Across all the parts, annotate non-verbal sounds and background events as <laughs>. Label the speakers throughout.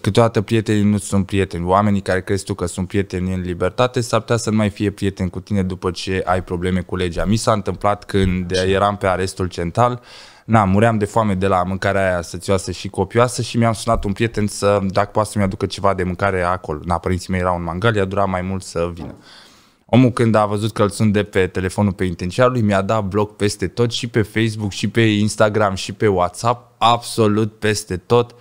Speaker 1: câteodată prietenii nu sunt prieteni. Oamenii care crezi tu că sunt prieteni în libertate s-ar putea să nu mai fie prieteni cu tine după ce ai probleme cu legea. Mi s-a întâmplat când eram pe arestul central, na, muream de foame de la mâncarea aia sățioasă și copioasă și mi-am sunat un prieten să, dacă poate să-mi aducă ceva de mâncare acolo. Na, părinții mei erau în mangal, i-a durat mai mult să vină. Omul când a văzut că îl sunt de pe telefonul lui, mi-a dat bloc peste tot și pe Facebook și pe Instagram și pe WhatsApp, absolut peste tot. Uh,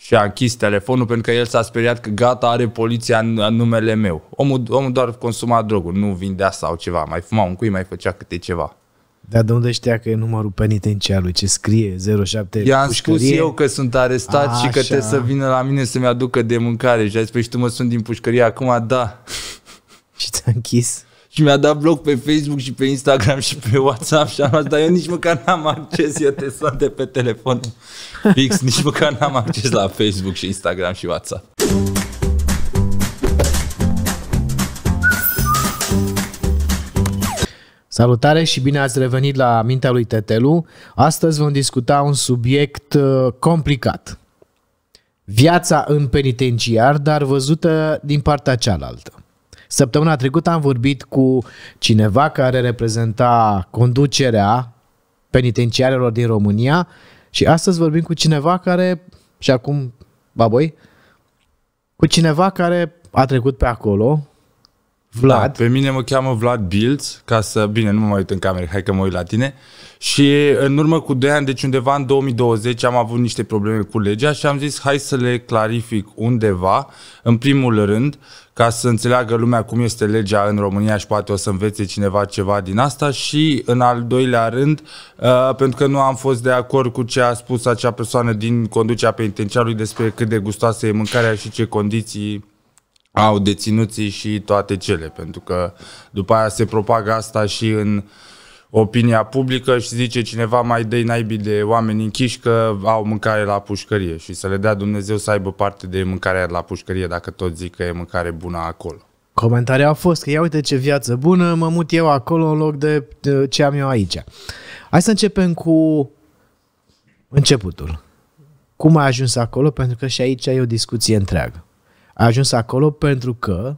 Speaker 1: și a închis telefonul pentru că el s-a speriat că gata, are poliția în, numele meu. Omul, omul doar consuma droguri, nu vindea sau ceva, mai fuma un cui, mai făcea câte ceva.
Speaker 2: Dar de unde știa că e numărul penitenciarului? Ce scrie? 07 I-am spus eu că sunt
Speaker 1: arestat a, și că așa. trebuie să vină la mine să-mi aducă de mâncare. Și ai păi spus, și tu mă sunt din pușcărie acum, da. <laughs> Și ți-a închis? și mi-a dat blog pe Facebook și pe Instagram și pe WhatsApp și am zis, dar eu nici măcar n-am acces, eu te sunt de pe telefon fix, nici măcar n-am acces la Facebook și Instagram și WhatsApp.
Speaker 2: Salutare și bine ați revenit la Mintea lui Tetelu. Astăzi vom discuta un subiect uh, complicat. Viața în penitenciar, dar văzută din partea cealaltă. Săptămâna trecută am vorbit cu cineva care reprezenta conducerea penitenciarelor din România și astăzi vorbim cu cineva care, și acum, baboi, cu cineva care a trecut pe acolo,
Speaker 1: Vlad. Da, pe mine mă cheamă Vlad Bilț, ca să, bine, nu mă mai uit în cameră, hai că mă uit la tine. Și în urmă cu 2 ani, deci undeva în 2020, am avut niște probleme cu legea și am zis hai să le clarific undeva, în primul rând, ca să înțeleagă lumea cum este legea în România și poate o să învețe cineva ceva din asta și în al doilea rând, uh, pentru că nu am fost de acord cu ce a spus acea persoană din conducerea penitenciarului despre cât de gustoasă e mâncarea și ce condiții au deținuții și toate cele, pentru că după aia se propagă asta și în uh, opinia publică și zice cineva mai dă naibii de oameni închiși că au mâncare la pușcărie și să le dea Dumnezeu să aibă parte de mâncarea la pușcărie dacă tot zic că e mâncare bună acolo.
Speaker 2: Comentarea a fost că ia uite ce viață bună, mă mut eu acolo în loc de ce am eu aici. Hai să începem cu începutul. Cum ai ajuns acolo? Pentru că și aici e o discuție întreagă. Ai ajuns acolo pentru că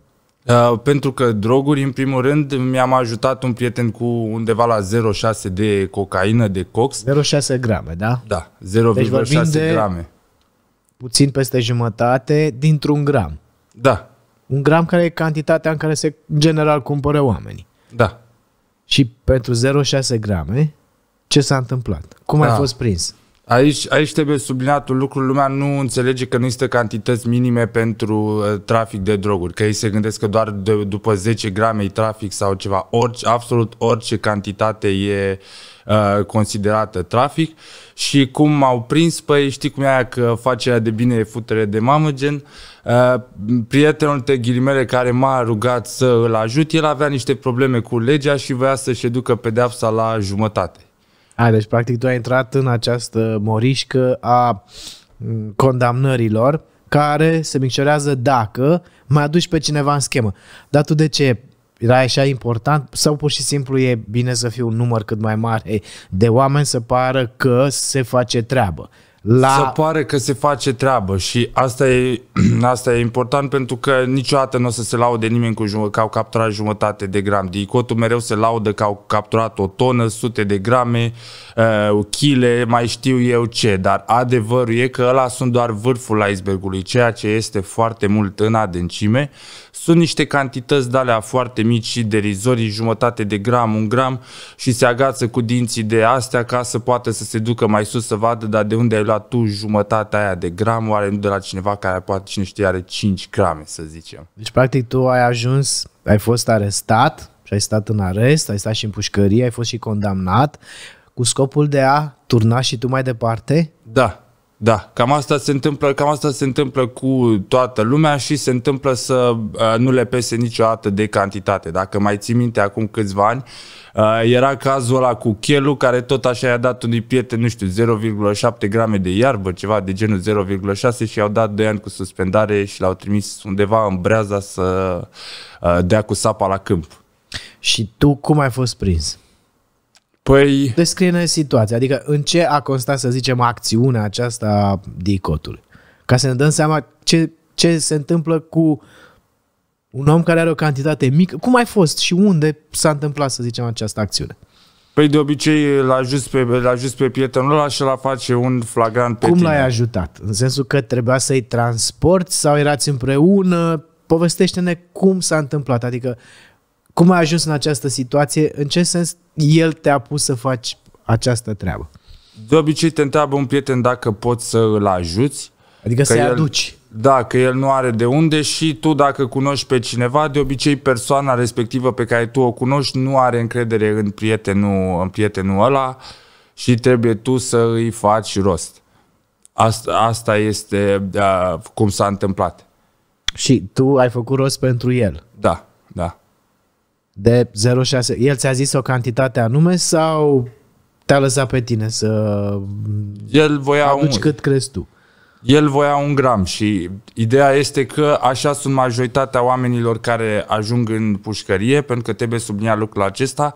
Speaker 1: Uh, pentru că droguri, în primul rând, mi-am ajutat un prieten cu undeva la 0,6 de cocaină, de cox.
Speaker 2: 0,6 grame, da?
Speaker 1: Da, 0,6 deci grame.
Speaker 2: puțin peste jumătate dintr-un gram. Da. Un gram care e cantitatea în care se, general, cumpără oamenii. Da. Și pentru 0,6 grame, ce s-a întâmplat?
Speaker 1: Cum da. ai fost prins? Aici, aici trebuie un lucru, lumea nu înțelege că nu există cantități minime pentru uh, trafic de droguri, că ei se gândesc că doar de, după 10 grame e trafic sau ceva, orice, absolut orice cantitate e uh, considerată trafic și cum m-au prins, păi știi cum e aia că face aia de bine e futere de mamă, gen, uh, prietenul de ghilimele care m-a rugat să îl ajut, el avea niște probleme cu legea și voia să-și educă pedeapsa la jumătate.
Speaker 2: A, deci practic tu ai intrat în această morișcă a mm, condamnărilor care se micșorează dacă mai aduci pe cineva în schemă. Dar tu de ce era așa important sau pur și simplu e bine să fie un număr cât mai mare de oameni să pară că se face treabă la... Să
Speaker 1: pare că se face treabă și asta e, <clears throat> asta e important pentru că niciodată nu o să se laude nimeni cu jum- că au capturat jumătate de gram. Dicotul mereu se laudă că au capturat o tonă, sute de grame, uh, chile, mai știu eu ce, dar adevărul e că ăla sunt doar vârful icebergului, ceea ce este foarte mult în adâncime. Sunt niște cantități de alea foarte mici și derizorii, jumătate de gram, un gram și se agață cu dinții de astea ca să poată să se ducă mai sus să vadă, dar de unde ai la tu jumătatea aia de gram, oare nu de la cineva care poate, cine știe, are 5 grame, să zicem.
Speaker 2: Deci, practic, tu ai ajuns, ai fost arestat și ai stat în arest, ai stat și în pușcărie, ai fost și condamnat cu scopul de a turna și tu mai departe?
Speaker 1: Da. Da, cam asta se întâmplă, cam asta se întâmplă cu toată lumea și se întâmplă să uh, nu le pese niciodată de cantitate. Dacă mai ții minte acum câțiva ani, uh, era cazul ăla cu Chelu care tot așa i-a dat unui prieten, nu știu, 0,7 grame de iarbă, ceva de genul 0,6 și i-au dat 2 ani cu suspendare și l-au trimis undeva în breaza să uh, dea cu sapa la câmp.
Speaker 2: Și tu cum ai fost prins? Păi... Descrie-ne situația, adică în ce a constat, să zicem, acțiunea aceasta DICOT-ului. Ca să ne dăm seama ce, ce se întâmplă cu un om care are o cantitate mică. Cum ai fost și unde s-a întâmplat, să zicem, această acțiune?
Speaker 1: Păi de obicei l ajuns pe, l-ajut pe prietenul ăla și l-a face un flagrant pe Cum tine. l-ai
Speaker 2: ajutat? În sensul că trebuia să-i transporti sau erați împreună? Povestește-ne cum s-a întâmplat, adică cum ai ajuns în această situație? În ce sens el te-a pus să faci această treabă?
Speaker 1: De obicei te întreabă un prieten dacă poți să îl ajuți. Adică să-i el... aduci. Da, că el nu are de unde și tu dacă cunoști pe cineva, de obicei persoana respectivă pe care tu o cunoști nu are încredere în prietenul, în prietenul ăla și trebuie tu să îi faci rost. Asta, asta este uh, cum s-a întâmplat. Și tu ai făcut rost pentru el. Da, da
Speaker 2: de 0,6. El ți-a zis o cantitate anume sau te-a lăsat pe tine
Speaker 1: să El voia aduci un... cât crezi tu? El voia un gram și ideea este că așa sunt majoritatea oamenilor care ajung în pușcărie, pentru că trebuie sublinia lucrul acesta.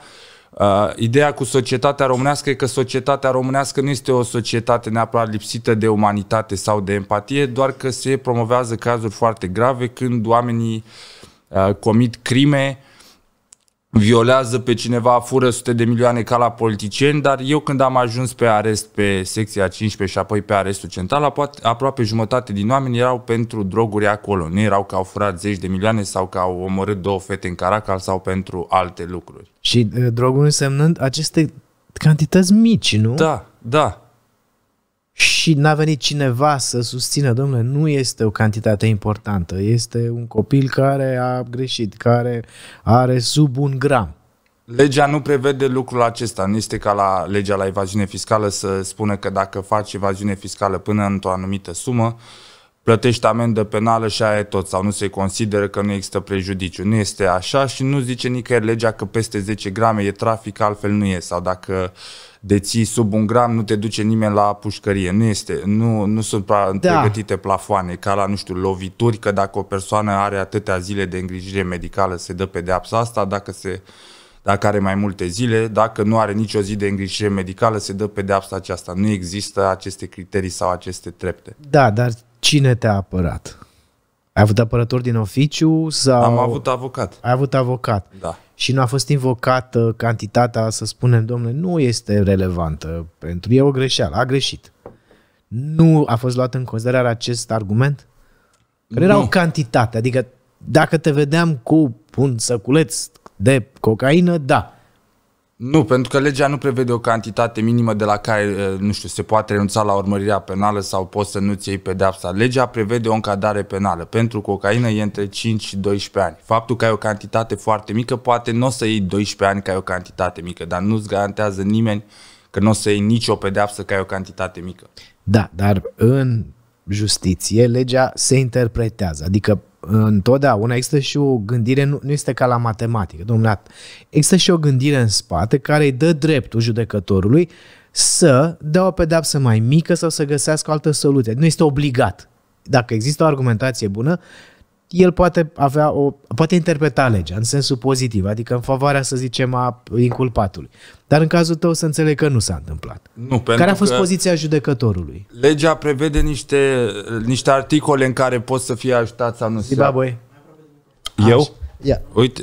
Speaker 1: Uh, ideea cu societatea românească e că societatea românească nu este o societate neapărat lipsită de umanitate sau de empatie, doar că se promovează cazuri foarte grave când oamenii uh, comit crime uh, violează pe cineva, fură sute de milioane ca la politicieni, dar eu când am ajuns pe arest pe secția 15 și apoi pe arestul central, aproape jumătate din oameni erau pentru droguri acolo. Nu erau că au furat zeci de milioane sau că au omorât două fete în Caracal sau pentru alte lucruri.
Speaker 2: Și uh, drogul însemnând aceste cantități mici, nu? Da, da și n-a venit cineva să susțină, domnule, nu este o cantitate importantă, este un copil care a greșit, care are sub un gram.
Speaker 1: Legea nu prevede lucrul acesta, nu este ca la legea la evaziune fiscală să spună că dacă faci evaziune fiscală până într-o anumită sumă, uh, plătești amendă penală și aia e tot, sau nu se consideră că nu există prejudiciu. Nu este așa și nu zice nicăieri legea că peste 10 grame e trafic, altfel nu e, sau dacă deții sub un gram, nu te duce nimeni la pușcărie. Nu este, nu, nu sunt da. pregătite plafoane ca la, nu știu, lovituri, că dacă o persoană are atâtea zile de îngrijire medicală, se dă pedeapsa asta, dacă se dacă are mai multe zile, dacă nu are nicio zi de îngrijire medicală, se dă pedeapsa aceasta. Nu există aceste criterii sau aceste trepte.
Speaker 2: Da, dar Cine te-a apărat? Ai avut apărător din oficiu sau... Am avut avocat. Ai avut avocat. Da. Și nu a fost invocată cantitatea, să spunem, domnule, nu este relevantă pentru e o greșeală, a greșit. Nu a fost luat în considerare acest argument? Care era o cantitate, adică dacă te vedeam cu un săculeț de cocaină, da.
Speaker 1: Nu, pentru că legea nu prevede o cantitate minimă de la care, eh, nu știu, se poate renunța la urmărirea penală sau poți să nu-ți iei pedeapsa. Legea prevede o încadare penală. Pentru cocaină e între 5 și 12 ani. Faptul că ai o cantitate foarte mică, poate nu o să iei 12 ani că ai o cantitate mică, dar nu-ți garantează nimeni că nu o să iei nicio pedeapsă că ai o cantitate mică.
Speaker 2: Da, dar în justiție legea se interpretează. Adică întotdeauna există și o gândire, nu, nu este ca la matematică, domnule, există și o gândire în spate care îi dă dreptul judecătorului să dea o pedapsă mai mică sau să găsească o altă soluție. Nu este obligat. Dacă există o argumentație bună, el poate avea o, poate interpreta legea în sensul pozitiv, adică în favoarea, să zicem, a inculpatului. Dar în cazul tău să înțeleg că nu s-a întâmplat. Nu,
Speaker 1: pentru Care a fost poziția
Speaker 2: judecătorului?
Speaker 1: Legea prevede niște, niște articole în care poți să fie ajutat sau nu. băi.
Speaker 2: Eu? Ia.
Speaker 1: Uite,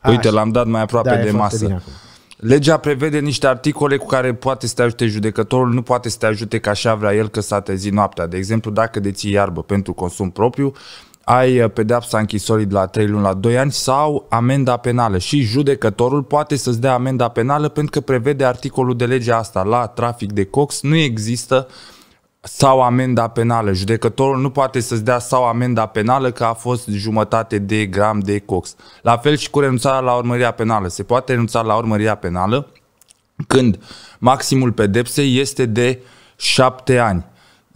Speaker 1: Așa. uite l-am dat mai aproape da, de masă. Legea prevede niște articole cu care poate să te ajute judecătorul, nu poate să te ajute ca așa vrea el că s-a trezit noaptea. De exemplu, dacă deții iarbă pentru consum propriu, ai uh, pedeapsa închisorii de la 3 luni la 2 ani sau amenda penală și judecătorul poate să-ți dea amenda penală pentru că prevede articolul de lege asta la trafic de cox nu există sau amenda penală. Judecătorul nu poate să-ți dea sau amenda penală că a fost jumătate de gram de cox. La fel și cu renunțarea la urmărirea penală. Se poate renunța la urmărirea penală când maximul pedepsei este de 7 ani.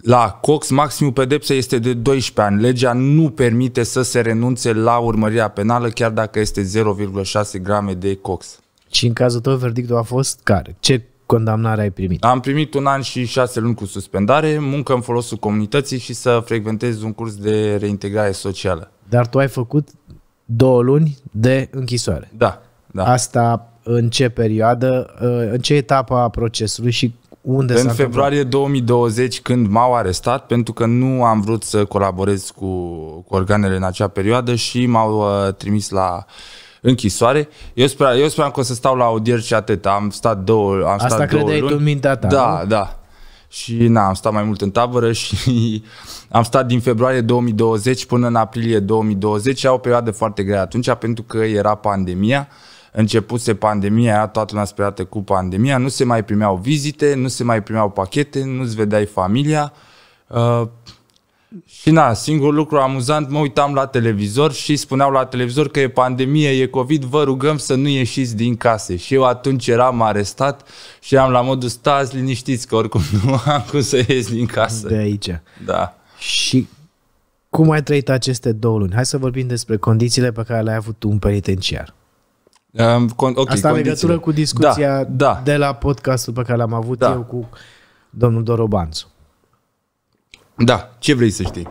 Speaker 1: La Cox, maximul pedepse este de 12 ani. Legea nu permite să se renunțe la urmărirea penală, chiar dacă este 0,6 grame de Cox.
Speaker 2: Și în cazul tău, verdictul a fost care? Ce condamnare ai primit?
Speaker 1: Am primit un an și șase luni cu suspendare, muncă în folosul comunității și să frecventez un curs de reintegrare socială.
Speaker 2: Dar tu ai făcut două luni de închisoare. Da, da. Asta în ce perioadă, în ce etapă a procesului și unde în februarie
Speaker 1: întâmplat? 2020, când m-au arestat, pentru că nu am vrut să colaborez cu, cu organele în acea perioadă și m-au uh, trimis la închisoare. Eu speram, eu speram că o să stau la audier și atât. Am stat două, am Asta stat două luni. tu în mintea ta, Da, nu? da. Și na, am stat mai mult în tabără și <laughs> am stat din februarie 2020 până în aprilie 2020 Era o perioadă foarte grea atunci pentru că era pandemia. Uh, începuse pandemia, toată lumea speriată cu pandemia, nu se mai primeau vizite, nu se mai primeau pachete, nu-ți vedeai familia. Uh, și na, singurul lucru amuzant, mă uitam la televizor și spuneau la televizor că e pandemie, e COVID, vă rugăm să nu ieșiți din case. Și eu atunci eram arestat și am la modul, stați liniștiți că oricum <laughs> nu am cum să ies din casă. De aici. Da.
Speaker 2: Și cum ai trăit aceste două luni? Hai să vorbim despre condițiile pe care le-ai avut tu în penitenciar
Speaker 1: okay, Asta în legătură cu discuția
Speaker 2: da, da. de la podcastul pe care l-am avut da. eu cu domnul Dorobanțu.
Speaker 1: Da, ce vrei să știi?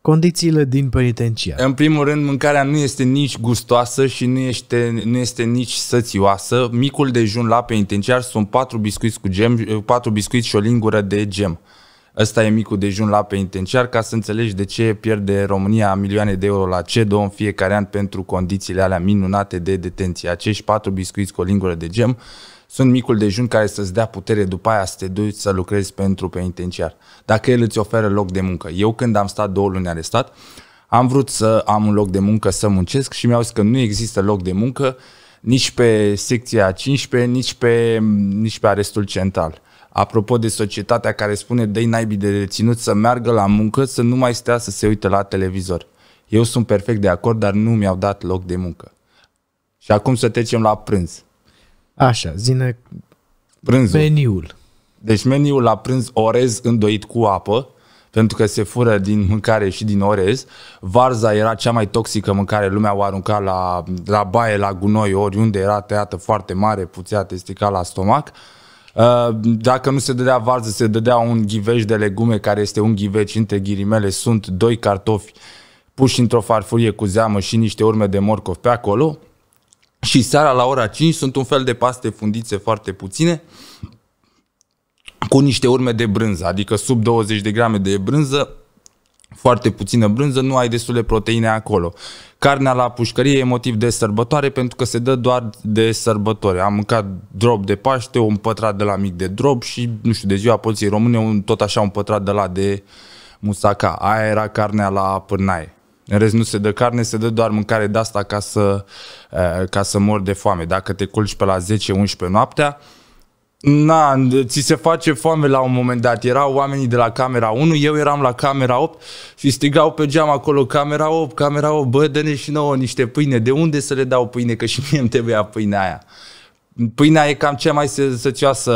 Speaker 2: Condițiile din penitenciar.
Speaker 1: În primul rând, mâncarea nu este nici gustoasă și nu este, nu este nici sățioasă. Micul dejun la penitenciar sunt patru biscuiți cu gem, patru biscuiți și o lingură de gem. Uh, ăsta e micul dejun la penitenciar ca să înțelegi de ce pierde România milioane de euro la CEDO în fiecare an pentru condițiile alea minunate de detenție. Acești patru biscuiți cu o lingură de gem sunt micul dejun care să-ți dea putere după aia să te duci să lucrezi pentru penitenciar. Dacă el îți oferă loc de muncă. Eu când am stat două luni arestat, am vrut să am un loc de muncă să muncesc și mi-au zis că nu există loc de muncă nici pe secția 15, nici pe, nici pe arestul central apropo de societatea care spune dă naibii de reținut să meargă la muncă, să nu mai stea să se uite la televizor. Eu sunt perfect de acord, dar nu mi-au dat loc de muncă. Și acum să trecem la prânz.
Speaker 2: Așa, zine
Speaker 1: Prânzul. meniul. Deci meniul la prânz orez îndoit cu apă, pentru că se fură din mâncare și din orez. Varza era cea mai toxică mâncare, lumea o arunca la, la baie, la gunoi, oriunde era tăiată foarte mare, puțea testical la stomac. Uh, Uh, dacă nu se dădea varză, se dădea un ghiveș de legume, care este un ghiveș între ghirimele, sunt doi cartofi puși într-o farfurie cu zeamă și niște urme de morcov pe acolo. Și seara la ora 5 sunt un fel de paste fundițe foarte puține cu niște urme de brânză, adică sub 20 de grame de brânză foarte puțină brânză, nu ai destule proteine acolo. Carnea la pușcărie e motiv de sărbătoare pentru că se dă doar de sărbători. Am mâncat drop de Paște, un pătrat de la mic de drop și, nu știu, de ziua poliției române, un, tot așa un pătrat de la de musaca. Aia era carnea la pârnaie. În rest nu se dă carne, se dă doar mâncare de asta ca să, eh, ca să mor de foame. Dacă te culci pe la 10-11 noaptea, Na, ți se face foame la un moment dat. Erau oamenii de la camera 1, eu eram la camera 8 și strigau pe geam acolo, camera 8, camera 8, bă, dă-ne și nouă niște pâine. De unde să le dau pâine? Că și mie îmi trebuia pâinea aia. Pâinea e cam cea mai sățioasă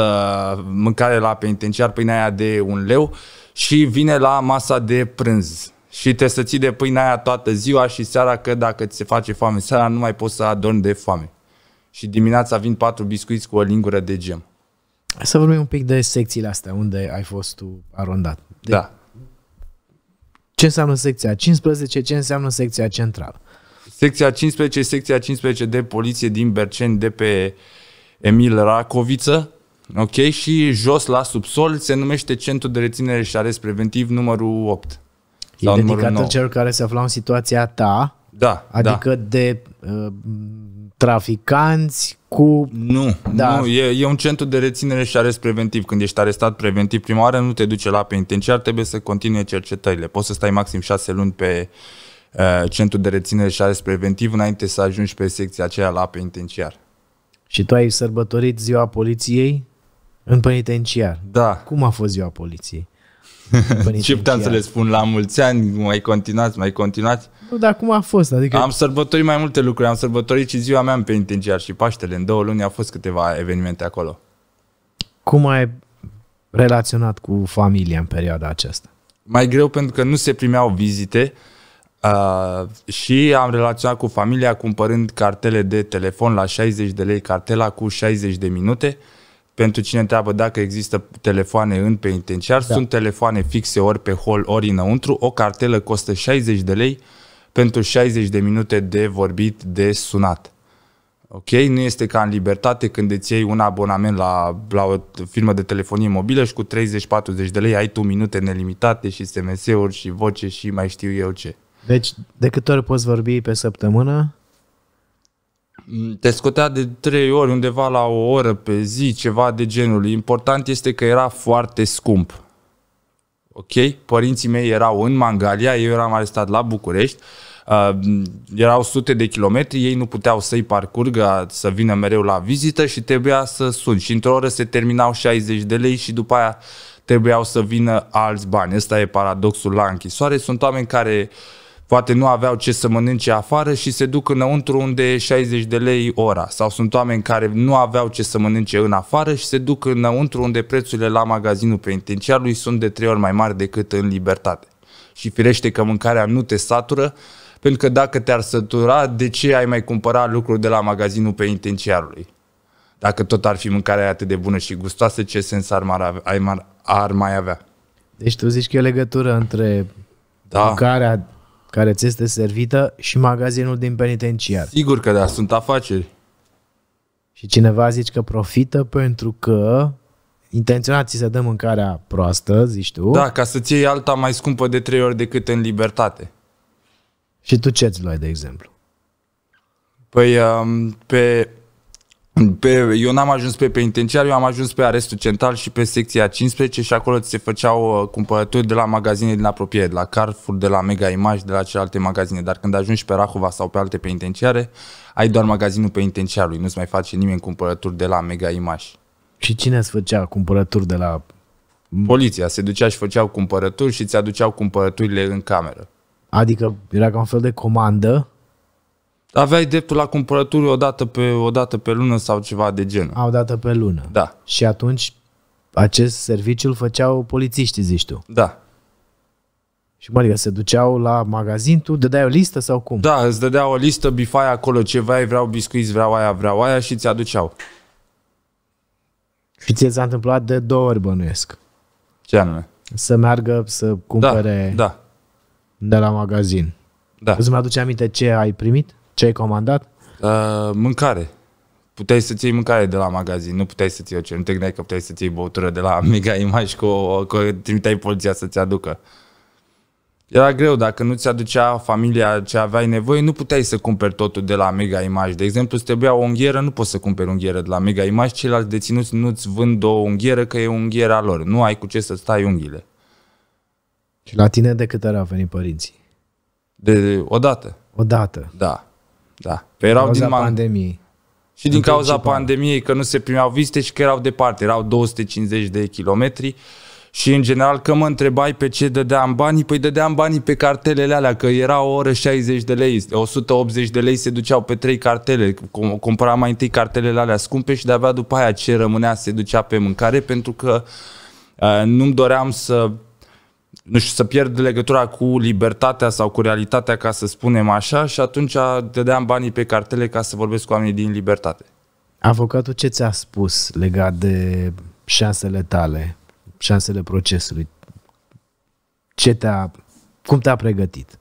Speaker 1: mâncare la penitenciar, pâinea aia de un leu și vine la masa de prânz. Și te să ții de pâinea aia toată ziua și seara că dacă ți se face foame seara nu mai poți să adormi de foame. Și dimineața vin patru biscuiți cu o lingură de gem
Speaker 2: să vorbim un pic de secțiile astea unde ai fost tu arondat. De deci, da. Ce înseamnă secția 15, ce înseamnă secția centrală?
Speaker 1: Secția 15, secția 15 de poliție din Berceni, de pe Emil Racoviță, ok? Și jos la subsol se numește Centru de Reținere și Arest Preventiv numărul 8. E sau dedicat celor
Speaker 2: care se aflau în situația ta,
Speaker 1: da, da. adică
Speaker 2: da. de uh, traficanți cu... Nu, da. nu
Speaker 1: e, e un centru de reținere și arest preventiv. Când ești arestat preventiv prima oară, nu te duce la penitenciar, trebuie să continue cercetările. Poți să stai maxim șase luni pe uh, centru de reținere și arest preventiv înainte să ajungi pe secția aceea la penitenciar.
Speaker 2: Și tu ai sărbătorit ziua poliției în penitenciar.
Speaker 1: Da. Cum a fost ziua poliției? <laughs> Ce puteam să le spun la mulți ani, mai continuați, mai continuați.
Speaker 2: Nu, dar cum a fost? Adică... Am
Speaker 1: sărbătorit mai multe lucruri. Am sărbătorit și ziua mea în penitenciar și Paștele. În două luni au fost câteva evenimente acolo. Cum ai
Speaker 2: relaționat cu familia în perioada aceasta?
Speaker 1: Mai greu pentru că nu se primeau vizite uh, și am relaționat cu familia cumpărând cartele de telefon la 60 de lei, cartela cu 60 de minute. Pentru cine întreabă dacă există telefoane în penitenciar, da. sunt telefoane fixe ori pe hol, ori înăuntru. O cartelă costă 60 de lei, pentru 60 de minute de vorbit, de sunat. Ok? Nu este ca în libertate când îți iei un abonament la, la o firmă de telefonie mobilă și cu 30-40 de lei ai tu minute nelimitate și SMS-uri și voce și mai știu eu ce.
Speaker 2: Deci, de câte ori poți vorbi pe săptămână?
Speaker 1: Te scotea de trei ori, undeva la o oră pe zi, ceva de genul. Important este că era foarte scump ok? Părinții mei erau în Mangalia, eu eram arestat la București, Uh, erau sute de kilometri, ei nu puteau să-i parcurgă, să vină mereu la vizită și trebuia să sun. Și într-o oră se terminau 60 de lei și după aia trebuiau să vină alți bani. Ăsta e paradoxul la închisoare. Sunt oameni care uh, poate nu aveau ce să mănânce afară și se duc înăuntru unde e 60 de lei ora. Sau sunt oameni care nu aveau ce să mănânce în afară și se duc înăuntru unde prețurile la magazinul penitenciarului sunt de trei ori mai mari decât în libertate. Și firește că mâncarea nu te satură, pentru că dacă te-ar sătura, de ce ai mai cumpăra lucruri de la magazinul penitenciarului? Dacă tot ar fi mâncarea atât de bună și gustoasă, ce sens ar mai avea? Ar mai avea?
Speaker 2: Deci tu zici că e o legătură între
Speaker 1: da. mâncarea
Speaker 2: care ți este servită și magazinul din penitenciar.
Speaker 1: Sigur că da, sunt afaceri.
Speaker 2: Și cineva zici că profită pentru că intenționat ți se dă mâncarea proastă, zici tu. Da,
Speaker 1: ca să-ți iei alta mai scumpă de trei ori decât în libertate.
Speaker 2: Și tu ce-ți luai, de exemplu?
Speaker 1: Păi, um, pe pe, eu n-am ajuns pe penitenciar, eu am ajuns pe arestul central și pe secția 15 și acolo ți se făceau uh, cumpărături de la magazine din apropiere, de la Carrefour, de la Mega Image, de la celelalte magazine. Dar când ajungi pe Rahova sau pe alte penitenciare, ai doar magazinul penitenciarului, nu-ți mai face nimeni cumpărături de la Mega Image. Și cine îți făcea cumpărături de la... Poliția se ducea și făceau cumpărături și ți aduceau cumpărăturile în cameră.
Speaker 2: Adică era ca un fel de comandă
Speaker 1: aveai dreptul la cumpărături o dată pe, o dată pe lună sau ceva de genul.
Speaker 2: A, o dată pe lună. Da. Și atunci acest serviciu îl făceau polițiștii, zici tu. Da. Și mă, adică se duceau la magazin, tu dădeai o listă sau cum?
Speaker 1: Da, îți dădea o listă, bifai acolo ce vrei, vreau biscuiți, vreau aia, vreau aia și ți-aduceau.
Speaker 2: Și ți s-a întâmplat de două ori, bănuiesc. Ce anume? Să meargă să cumpere da, da. de la magazin. Da. Îți mai aduce aminte ce ai primit? Ce ai comandat?
Speaker 1: Uh, mâncare. Puteai să-ți iei mâncare de la magazin, nu puteai să-ți iei ce, nu te gândeai că puteai să-ți iei băutură de la Mega Image cu, cu trimiteai poliția să-ți aducă. Era greu, dacă nu ți aducea familia ce aveai nevoie, nu puteai să cumperi totul de la Mega Image. De exemplu, îți trebuia o unghieră, nu poți să cumperi unghieră de la Mega Image, ceilalți deținuți nu-ți vând o unghieră că e unghiera lor. Nu ai cu ce să stai unghiile.
Speaker 2: Și la tine de câte ori au venit părinții?
Speaker 1: De, de, odată. Odată? Da. Da. Pe erau cauza din
Speaker 2: pandemiei.
Speaker 1: Și din, din cauza principal. pandemiei, că nu se primeau vizite și că erau departe, erau 250 de kilometri. Și în general că mă întrebai pe ce dădeam banii, păi dădeam banii pe cartelele alea, că era o oră 60 de lei, 180 de lei se duceau pe trei cartele, cumpăram mai întâi cartelele alea scumpe și de-abia după aia ce rămânea se ducea pe mâncare, pentru că uh, nu-mi doream să nu știu, să pierd legătura cu libertatea sau cu realitatea, ca să spunem așa, și atunci dădeam banii pe cartele ca să vorbesc cu oamenii din libertate.
Speaker 2: Avocatul ce ți-a spus legat de șansele tale, șansele procesului? Ce te-a, cum te-a pregătit?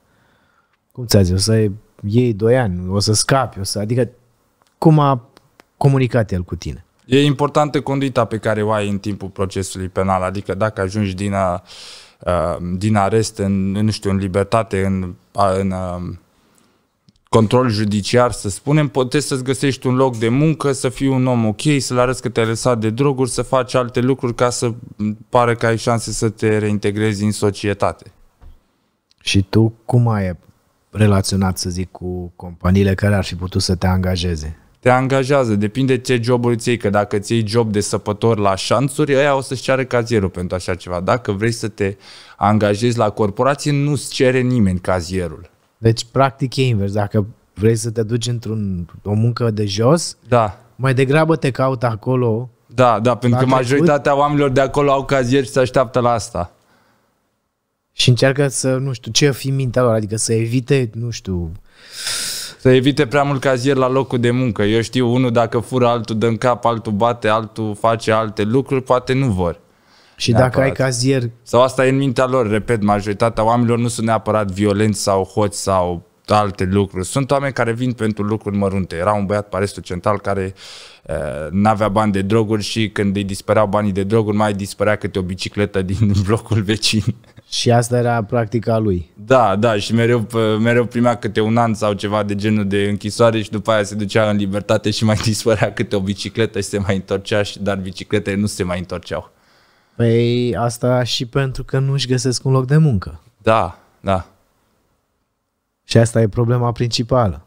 Speaker 2: Cum ți-a zis? O să iei doi ani, o să scapi, o să, adică cum a comunicat el cu tine?
Speaker 1: E importantă conduita pe care o ai în timpul procesului penal, adică dacă ajungi din a, uh, Uh, din arest în, nu știu, în libertate, în, în um, control judiciar, să spunem, poți să-ți găsești un loc de muncă, să fii un om ok, să-l arăți că te-ai lăsat de droguri, să faci alte lucruri ca să pare că ai șanse să te reintegrezi în societate.
Speaker 2: Și tu cum ai relaționat, să zic, cu companiile care ar fi putut să te angajeze?
Speaker 1: te angajează, depinde ce joburi ți că dacă ți iei job de săpător la șanțuri, ăia o să-ți ceară cazierul pentru așa ceva. Dacă vrei să te angajezi la corporație, nu-ți cere nimeni cazierul.
Speaker 2: Deci, practic, e invers. Dacă vrei să te duci într-un o muncă de jos,
Speaker 1: da. mai degrabă te caută
Speaker 2: acolo.
Speaker 1: Da, da, pentru că majoritatea put... oamenilor de acolo au cazier și se așteaptă la asta.
Speaker 2: Și încearcă să, nu știu, ce fi mintea lor, adică să evite, nu știu,
Speaker 1: să evite prea mult cazier la locul de muncă. Eu știu, unul dacă fură, altul dă în cap, altul bate, altul face alte lucruri, poate nu vor. Și neapărat. dacă ai cazier... Sau asta e în mintea lor, repet, majoritatea oamenilor nu sunt neapărat violenți sau hoți sau alte lucruri. Sunt oameni care vin pentru lucruri mărunte. Era un băiat pe arestul central care uh, n-avea bani de droguri și când îi dispăreau banii de droguri, mai dispărea câte o bicicletă din <laughs> blocul vecin. Și asta era practica lui. Da, da, și mereu, mereu primea câte un an sau ceva de genul de închisoare și după aia se ducea în libertate și mai <laughs> dispărea câte o bicicletă și se mai întorcea, și, dar bicicletele nu se mai întorceau.
Speaker 2: Păi asta și pentru că nu își găsesc un loc de muncă.
Speaker 1: Da, da. Și asta e
Speaker 2: problema principală.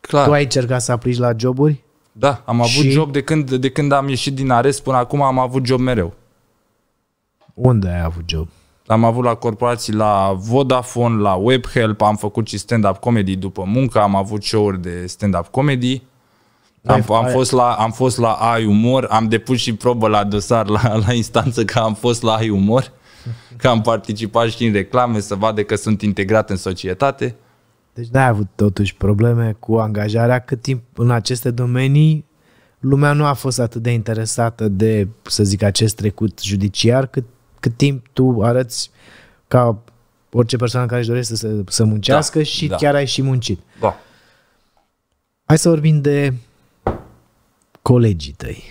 Speaker 2: Clar. Tu ai
Speaker 1: încercat să aplici la joburi? Da, am avut și... job de când, de când am ieșit din arest până acum am avut job mereu.
Speaker 2: Unde ai avut job?
Speaker 1: Am avut la corporații la Vodafone, la WebHelp, am făcut și stand-up comedy după muncă, am avut show-uri de stand-up comedy. Am, am, fost la, am fost la AI Umor, am depus și probă la dosar la, la instanță că am fost la AI Umor, că am participat și în reclame să vadă că sunt integrat în societate.
Speaker 2: Deci n-ai avut totuși probleme cu angajarea cât timp în aceste domenii lumea nu a fost atât de interesată de, să zic, acest trecut judiciar cât cât timp tu arăți ca orice persoană care își dorește să, să muncească da, și da. chiar ai și muncit. Da. Hai să vorbim de colegii tăi.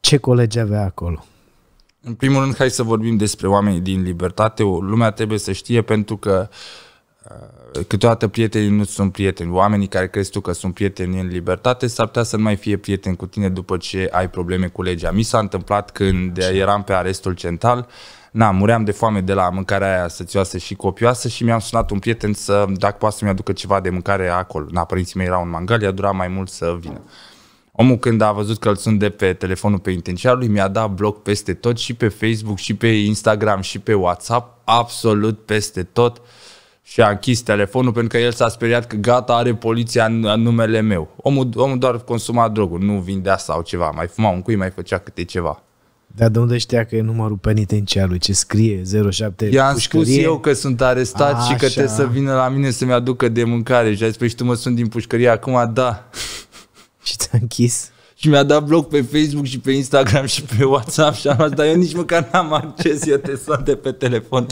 Speaker 2: Ce colegi avea acolo?
Speaker 1: În primul rând, hai să vorbim despre oamenii din libertate. O lumea trebuie să știe pentru că uh, Uh, câteodată prietenii nu sunt prieteni. Oamenii care crezi tu că sunt prieteni în libertate s-ar putea să nu mai fie prieteni cu tine după ce ai probleme cu legea. Mi s-a întâmplat când Așa. eram pe arestul central, na, muream de foame de la mâncarea aia sățioasă și copioasă și mi-am sunat un prieten să, dacă poate să-mi aducă ceva de mâncare acolo. Na, părinții mei erau în mangal, i-a durat mai mult să vină. Omul când a văzut că îl sunt de pe telefonul penitenciarului, mi-a dat bloc peste tot și pe Facebook și pe Instagram și pe WhatsApp, absolut peste tot. Uh, și a închis telefonul pentru că el s-a speriat că gata, are poliția în, numele meu. Omul, omul doar consuma droguri, nu vindea sau ceva, mai fuma un cui, mai făcea câte ceva.
Speaker 2: Dar de unde știa că e numărul penitenciarului? Ce scrie? 07 I-am pușcărie? spus eu că sunt
Speaker 1: arestat a, și că așa. trebuie să vină la mine să-mi aducă de mâncare. Și a zis, păi și tu mă sunt din pușcărie acum, da. <laughs> și ți-a închis? și mi-a dat blog pe Facebook și pe Instagram și pe WhatsApp și am zis, dar eu nici măcar n-am acces, eu te sunt de pe telefon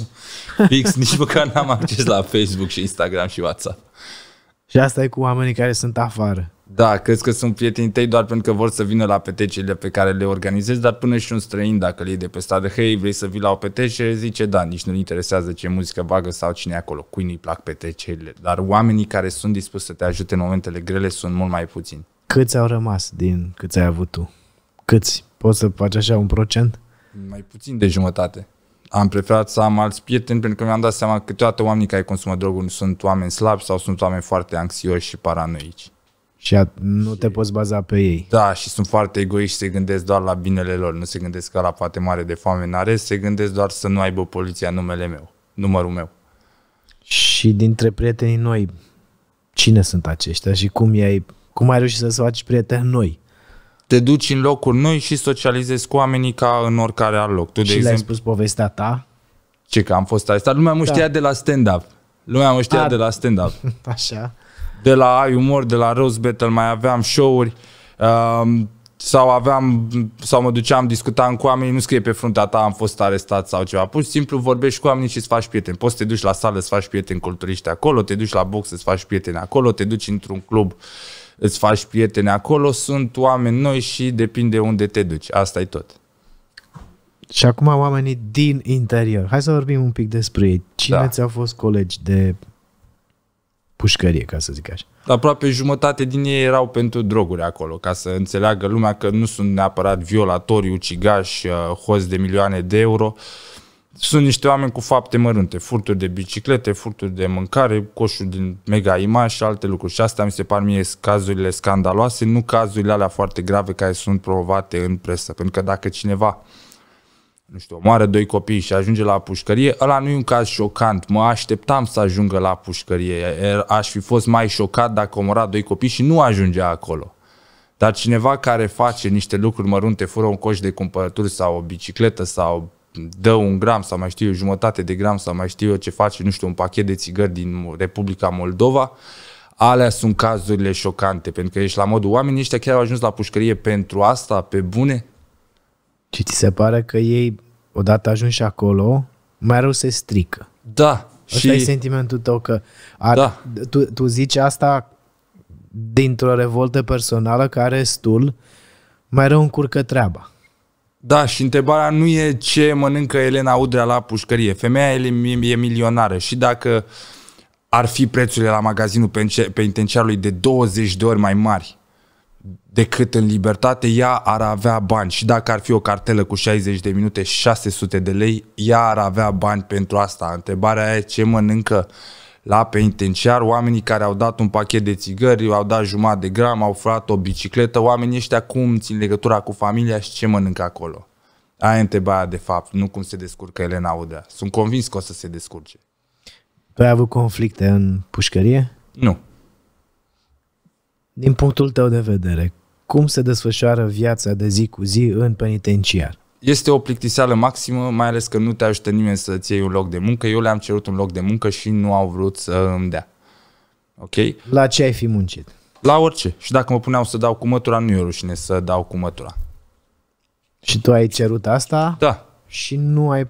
Speaker 1: fix, nici măcar n-am acces la Facebook și Instagram și WhatsApp.
Speaker 2: Și asta e cu oamenii care sunt afară.
Speaker 1: Da, cred că sunt prietenii tăi doar pentru că vor să vină la petecerile pe care le organizezi, dar până și un străin dacă le iei de pe stradă, hei, vrei să vii la o petrecere, zice da, nici nu-l interesează ce muzică bagă sau cine e acolo, cui nu-i plac petrecerile, dar oamenii care sunt dispuși să te ajute în momentele grele sunt mult mai puțini.
Speaker 2: Câți au rămas din câți ai avut tu? Câți? Poți să faci așa un procent? Mai puțin de
Speaker 1: jumătate. Am preferat să am alți prieteni pentru că mi-am dat seama că toate oamenii care consumă droguri sunt oameni slabi sau sunt oameni foarte anxioși și paranoici.
Speaker 2: Și nu și, te
Speaker 1: poți baza pe ei. Da, și sunt foarte egoiști, se gândesc doar la binele lor, nu se gândesc că la poate mare de foame în arest, se gândesc doar să nu aibă poliția numele meu, numărul meu.
Speaker 2: Și dintre prietenii noi, cine sunt aceștia și cum i-ai cum ai reușit să-ți faci prieteni noi?
Speaker 1: Te duci în locuri noi și socializezi cu oamenii ca în oricare alt loc. Tu, și de le-ai spus povestea ta? Ce, că am fost arestat? Lumea mă da. de la stand-up. Lumea mă știa A, de la stand-up. <laughs> Așa. De la Ai Umor, de la Rose Battle, mai aveam show-uri. Um, sau aveam, sau mă duceam, discutam cu oamenii, nu scrie pe fruntea ta, am fost arestat sau ceva. Pur și simplu vorbești cu oamenii și îți faci prieteni. Poți să te duci la sală să faci prieteni culturiști acolo, te duci la box să faci prieteni acolo, te duci într-un club îți faci prieteni acolo, sunt oameni noi și depinde unde te duci. Asta e tot.
Speaker 2: Și acum oamenii din interior. Hai să vorbim un pic despre ei. Cine da. ți-au fost colegi de pușcărie, ca să zic așa?
Speaker 1: Aproape jumătate din ei erau pentru droguri acolo, ca să înțeleagă lumea că nu sunt neapărat violatori, ucigași, uh, hoți de milioane de euro. Uh, sunt niște oameni cu fapte mărunte, furturi de biciclete, furturi de mâncare, coșuri din Mega Ima și alte lucruri. Și asta mi se par mie cazurile scandaloase, nu cazurile alea foarte grave care sunt provocate în presă. Pentru că dacă cineva, nu știu, moare doi copii și ajunge la pușcărie, ăla nu e un caz șocant. Mă așteptam să ajungă la pușcărie. Er, aș fi fost mai șocat dacă omora doi copii și nu ajungea acolo. Dar cineva care face niște lucruri mărunte, fură un coș de cumpărături sau o bicicletă sau dă un gram sau mai știu eu, jumătate de gram sau mai știu eu ce face, nu știu, un pachet de țigări din Republica Moldova, alea sunt cazurile șocante, pentru că ești la modul oamenii ăștia chiar au ajuns la pușcărie pentru asta, pe bune?
Speaker 2: ce ți se pare că ei, odată ajunși acolo, mai rău se strică. Da. Asta și... e
Speaker 1: sentimentul tău că ar,
Speaker 2: da. tu, tu zici asta dintr-o revoltă personală care are stul, mai rău încurcă treaba.
Speaker 1: Da, și întrebarea nu e ce mănâncă Elena Udrea la pușcărie. Femeia el e milionară și dacă ar fi prețurile la magazinul penitenciarului de 20 de ori mai mari decât în libertate, ea ar avea bani. Și dacă ar fi o cartelă cu 60 de minute, 600 de lei, ea ar avea bani pentru asta. Întrebarea e ce mănâncă uh, la penitenciar, oamenii care au dat un pachet de țigări, au dat jumătate de gram, au furat o bicicletă, oamenii ăștia cum țin legătura cu familia și ce mănâncă acolo. Aia e întrebarea de fapt, nu cum se descurcă Elena Udea. Sunt convins că o să se descurce.
Speaker 2: Tu ai avut conflicte în pușcărie?
Speaker 1: Nu. Din
Speaker 2: punctul tău de vedere, cum se desfășoară viața de zi cu zi în penitenciar?
Speaker 1: Este o plictiseală maximă, mai ales că nu te ajută nimeni să-ți iei un loc de muncă. Eu le-am cerut un loc de muncă și nu au vrut să îmi dea. Ok? La ce ai fi muncit? La orice. Și dacă mă puneau să dau cu mătura, nu e rușine să dau cu mătura.
Speaker 2: Și tu ai cerut asta?
Speaker 1: Da. Și nu
Speaker 2: ai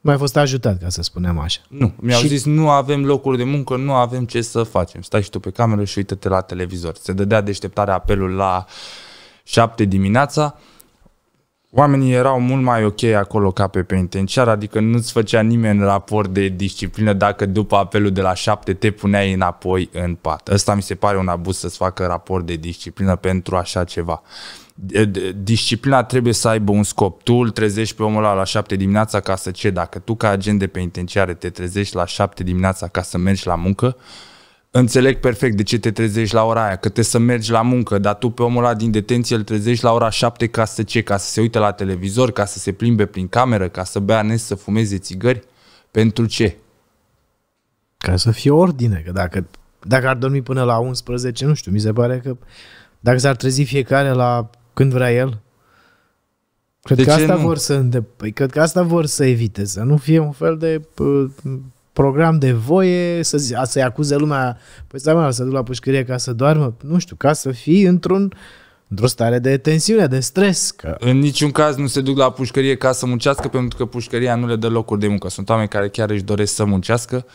Speaker 2: nu ai fost ajutat, ca să spunem așa. Nu, mi-au și...
Speaker 1: zis nu avem locuri de muncă, nu avem ce să facem. Stai și tu pe cameră și uită-te la televizor. Se dădea deșteptarea apelul la șapte dimineața, oamenii erau mult mai ok acolo ca pe penitenciar, adică nu-ți făcea nimeni raport de disciplină dacă după apelul de la șapte te puneai înapoi în pat. Ăsta mi se pare un abuz să-ți facă raport de disciplină pentru așa ceva. Disciplina trebuie să aibă un scop. Tu îl trezești pe omul ăla la 7 dimineața ca să ce? Dacă tu ca agent de penitenciare te trezești la 7 dimineața ca să mergi la muncă, uh, Înțeleg perfect de ce te trezești la ora aia, că te să mergi la muncă, dar tu pe omul ăla din detenție îl trezești la ora 7 ca să ce? Ca să se uite la televizor, ca să se plimbe prin cameră, ca să bea nes, să fumeze țigări? Pentru ce?
Speaker 2: Ca să fie ordine, că dacă, dacă ar dormi până la 11, nu știu, mi se pare că dacă s-ar trezi fiecare la când vrea el, cred de că asta nu? vor să păi, cred că asta vor să evite, să nu fie un fel de program de voie, să zi, să-i acuze lumea, păi stai mă, să duc la pușcărie ca să doarmă, nu știu, ca să fii într-un într-o stare de tensiune, de stres.
Speaker 1: Că... În niciun caz nu se duc la pușcărie ca să muncească, pentru că pușcăria nu le dă locuri de muncă. Sunt oameni care chiar își doresc să muncească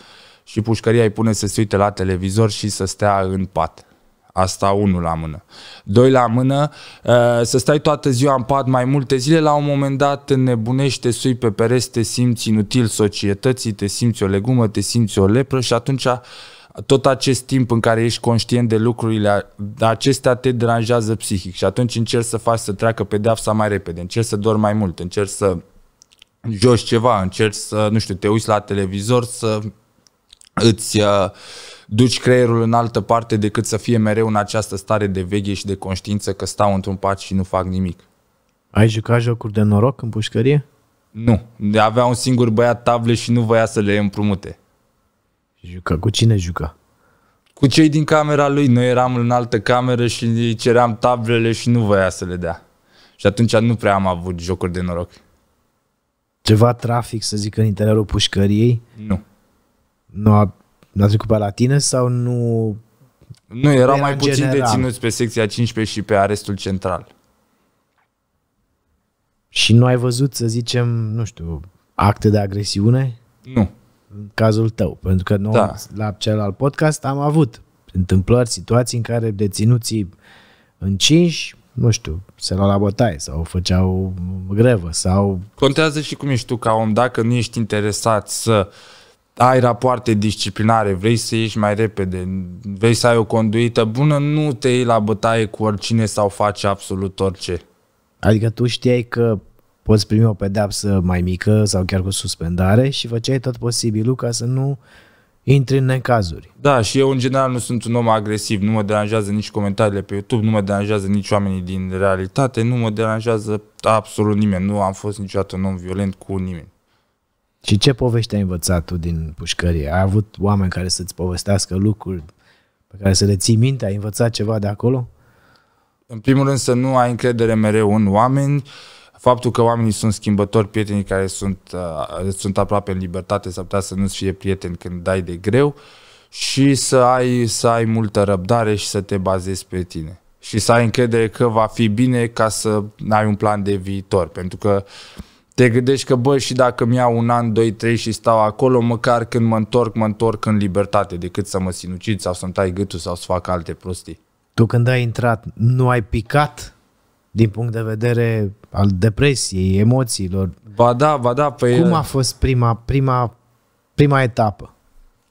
Speaker 1: și pușcăria îi pune să se uite la televizor și să stea în pat. Asta unul la mână. Doi la mână, uh, să stai toată ziua în pat mai multe zile, la un moment dat te nebunești, te sui pe pereți, te simți inutil societății, te simți o legumă, te simți o lepră și atunci tot acest timp în care ești conștient de lucrurile acestea te deranjează psihic și atunci încerci să faci să treacă pedeapsa mai repede, încerci să dormi mai mult, încerci să joci ceva, încerci să, nu știu, te uiți la televizor, să îți uh, duci creierul în altă parte decât să fie mereu în această stare de veche și de conștiință că stau într-un pat și nu fac nimic. Ai jucat
Speaker 2: jocuri de noroc în pușcărie?
Speaker 1: Nu. Avea un singur băiat table și nu voia să le împrumute.
Speaker 2: Juca. Cu cine juca?
Speaker 1: Cu cei din camera lui. Noi eram în altă cameră și îi ceream tablele și nu voia să le dea. Și atunci nu prea am avut jocuri de noroc. Ceva
Speaker 2: trafic, să zic, în interiorul pușcăriei? Nu. Nu a a ați pe la tine sau nu... Nu, erau era mai puțin general. deținuți
Speaker 1: pe secția 15 și pe arestul central.
Speaker 2: Și nu ai văzut, să zicem, nu știu, acte de agresiune? Nu. În cazul tău, pentru că noi da. la celălalt podcast am avut întâmplări, situații în care deținuții cinci nu știu, se lua la bătaie sau făceau grevă sau...
Speaker 1: Contează și cum ești tu ca om, dacă nu ești interesat să uh, ai rapoarte disciplinare, vrei să ieși mai repede, vrei să ai o conduită bună, nu te iei la bătaie cu oricine sau faci absolut orice.
Speaker 2: Adică tu știai că poți primi o pedeapsă mai mică sau chiar cu suspendare și făceai tot posibilul ca să nu intri în necazuri.
Speaker 1: Da, și eu în general nu sunt un om agresiv, nu mă deranjează nici comentariile pe YouTube, nu mă deranjează nici oamenii din realitate, nu mă deranjează absolut nimeni, nu am fost niciodată un om violent cu nimeni.
Speaker 2: Și ce povești ai învățat tu din pușcărie? Ai avut oameni care să-ți povestească lucruri pe care să le ții minte? Ai învățat ceva de acolo?
Speaker 1: În primul rând să nu ai încredere mereu în oameni, faptul că oamenii sunt schimbători, prietenii care sunt, uh, sunt aproape în libertate, s-ar putea să nu-ți fie prieteni când dai de greu și să ai, să ai multă răbdare și să te bazezi pe tine. Și să ai încredere că va fi bine ca să ai un plan de viitor, pentru că uh, te gândești că, bă, și dacă mi iau un an, doi, trei și stau acolo, măcar când mă întorc, mă întorc în libertate, decât să mă sinucid sau să-mi tai gâtul sau să fac alte prostii. Tu când ai intrat, nu ai
Speaker 2: picat din punct de vedere al depresiei, emoțiilor?
Speaker 1: Ba da, ba da. Păi Cum uh, a
Speaker 2: fost prima, prima, prima etapă?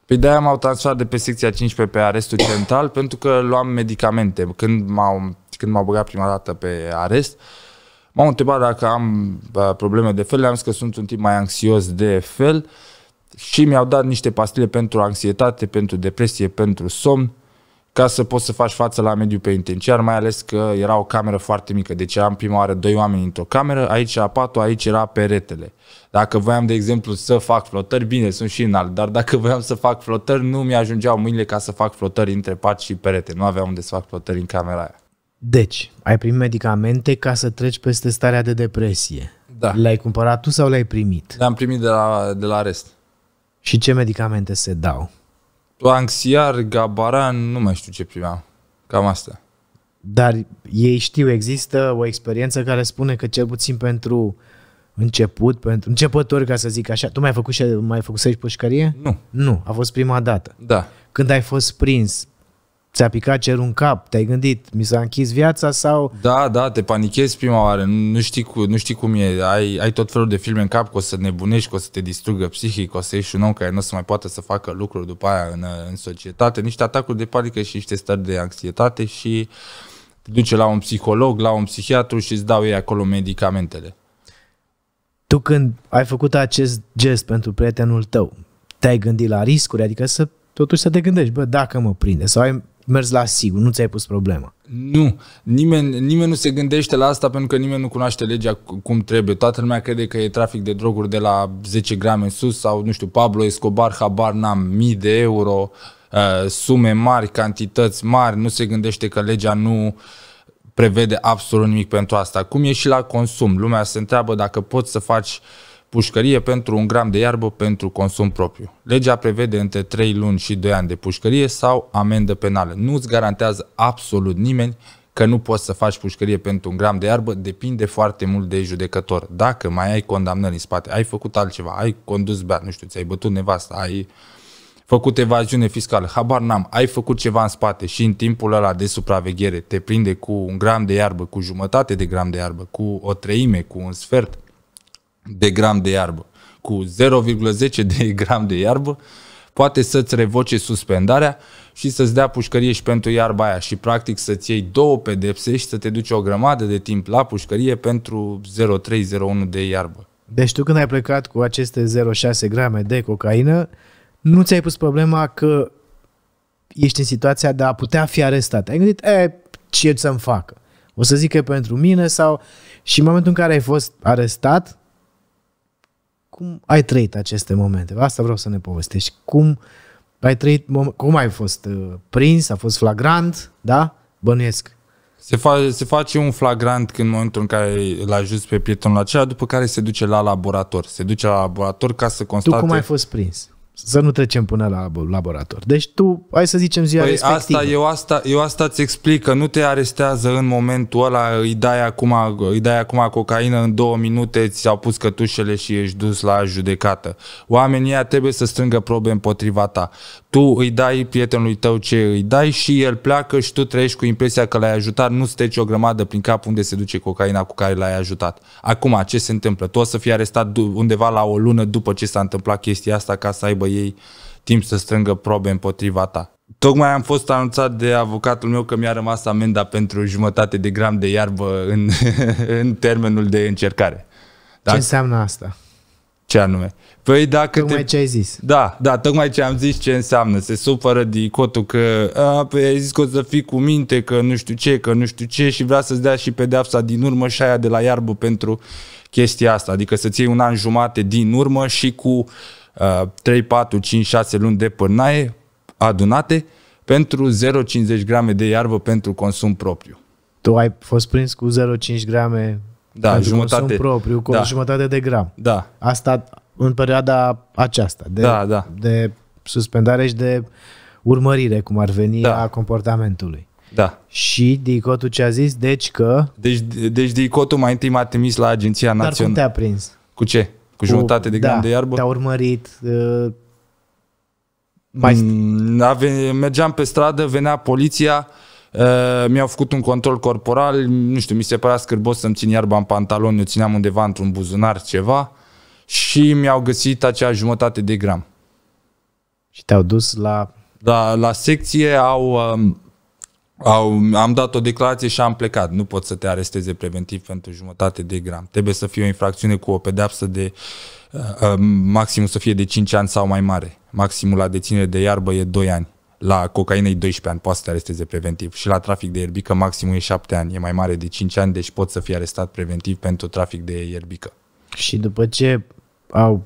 Speaker 1: Păi de m-au transferat de pe secția 15 pe arestul central pentru că luam medicamente. Când m-au, când m-au băgat prima dată pe arest, uh, M-au întrebat dacă am probleme de fel, le-am zis că sunt un tip mai anxios de fel și mi-au dat niște pastile pentru anxietate, pentru depresie, pentru somn, ca să poți să faci față la mediul penitenciar, mai ales că era o cameră foarte mică. Deci eram prima oară doi oameni într-o cameră, aici a patul, aici era peretele. Dacă voiam, de exemplu, să fac flotări, bine, sunt și înalt, dar dacă voiam să fac flotări, nu mi ajungeau mâinile ca să fac flotări între pat și perete. Nu aveam unde să fac flotări în camera aia.
Speaker 2: Deci, ai primit medicamente ca să treci peste starea de depresie. Da. Le-ai cumpărat tu sau le-ai primit?
Speaker 1: Le-am primit de la, de la rest. Și ce medicamente se dau? Anxiar, gabaran, nu mai știu ce primeam.
Speaker 2: Cam asta. Dar ei știu, există o experiență care spune că cel puțin pentru început, pentru începători, ca să zic așa, tu mai ai făcut, mai ai făcut să pușcărie? Nu. Nu, a fost prima dată. Da. Când ai fost prins, Ți-a picat cerul în cap, te-ai gândit, mi s-a închis viața sau...
Speaker 1: Da, da, te panichezi prima oară, nu știi, cu, nu știi cum e, ai, ai tot felul de filme în cap, că o să nebunești, că o să te distrugă psihic, o să ieși un om care nu o să mai poată să facă lucruri după aia în, în societate, niște atacuri de panică și niște stări de anxietate și te duce la un psiholog, la un psihiatru și îți dau ei acolo medicamentele.
Speaker 2: Tu când ai făcut acest gest pentru prietenul tău, te-ai gândit la riscuri, adică să totuși să te gândești, bă, dacă mă prinde, sau ai mers la sigur, nu ți-ai pus problema.
Speaker 1: Nu, nimeni, nimeni nu se gândește la asta pentru că nimeni nu cunoaște legea cum trebuie. Toată lumea crede că e trafic de droguri de la 10 grame în sus sau, nu știu, Pablo Escobar, habar n-am, mii de euro, uh, sume mari, cantități mari, nu se gândește că legea nu prevede absolut nimic pentru asta. Cum e și la consum. Lumea se întreabă dacă poți să faci uh, pușcărie pentru un gram de iarbă pentru consum propriu. Legea prevede între 3 luni și 2 ani de pușcărie sau amendă penală. Nu îți garantează absolut nimeni că nu poți să faci pușcărie pentru un gram de iarbă, depinde foarte mult de judecător. Dacă mai ai condamnări în spate, ai făcut altceva, ai condus bea, nu știu, ți-ai bătut nevasta, ai făcut evaziune fiscală, habar n-am, ai făcut ceva în spate și în timpul ăla de supraveghere te prinde cu un gram de iarbă, cu jumătate de gram de iarbă, cu o treime, cu un sfert, de gram de iarbă cu 0,10 de <laughs> gram de iarbă, poate să-ți revoce suspendarea și să-ți dea pușcărie și pentru iarba aia și practic să-ți iei două pedepse și să te duci o grămadă de timp la pușcărie pentru 0,3-0,1 de iarbă.
Speaker 2: Deci tu când ai plecat cu aceste 0,6 grame de cocaină, nu ți-ai pus problema că ești în situația de a putea fi arestat. Ai gândit, e, ce să-mi facă? O să zic că pentru mine sau... Și în momentul în care ai fost arestat, cum ai trăit aceste momente? Asta vreau să ne povestești. Cum ai trăit, cum ai fost uh, prins, a fost flagrant, da? Bănuiesc.
Speaker 1: Se, fa- se face un flagrant în momentul în care îl ajuns pe pietonul acela, după care se duce la laborator. Se duce la laborator ca să constate... Tu cum ai
Speaker 2: fost prins? Să nu trecem până la laborator. Deci tu, hai să zicem ziua păi respectivă. Asta,
Speaker 1: eu, asta, eu asta îți explic, că nu te arestează în momentul ăla, îi dai acum, îi dai acum cocaină în două minute, ți au pus cătușele și ești dus la judecată. Oamenii ăia trebuie să strângă probe împotriva ta. Tu îi dai prietenului tău ce îi dai și el pleacă și tu trăiești cu impresia că l-ai ajutat, nu steci o grămadă prin cap unde se duce cocaina cu care l-ai ajutat. Acum, ce se întâmplă? Tu o să fii arestat undeva la o lună după ce s-a întâmplat chestia asta ca să aibă ei timp să strângă probe împotriva ta. Tocmai am fost anunțat de avocatul meu că mi-a rămas amenda pentru jumătate de gram de iarbă în, <laughs> în termenul de încercare. Dacă... Ce da?
Speaker 2: înseamnă asta?
Speaker 1: Ce anume? Păi dacă tocmai te... ce ai zis. Da, da, tocmai ce am zis ce înseamnă. Se supără cotul că a, păi ai zis că o să fii cu minte, că nu știu ce, că nu știu ce și vrea să-ți dea și pedeapsa din urmă și aia de la iarbă pentru chestia asta. Adică să-ți iei un an jumate din urmă și cu uh, 3, 4, 5, 6 luni de pârnaie adunate pentru 0,50 grame de iarbă pentru consum propriu.
Speaker 2: Tu ai fost prins cu 0,5 grame da, pentru jumătate, consum propriu, cu da, jumătate de gram.
Speaker 1: Da. Asta
Speaker 2: în perioada aceasta de, da, da. de suspendare și de urmărire, cum ar veni, da. a comportamentului. Da. Și Dicotul ce a zis? Deci că...
Speaker 1: Deci, deci Dicotul mai întâi m-a trimis la Agenția Națională. Dar cum te-a prins? Cu ce? Cu jumătate de da, de iarbă? te-a urmărit. Uh, mai... Mm, Ave, mergeam pe stradă, venea poliția, uh, mi-au făcut un control corporal, nu știu, mi se părea scârbos să-mi țin iarba în pantalon, eu țineam undeva într-un buzunar ceva și mi-au găsit acea jumătate de gram.
Speaker 2: Și te-au dus la...
Speaker 1: Da, la secție au... Uh, au, am dat o declarație și am plecat. Nu pot să te aresteze preventiv pentru jumătate de gram. Trebuie să fie o infracțiune cu o pedeapsă de uh, uh maximum să fie de 5 ani sau mai mare. Maximul la deținere de iarbă e 2 ani. La cocaină e 12 ani, poate să te aresteze preventiv. Și la trafic de ierbică maximul e 7 ani. E mai mare de 5 ani, deci poți să fie arestat preventiv pentru trafic de ierbică. Și după ce au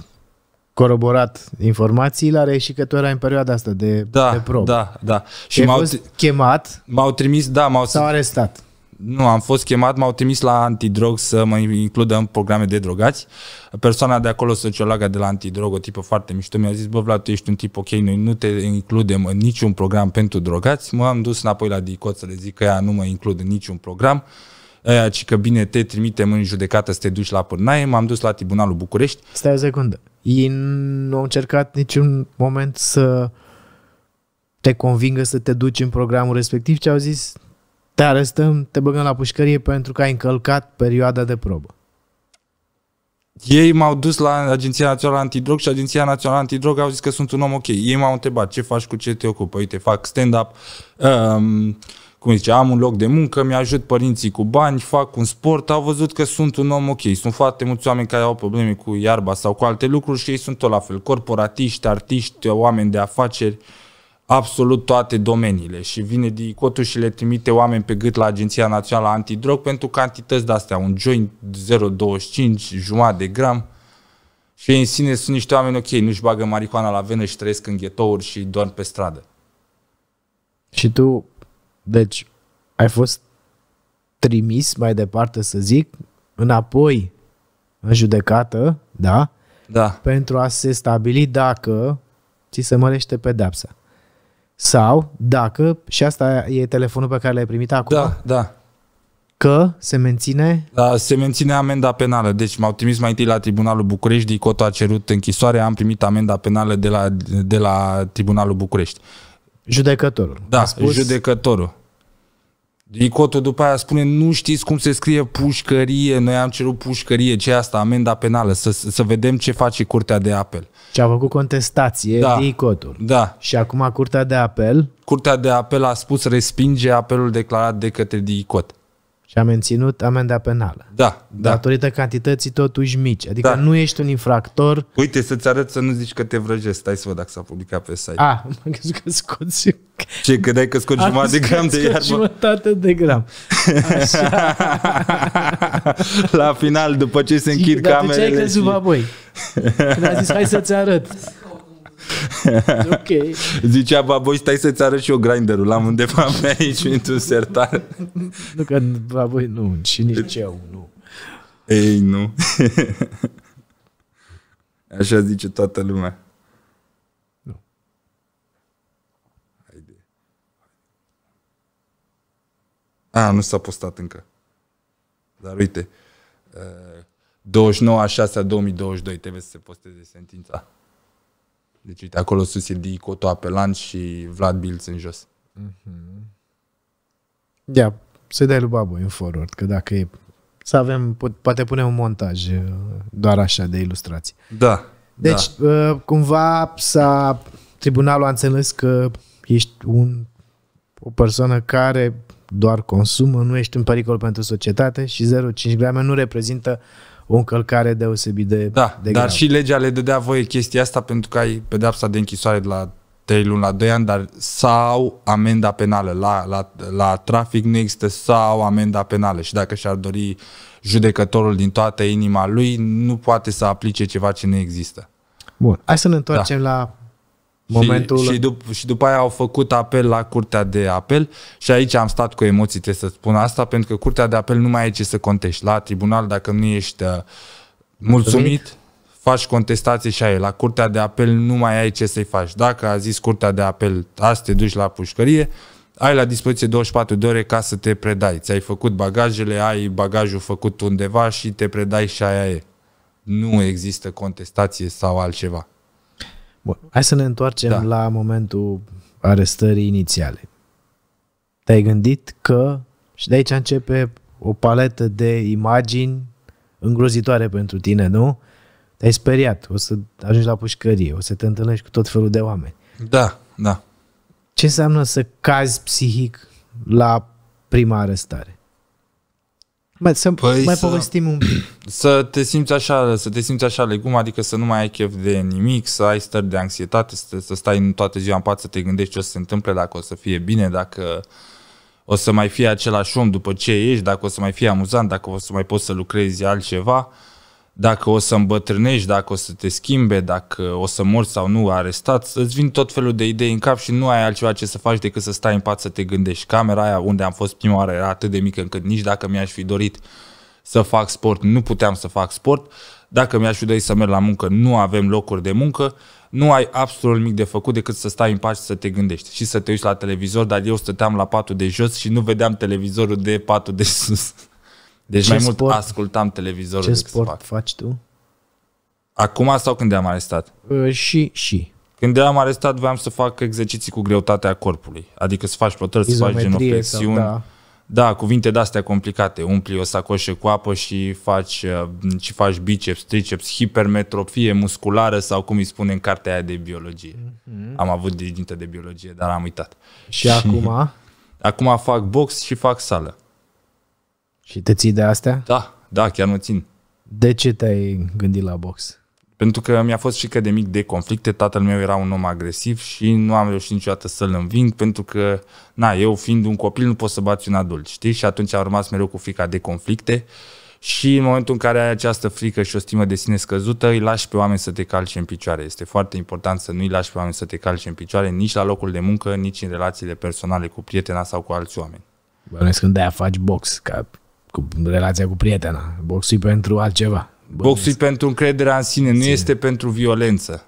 Speaker 2: coroborat informațiile, are și că tu erai în perioada asta de, da, de probă. Da,
Speaker 1: da. Și m-au fost chemat? M-au trimis, da, m-au... s-au arestat? Nu, am fost chemat, m-au trimis la antidrog să mă includă în programe de drogați. Persoana de acolo, sociologa de la antidrog, o tipă foarte mișto, mi-a zis, bă Vlad, tu ești un tip ok, noi nu te includem în niciun program pentru drogați. M-am dus înapoi la DICOT să le zic că ea nu mă include în niciun program aia, ci că bine te trimitem în judecată să te duci la pârnaie, m-am dus la Tribunalul București. Stai o secundă.
Speaker 2: Ei nu au încercat niciun moment să te convingă să te duci în programul respectiv, Ce au zis te arestăm, te băgăm la pușcărie pentru că ai încălcat perioada de probă.
Speaker 1: Ei m-au dus la Agenția Națională Antidrog și Agenția Națională Antidrog au zis că sunt un om ok. Ei m-au întrebat ce faci, cu ce te ocupi. Uite, fac stand-up, um, cum zice, am un loc de muncă, mi-ajut părinții cu bani, fac un sport, au văzut că sunt un om ok. Sunt foarte mulți oameni care au probleme cu iarba sau cu alte lucruri și ei sunt tot la fel, corporatiști, artiști, oameni de afaceri, absolut toate domeniile. Și vine cotul și le trimite oameni pe gât la Agenția Națională Antidrog pentru cantități de-astea, un joint 0,25, jumătate de gram. Și ei în sine sunt niște oameni ok, nu-și bagă marihuana la venă și trăiesc în ghetouri și dorm pe stradă.
Speaker 2: Și tu deci, ai fost trimis mai departe, să zic, înapoi în judecată, da? Da. Pentru a se stabili dacă ți se mărește pedepsa. Sau dacă, și asta e telefonul pe care l-ai primit acum, da, da. că se menține...
Speaker 1: Da, se menține amenda penală. Deci m-au trimis mai întâi la Tribunalul București, Dicotul a cerut închisoare, am primit amenda penală de la, de la Tribunalul București. Judecătorul. Da, spus... judecătorul. Icotul după aia spune, nu știți cum se scrie pușcărie, noi am cerut pușcărie, ce asta, amenda penală, să, să vedem ce face Curtea de Apel.
Speaker 2: Și a făcut contestație da, de Icotul. Da. Și acum Curtea de Apel...
Speaker 1: Curtea de Apel a spus respinge apelul declarat de către DICOT. Și a menținut
Speaker 2: amenda penală. Da, da. Datorită cantității totuși mici. Adică da. nu ești un infractor.
Speaker 1: Uite, să-ți arăt să nu zici că te vrăjesc. Stai să văd dacă s-a publicat pe site. A, ah, <laughs> mă gândesc că scoți... Ce, dai că scoți jumătate de gram de iarbă?
Speaker 2: jumătate de gram. Așa.
Speaker 1: <laughs> La final, după ce se închid Dar camerele... Dar ce ai crezut, și... voi? Când a zis, hai să-ți
Speaker 2: arăt. <laughs> ok.
Speaker 1: Zicea, voi stai să-ți arăt și eu grinderul, am undeva pe aici, <laughs> într-un sertar.
Speaker 2: nu că voi nu, și nici eu nu.
Speaker 1: Ei, nu. <laughs> Așa zice toată lumea. Nu. Haide. A, nu s-a postat încă. Dar uite, 29 uh, a 6 a 2022 trebuie să se posteze sentința. Deci uite, acolo sus e Dicoto apelant și Vlad Bilț în jos. Mm-hmm.
Speaker 2: Ia, să-i dai lui Babu în forward, că dacă e... Să avem, poate punem un montaj uh, doar așa de ilustrații. Da. Deci, da. Uh, cumva s-a, tribunalul a înțeles că ești un, o persoană care doar consumă, nu ești în pericol pentru societate și 0,5 grame nu reprezintă o încălcare deosebit de Da, de dar grav. și
Speaker 1: legea le dădea voie chestia asta pentru că ai pedepsa de închisoare de la 3 luni la 2 ani, dar sau amenda penală. La, la, la trafic nu există sau amenda penală și dacă și-ar dori judecătorul din toată inima lui, nu poate să aplice ceva ce nu există.
Speaker 2: Bun, hai să ne întoarcem da. la
Speaker 1: Momentul... Și, și, dup- și după aia au făcut apel la curtea de apel și aici am stat cu emoții, trebuie să spun asta, pentru că curtea de apel nu mai e ce să contești. La tribunal, dacă nu ești uh, mulțumit, faci contestații și aia. La curtea de apel nu mai ai ce să-i faci. Dacă a zis curtea de apel, azi te duci la pușcărie, ai la dispoziție 24 de ore ca să te predai. Ți-ai făcut bagajele, ai bagajul făcut undeva și te predai și aia e. Nu există contestație sau altceva.
Speaker 2: Bun. Hai să ne întoarcem da. la momentul arestării inițiale. Te-ai gândit că, și de aici începe o paletă de imagini îngrozitoare pentru tine, nu? Te-ai speriat, o să ajungi la pușcărie, o să te întâlnești cu tot felul de oameni. Da, da. Ce înseamnă să cazi psihic la prima arestare? Mai, să păi mai să, povestim un pic.
Speaker 1: <clears throat> Să te simți așa, să te simți așa legum, adică să nu mai ai chef de nimic, să ai stări de anxietate, să, să stai în toată ziua în pat să te gândești ce o să se întâmple, dacă o să fie bine, dacă o să mai fie același om după ce ești, dacă o să mai fie amuzant, dacă o să mai poți să lucrezi altceva. Uh, dacă o să îmbătrânești, dacă o să te schimbe, dacă o să mori sau nu arestat, îți vin tot felul de idei în cap și nu ai altceva ce să faci decât să stai în pat să te gândești. Camera aia unde am fost prima oară era atât de mică încât nici dacă mi-aș fi dorit să fac sport, nu puteam să fac sport. Dacă mi-aș fi dorit să merg la muncă, nu avem locuri de muncă. Nu ai absolut nimic de făcut decât să stai în pace să te gândești și să te uiți la televizor, dar eu stăteam la patul de jos și nu vedeam televizorul de patul de sus. Deci mai mai sport, mult ascultam televizorul. Ce sport
Speaker 2: fac. faci tu?
Speaker 1: Acum sau când am arestat? Uh, și, și. Când am arestat, voiam să fac exerciții cu greutatea corpului. Adică să faci plătări, să faci genoflexiuni. Sau, da. da, cuvinte de-astea complicate. Umpli o sacoșă cu apă și faci, ă, și faci biceps, triceps, hipermetropie musculară sau cum îi spune în cartea aia de biologie. Mm-hmm. Am avut diriginte de biologie, dar am uitat. Și, și acum? <laughs> Acum fac box și fac sală. Și
Speaker 2: te ții de astea?
Speaker 1: Da, da, chiar mă țin. De
Speaker 2: ce te-ai gândit la box?
Speaker 1: Pentru că mi-a fost că de mic de conflicte, tatăl meu era un om agresiv și nu am reușit niciodată să-l înving pentru că, na, eu fiind un copil nu pot să bați un adult, știi? Și atunci am rămas mereu cu frica de conflicte și în momentul în care ai această frică și o stimă de sine scăzută, îi lași pe oameni să te calce în picioare. Este foarte important să nu-i lași pe oameni să te calce în picioare nici la locul de muncă, nici în relațiile personale cu prietena sau cu alți oameni.
Speaker 2: Bănuiesc când de-aia faci box, ca cu relația cu prietena. Boxul pentru altceva.
Speaker 1: Boxul pentru încrederea în sine, nu este pentru violență.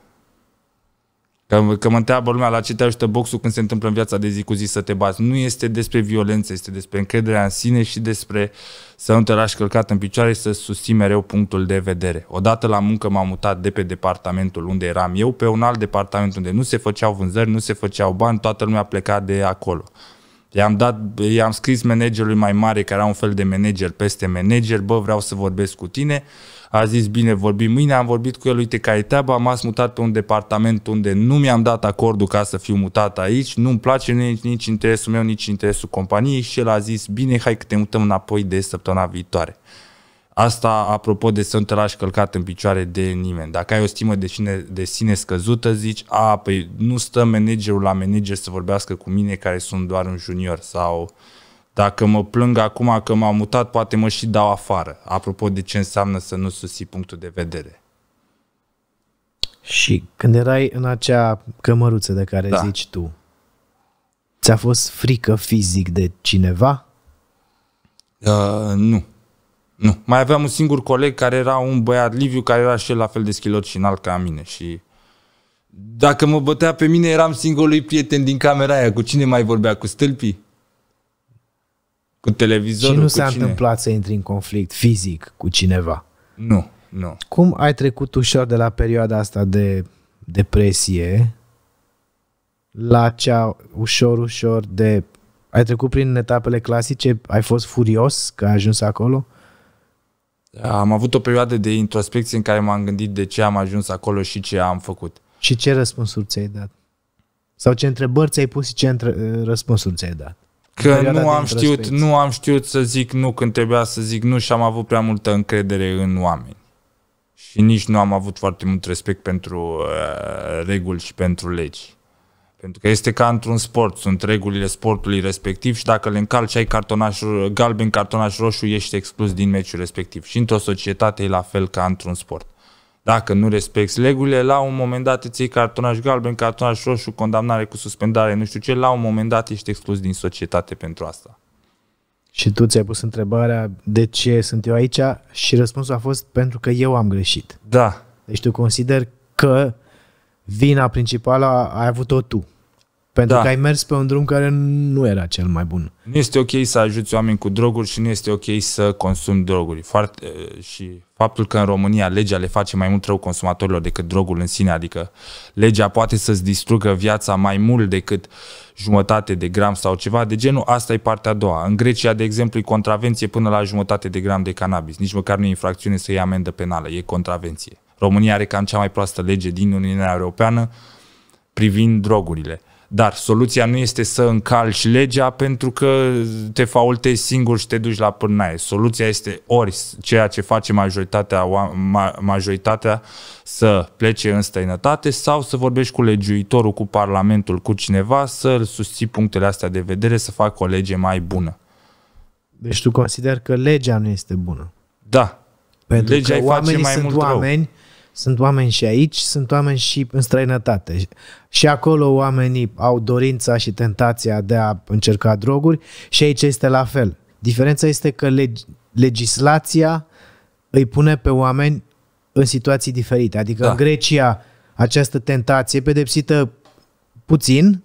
Speaker 1: Că, că mă întreabă lumea la ce te ajută boxul când se întâmplă în viața de zi cu zi să te bați. Nu este despre violență, este despre încrederea în sine și despre să nu te lași călcat în picioare și să susții mereu punctul de vedere. Odată la muncă m-am mutat de pe departamentul unde eram eu pe un alt departament unde nu se făceau vânzări, nu se făceau bani, toată lumea pleca de acolo. I-am, dat, i-am scris managerului mai mare, care era un fel de manager peste manager, bă, vreau să vorbesc cu tine. A zis, bine, vorbim mâine, am vorbit cu el, uite, care e treaba, m-ați mutat pe un departament unde nu mi-am dat acordul ca să fiu mutat aici, nu-mi place nici, nici interesul meu, nici interesul companiei și el a zis, bine, hai că te mutăm înapoi de săptămâna viitoare. Asta apropo de să nu te lași călcat în picioare de nimeni. Dacă ai o stimă de sine, de sine scăzută, zici, a, păi nu stă managerul la manager să vorbească cu mine care sunt doar un junior sau dacă mă plâng acum că m-am mutat, poate mă și dau afară. Apropo de ce înseamnă să nu susții punctul de vedere.
Speaker 2: Și când erai în acea cămăruță de care da. zici tu, ți-a fost frică fizic de cineva?
Speaker 1: Uh, nu. Nu. Mai aveam un singur coleg care era un băiat Liviu, care era și el la fel de schilot și înalt ca mine și dacă mă bătea pe mine, eram singurul prieten din camera aia. Cu cine mai vorbea? Cu stâlpii? Cu televizorul? Și nu s-a cine? întâmplat
Speaker 2: să intri în conflict fizic cu cineva? Nu, nu. Cum ai trecut ușor de la perioada asta de depresie la cea ușor, ușor de... Ai trecut prin etapele clasice? Ai fost furios că ai ajuns acolo?
Speaker 1: Am avut o perioadă de introspecție în care m-am gândit de ce am ajuns acolo și ce am făcut.
Speaker 2: Și ce răspunsuri ți-ai dat? Sau ce întrebări ți-ai pus și ce între... răspunsuri ți-ai dat? Că nu am, știut,
Speaker 1: nu am știut să zic nu când trebuia să zic nu și am avut prea multă încredere în oameni. Și nici nu am avut foarte mult respect pentru uh, reguli și pentru legi. Pentru că este ca într-un sport, sunt regulile sportului respectiv și dacă le încalci, ai cartonaș galben, cartonaș roșu, ești exclus din meciul respectiv. Și într-o societate e la fel ca într-un sport. Dacă nu respecti regulile, la un moment dat îți iei cartonaș galben, cartonaș roșu, condamnare cu suspendare, nu știu ce, la un moment dat ești exclus din societate pentru asta.
Speaker 2: Și tu ți-ai pus întrebarea de ce sunt eu aici și răspunsul a fost pentru că eu am greșit. Da. Deci tu consider că vina principală ai avut-o tu. Pentru da. că ai mers pe un drum care nu era cel mai bun.
Speaker 1: Nu este ok să ajuți oameni cu droguri și nu este ok să consumi droguri. Foarte, și faptul că în România legea le face mai mult rău consumatorilor decât drogul în sine, adică legea poate să-ți distrugă viața mai mult decât jumătate de gram sau ceva de genul, asta e partea a doua. În Grecia, de exemplu, e contravenție până la jumătate de gram de cannabis. Nici măcar nu e infracțiune să iei amendă penală, e contravenție. România are cam cea mai proastă lege din Uniunea Europeană privind drogurile. Dar soluția nu este să încalci legea pentru că te faultezi singur și te duci la pârnaie. Soluția este ori ceea ce face majoritatea, majoritatea să plece în străinătate sau să vorbești cu legiuitorul, cu parlamentul, cu cineva, să susții punctele astea de vedere, să facă o lege mai bună.
Speaker 2: Deci tu consider că legea nu este bună.
Speaker 1: Da. Pentru legea că oamenii mai sunt mult oameni
Speaker 2: rău sunt oameni și aici, sunt oameni și în străinătate. Și acolo oamenii au dorința și tentația de a încerca droguri și aici este la fel. Diferența este că leg- legislația îi pune pe oameni în situații diferite. Adică da. în Grecia această tentație pedepsită puțin,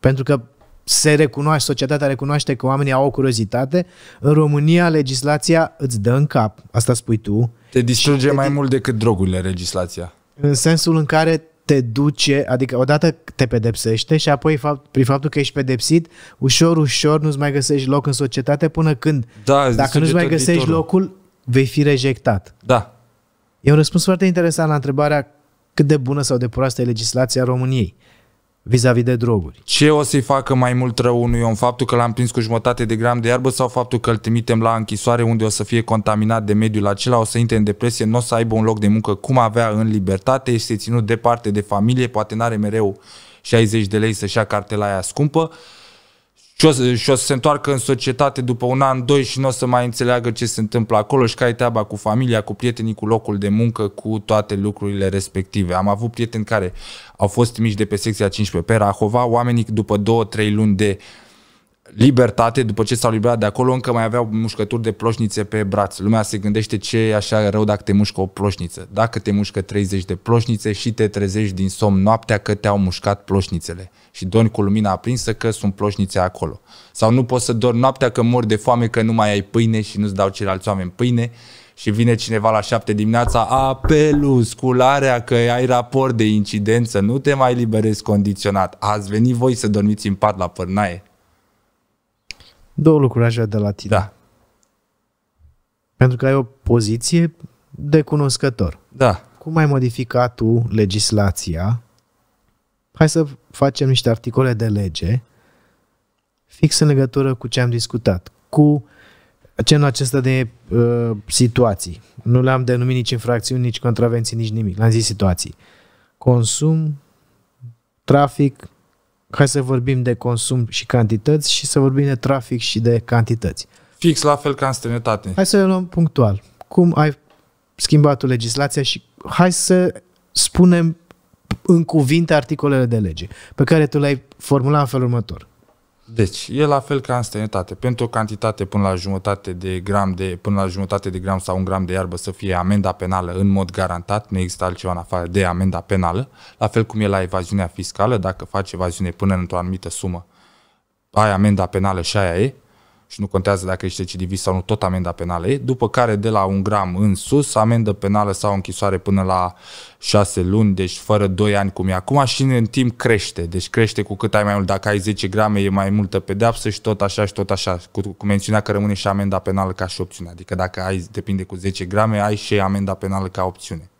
Speaker 2: pentru că se recunoaște, societatea recunoaște că oamenii au o curiozitate. În România legislația îți dă în cap, asta spui tu,
Speaker 1: te distruge te mai mult decât drogurile legislația.
Speaker 2: În sensul în care te duce, adică odată te pedepsește și apoi fapt, prin faptul că ești pedepsit, ușor, ușor nu-ți mai găsești loc în societate până când,
Speaker 1: da, dacă nu-ți mai găsești viitorul. locul,
Speaker 2: vei fi rejectat. Da. E un răspuns foarte interesant la întrebarea cât de
Speaker 1: bună sau de proastă e legislația României vis-a-vis de droguri. Ce o să-i facă mai mult rău unui om? Faptul că l-am prins cu jumătate de gram de iarbă sau faptul că îl trimitem la închisoare unde o să fie contaminat de mediul acela, o să intre în depresie, nu o să aibă un loc de muncă cum avea în libertate, este ținut departe de familie, poate n-are mereu 60 de lei să-și ia cartela aia scumpă. Uh, și o, să, și o să se întoarcă în societate după un an, doi și nu o să mai înțeleagă ce se întâmplă acolo și care treaba cu familia, cu prietenii, cu locul de muncă, cu toate lucrurile respective. Am avut prieteni care au fost trimiși de pe secția 15 pe Rahova, oamenii după 2-3 luni de uh, libertate, după ce s-au liberat de acolo, încă mai aveau mușcături de ploșnițe pe braț. Lumea se gândește ce e așa rău dacă te mușcă o ploșniță. Dacă te mușcă 30 de ploșnițe și te trezești din somn noaptea că te-au mușcat ploșnițele și dormi cu lumina aprinsă că sunt ploșnițe acolo. Sau nu poți să dormi noaptea că mor de foame că nu mai ai pâine și nu-ți dau ceilalți oameni pâine și vine cineva la 7 dimineața, apelul, scularea că ai raport de incidență, nu te mai liberezi condiționat. Ați venit voi să dormiți în pat la părnaie.
Speaker 2: Două lucruri așa de la tine. Da. Pentru că ai o poziție de cunoscător. Da. Cum ai modificat tu legislația? Hai să facem niște articole de lege fix în legătură cu ce am discutat, cu genul acesta de uh, situații. Nu le-am denumit nici infracțiuni, nici contravenții, nici nimic. Le-am zis situații. Consum, trafic, hai să vorbim de consum și cantități și să vorbim de trafic și de cantități.
Speaker 1: Fix la fel ca în străinătate.
Speaker 2: Hai să luăm punctual. Cum ai schimbat tu legislația și hai să spunem în cuvinte articolele de lege pe care tu le-ai formulat în felul următor.
Speaker 1: Deci, e la fel ca în străinătate. Pentru o cantitate până la jumătate de gram de, până la jumătate de gram sau un gram de iarbă să fie amenda penală în mod garantat, nu există altceva în afară de amenda penală, la fel cum e la evaziunea fiscală, dacă faci evaziune până într-o anumită sumă, ai amenda penală și aia e, și nu contează dacă ești recidivist sau nu, tot amenda penală e, după care de la un gram în sus, amendă penală sau închisoare până la șase luni, deci fără doi ani cum e acum și în timp crește, deci crește cu cât ai mai mult, dacă ai 10 grame e mai multă pedeapsă și tot așa și tot așa, cu, cu mențiunea că rămâne și amenda penală ca și opțiune, adică dacă ai, depinde cu 10 grame, ai și amenda penală ca opțiune.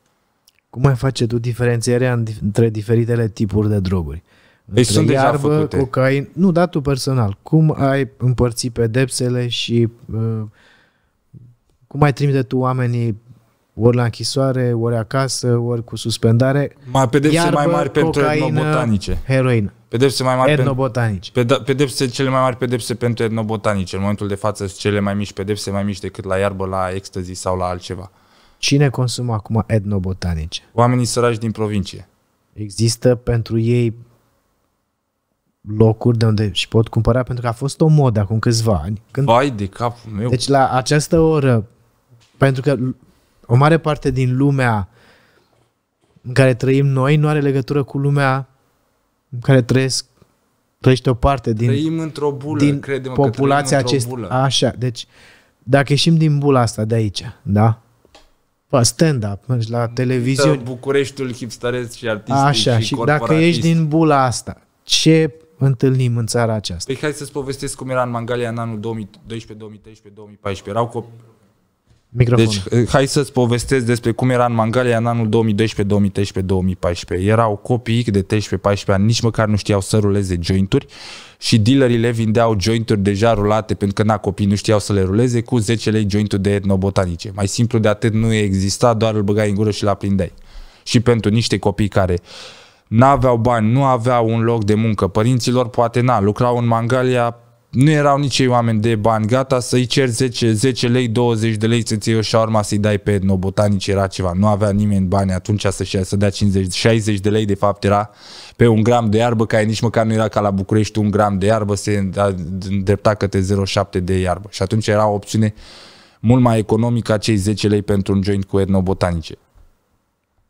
Speaker 2: Cum mai face tu diferențierea între diferitele tipuri de droguri? Deci sunt deja iarbă, făcute. cocain... Nu, da tu personal. Cum ai împărțit pedepsele și uh, cum ai trimite tu oamenii ori la închisoare, ori acasă, ori cu suspendare. Mai pedepse iarbă, mai mari pentru cocaină, etnobotanice.
Speaker 1: Heroină. Pedepse mai mari etnobotanice. Pe, pedepse, cele mai mari pedepse pentru etnobotanice. În momentul de față sunt cele mai mici pedepse, mai mici decât la iarbă, la ecstasy sau la altceva.
Speaker 2: Cine consumă acum etnobotanice?
Speaker 1: Oamenii săraci din provincie.
Speaker 2: Există pentru ei locuri de unde și pot cumpăra pentru că a fost o modă acum câțiva ani. Când...
Speaker 1: Vai de capul meu! Deci
Speaker 2: la această oră, pentru că o mare parte din lumea în care trăim noi nu are legătură cu lumea în care trăiesc trăiește o parte din, trăim
Speaker 1: într-o bulă, din populația acestei. Așa,
Speaker 2: deci dacă ieșim din bula asta de aici, da? Pa, stand-up, mergi la televiziune.
Speaker 1: Bucureștiul hipsteresc și artistic Așa, și, și dacă ieși din
Speaker 2: bula asta, ce întâlnim în țara aceasta.
Speaker 1: Păi hai să-ți povestesc cum era în Mangalia în anul 2012, 2013, 2014. Erau copii Microfon. Deci, eh, hai să-ți povestesc despre cum era în Mangalia în anul 2012, 2013, 2014. Erau copii de 13-14 ani, nici măcar nu știau să ruleze jointuri și dealerii le vindeau jointuri deja rulate pentru că na, copiii nu știau să le ruleze cu 10 lei jointuri de etnobotanice. Mai simplu de atât nu exista, doar îl băgai în gură și l aprindeai. Și pentru niște copii care uh, n-aveau bani, nu aveau un loc de muncă, părinților poate n lucrau în Mangalia, nu erau nici ei oameni de bani, gata să-i ceri 10, 10 lei, 20 de lei să-ți iei o șaurma să-i dai pe etnobotanici, era ceva, nu avea nimeni bani atunci să, să dea 50, 60 de lei, de fapt era pe un gram de iarbă, care nici măcar nu era ca la București, un gram de iarbă se îndrepta către 0,7 de iarbă și atunci era o opțiune mult mai economică acei 10 lei pentru un joint cu etnobotanice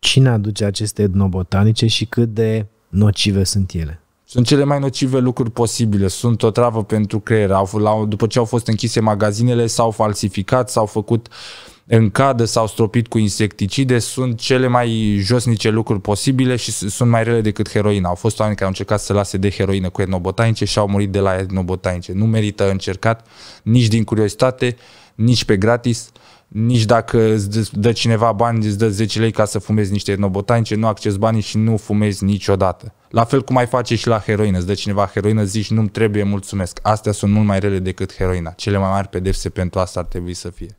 Speaker 2: cine aduce aceste etnobotanice și cât de nocive sunt ele?
Speaker 1: Sunt cele mai nocive lucruri posibile. Sunt o travă pentru creier. Au, după ce au fost închise magazinele, s-au falsificat, s-au făcut în cadă, s-au stropit cu insecticide. Sunt cele mai josnice lucruri posibile și sunt mai rele decât heroina. Au fost oameni care au încercat să lase de heroină cu etnobotanice și au murit de la etnobotanice. Nu merită încercat nici din curiozitate, nici pe gratis. Uh, nici dacă îți dă cineva bani, îți dă 10 lei ca să fumezi niște etnobotanice, nu accesi banii și nu fumezi niciodată. La fel cum mai face și la heroină, îți dă cineva heroină, zici nu-mi trebuie, mulțumesc. Astea sunt mult mai rele decât heroina. Cele mai mari pedepse pentru asta ar trebui să fie.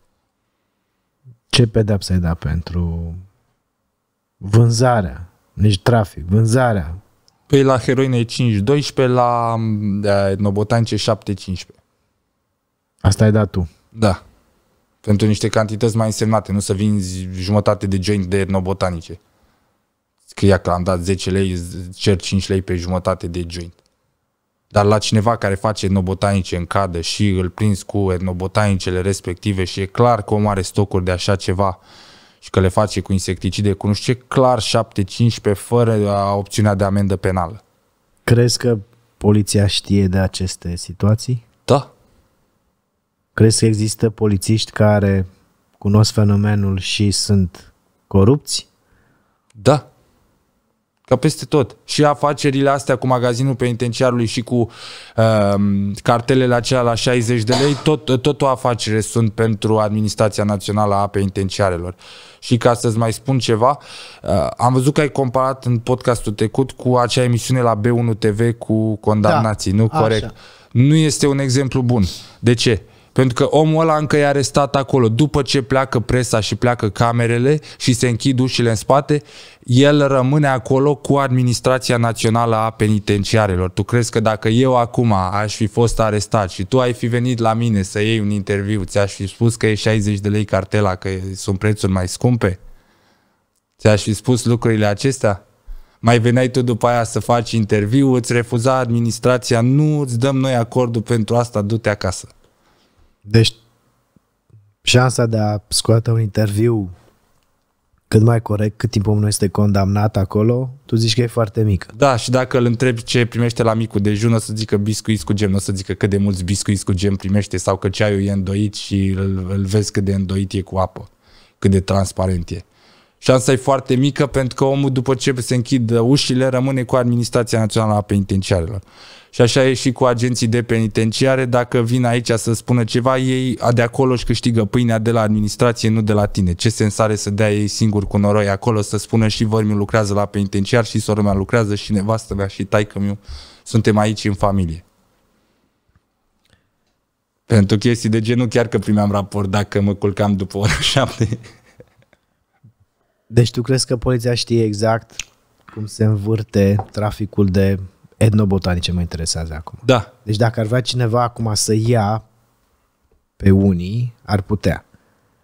Speaker 2: Ce pedepse ai da pentru vânzarea, nici trafic, vânzarea?
Speaker 1: Păi la heroină e 5-12, la mm, da, etnobotanice 7-15.
Speaker 2: Asta ai dat tu?
Speaker 1: Da pentru niște cantități mai însemnate, nu să vinzi jumătate de joint de etnobotanice. Scria că am dat 10 lei, cer 5 lei pe jumătate de joint. Dar la cineva care face etnobotanice în cadă și îl prins cu etnobotanicele respective și e clar că om are stocuri de așa ceva și că le face cu insecticide, cu nu știu ce, clar 7-15 fără opțiunea de amendă penală. Crezi că poliția știe de aceste
Speaker 2: situații? Da. Crezi că există polițiști care cunosc fenomenul și sunt corupți? Da.
Speaker 1: Ca peste tot. Și afacerile astea cu magazinul penitenciarului și cu um, uh, cartelele acelea la 60 de lei, tot, tot o afacere sunt pentru Administrația Națională a Penitenciarelor. Și ca să-ți mai spun ceva, uh, am văzut că ai comparat în podcastul trecut cu acea emisiune la B1 TV cu condamnații, da, nu? Așa. Corect. Nu este un exemplu bun. De ce? Uh, pentru că omul ăla încă e arestat acolo. După ce pleacă presa și pleacă camerele și se închid ușile în spate, el rămâne acolo cu Administrația Națională a Penitenciarelor. Tu crezi că dacă eu acum aș fi fost arestat și tu ai fi venit la mine să iei un interviu, ți-aș fi spus că e 60 de lei cartela, că sunt prețuri mai scumpe? Ți-aș fi spus lucrurile acestea? Mai veneai tu după aia să faci interviu, îți refuza administrația, nu îți dăm noi acordul pentru asta, du-te acasă.
Speaker 2: Deci, șansa de a scoate un interviu cât mai corect, cât timp omul este condamnat acolo, tu zici că e foarte mică.
Speaker 1: Da, și dacă îl întrebi ce primește la micul dejun, o să zică biscuiți cu gem, nu o să zică cât de mulți biscuiți cu gem primește sau că ceaiul e îndoit și îl, îl vezi cât de îndoit e cu apă, cât de transparent e. Șansa e foarte mică pentru că omul după ce se închid ușile rămâne cu Administrația Națională a Penitenciarelor. Și așa e și cu agenții de penitenciare, dacă vin aici să spună ceva, ei de acolo își câștigă pâinea de la administrație, nu de la tine. Ce sens are să dea ei singur cu noroi acolo, să spună și vărmiu lucrează la penitenciar, și sora mea lucrează, și nevastă mea, și taică miu suntem aici în familie. Pentru chestii de genul, chiar că primeam raport dacă mă culcam după ora <laughs> șapte.
Speaker 2: Deci tu crezi că poliția știe exact cum se învârte traficul de etnobotanice mă interesează acum. Da. Deci dacă ar vrea cineva acum să ia pe unii, ar putea.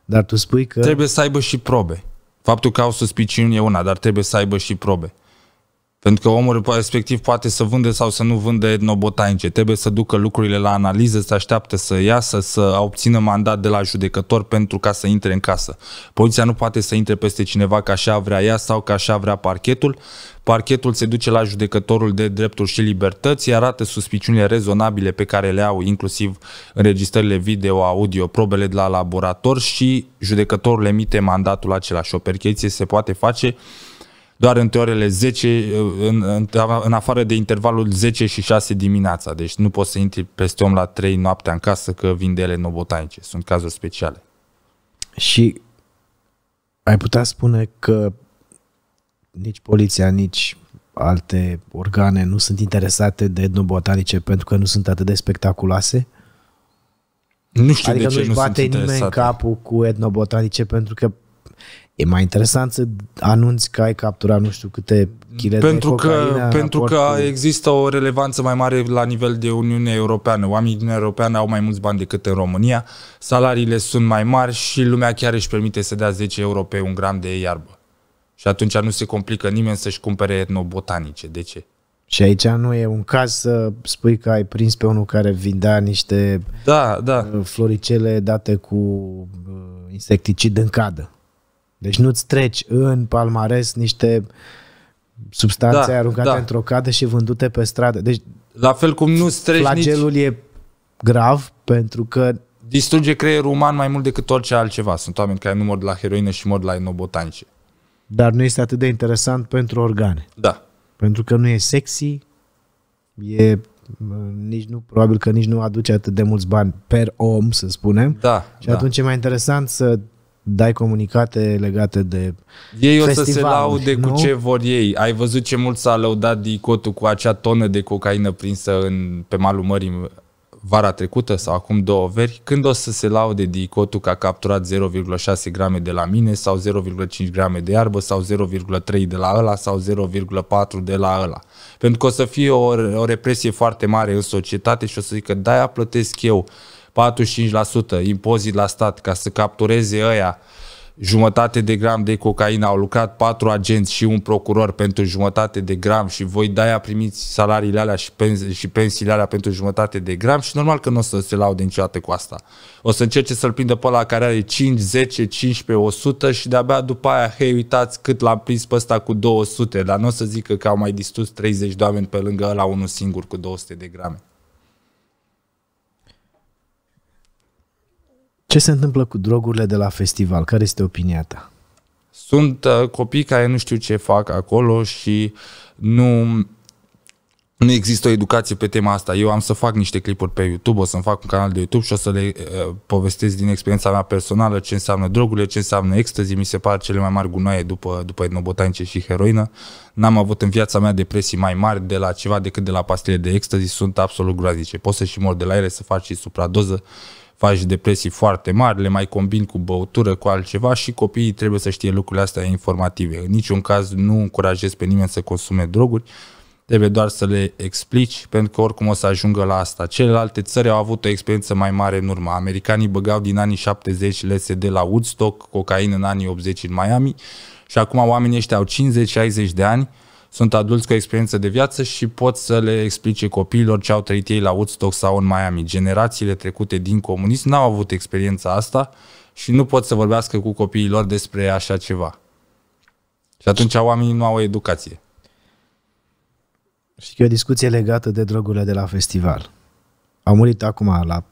Speaker 2: Dar tu spui că... Trebuie
Speaker 1: să aibă și probe. Faptul că au suspiciuni e una, dar trebuie să aibă și probe. Pentru că omul respectiv poate să vânde sau să nu vânde etnobotanice. Trebuie să ducă lucrurile la analiză, să așteapte să iasă, să obțină mandat de la judecător pentru ca să intre în casă. Poliția nu poate să intre peste cineva că așa vrea ea sau că așa vrea parchetul. Parchetul se duce la judecătorul de drepturi și libertăți, arată suspiciunile rezonabile pe care le au, inclusiv înregistrările video, audio, probele de la laborator și judecătorul emite mandatul acela. Și o percheție se poate face doar între orele 10, în, în, în afară de intervalul 10 și 6 dimineața. Deci nu poți să intri peste om la 3 noaptea în casă că vin de ele nobotanice. Sunt cazuri speciale.
Speaker 2: Și ai putea spune că nici poliția, nici alte organe nu sunt interesate de etnobotanice pentru că nu sunt atât de spectaculoase? Nu știu adică de ce nu bate nimeni interesate. capul cu etnobotanice pentru că E mai interesant să anunți că ai capturat nu știu câte chile pentru de că, Pentru că cu...
Speaker 1: există o relevanță mai mare la nivel de Uniune Europeană. Oamenii din Europeană au mai mulți bani decât în România, salariile sunt mai mari și lumea chiar își permite să dea 10 euro pe un gram de iarbă. Și atunci nu se complică nimeni să-și cumpere etnobotanice. De ce?
Speaker 2: Și aici nu e un caz să spui că ai prins pe unul care vindea niște
Speaker 1: da, da. Uh, floricele date cu uh,
Speaker 2: insecticid în cadă. Deci nu-ți treci în palmares niște substanțe da, aruncate da. într-o cadă și vândute pe stradă. Deci
Speaker 1: la fel cum nu treci Flagelul nici... e grav pentru că distruge creierul uman mai mult decât orice altceva. Sunt oameni care nu mor de la heroină și mor de la enobotanice.
Speaker 2: Dar nu este atât de interesant pentru organe. Da. Pentru că nu e sexy, e nici nu, probabil că nici nu aduce atât de mulți bani per om, să spunem. Da. Și da. atunci e mai interesant să dai comunicate legate de Ei o să se laude nu? cu ce
Speaker 1: vor ei. Ai văzut ce mult s-a lăudat Dicotul cu acea tonă de cocaină prinsă în, pe malul mării vara trecută sau acum două veri, când o să se laude Dicotul că a capturat 0,6 grame de la mine sau 0,5 grame de iarbă sau 0,3 de la ăla sau 0,4 de la ăla. Pentru că o să fie o, o represie foarte mare în societate și o să zică, da, plătesc eu 45% impozit la stat ca să captureze ăia jumătate de gram de cocaină, au lucrat patru agenți și un procuror pentru jumătate de gram și voi de-aia primiți salariile alea și, pen- și pensiile alea pentru jumătate de gram și normal că nu o să se laude niciodată cu asta. O să încerce să-l prindă pe ăla care are 5, 10, 15, 100 și de-abia după aia, hei, uitați cât l-am prins pe ăsta cu 200, dar nu o să zică că au mai distrus 30 de oameni pe lângă ăla unul singur cu 200 de grame.
Speaker 2: Ce se întâmplă cu drogurile de la festival? Care este opinia ta?
Speaker 1: Sunt uh, copii care nu știu ce fac acolo și nu, nu există o educație pe tema asta. Eu am să fac niște clipuri pe YouTube, o să-mi fac un canal de YouTube și o să le uh, povestesc din experiența mea personală ce înseamnă drogurile, ce înseamnă ecstasy, mi se par cele mai mari gunoaie după, după etnobotanice și heroină. N-am avut în viața mea depresii mai mari de la ceva decât de la pastile de ecstasy, sunt absolut groazice. Poți să și mor de la ele, să faci și supradoză faci depresii foarte mari, le mai combini cu băutură, cu altceva și copiii trebuie să știe lucrurile astea informative. În niciun caz nu încurajez pe nimeni să consume droguri, trebuie doar să le explici, pentru că oricum o să ajungă la asta. Celelalte țări au avut o experiență mai mare în urmă. Americanii băgau din anii 70 LSD la Woodstock, cocaină în anii 80 în Miami și acum oamenii ăștia au 50-60 de ani, sunt adulți cu experiență de viață și pot să le explice copiilor ce au trăit ei la Woodstock sau în Miami. Generațiile trecute din comunism n-au avut experiența asta și nu pot să vorbească cu copiilor despre așa ceva. Și atunci oamenii nu au o educație.
Speaker 2: Și e o discuție legată de drogurile de la festival. Au murit acum la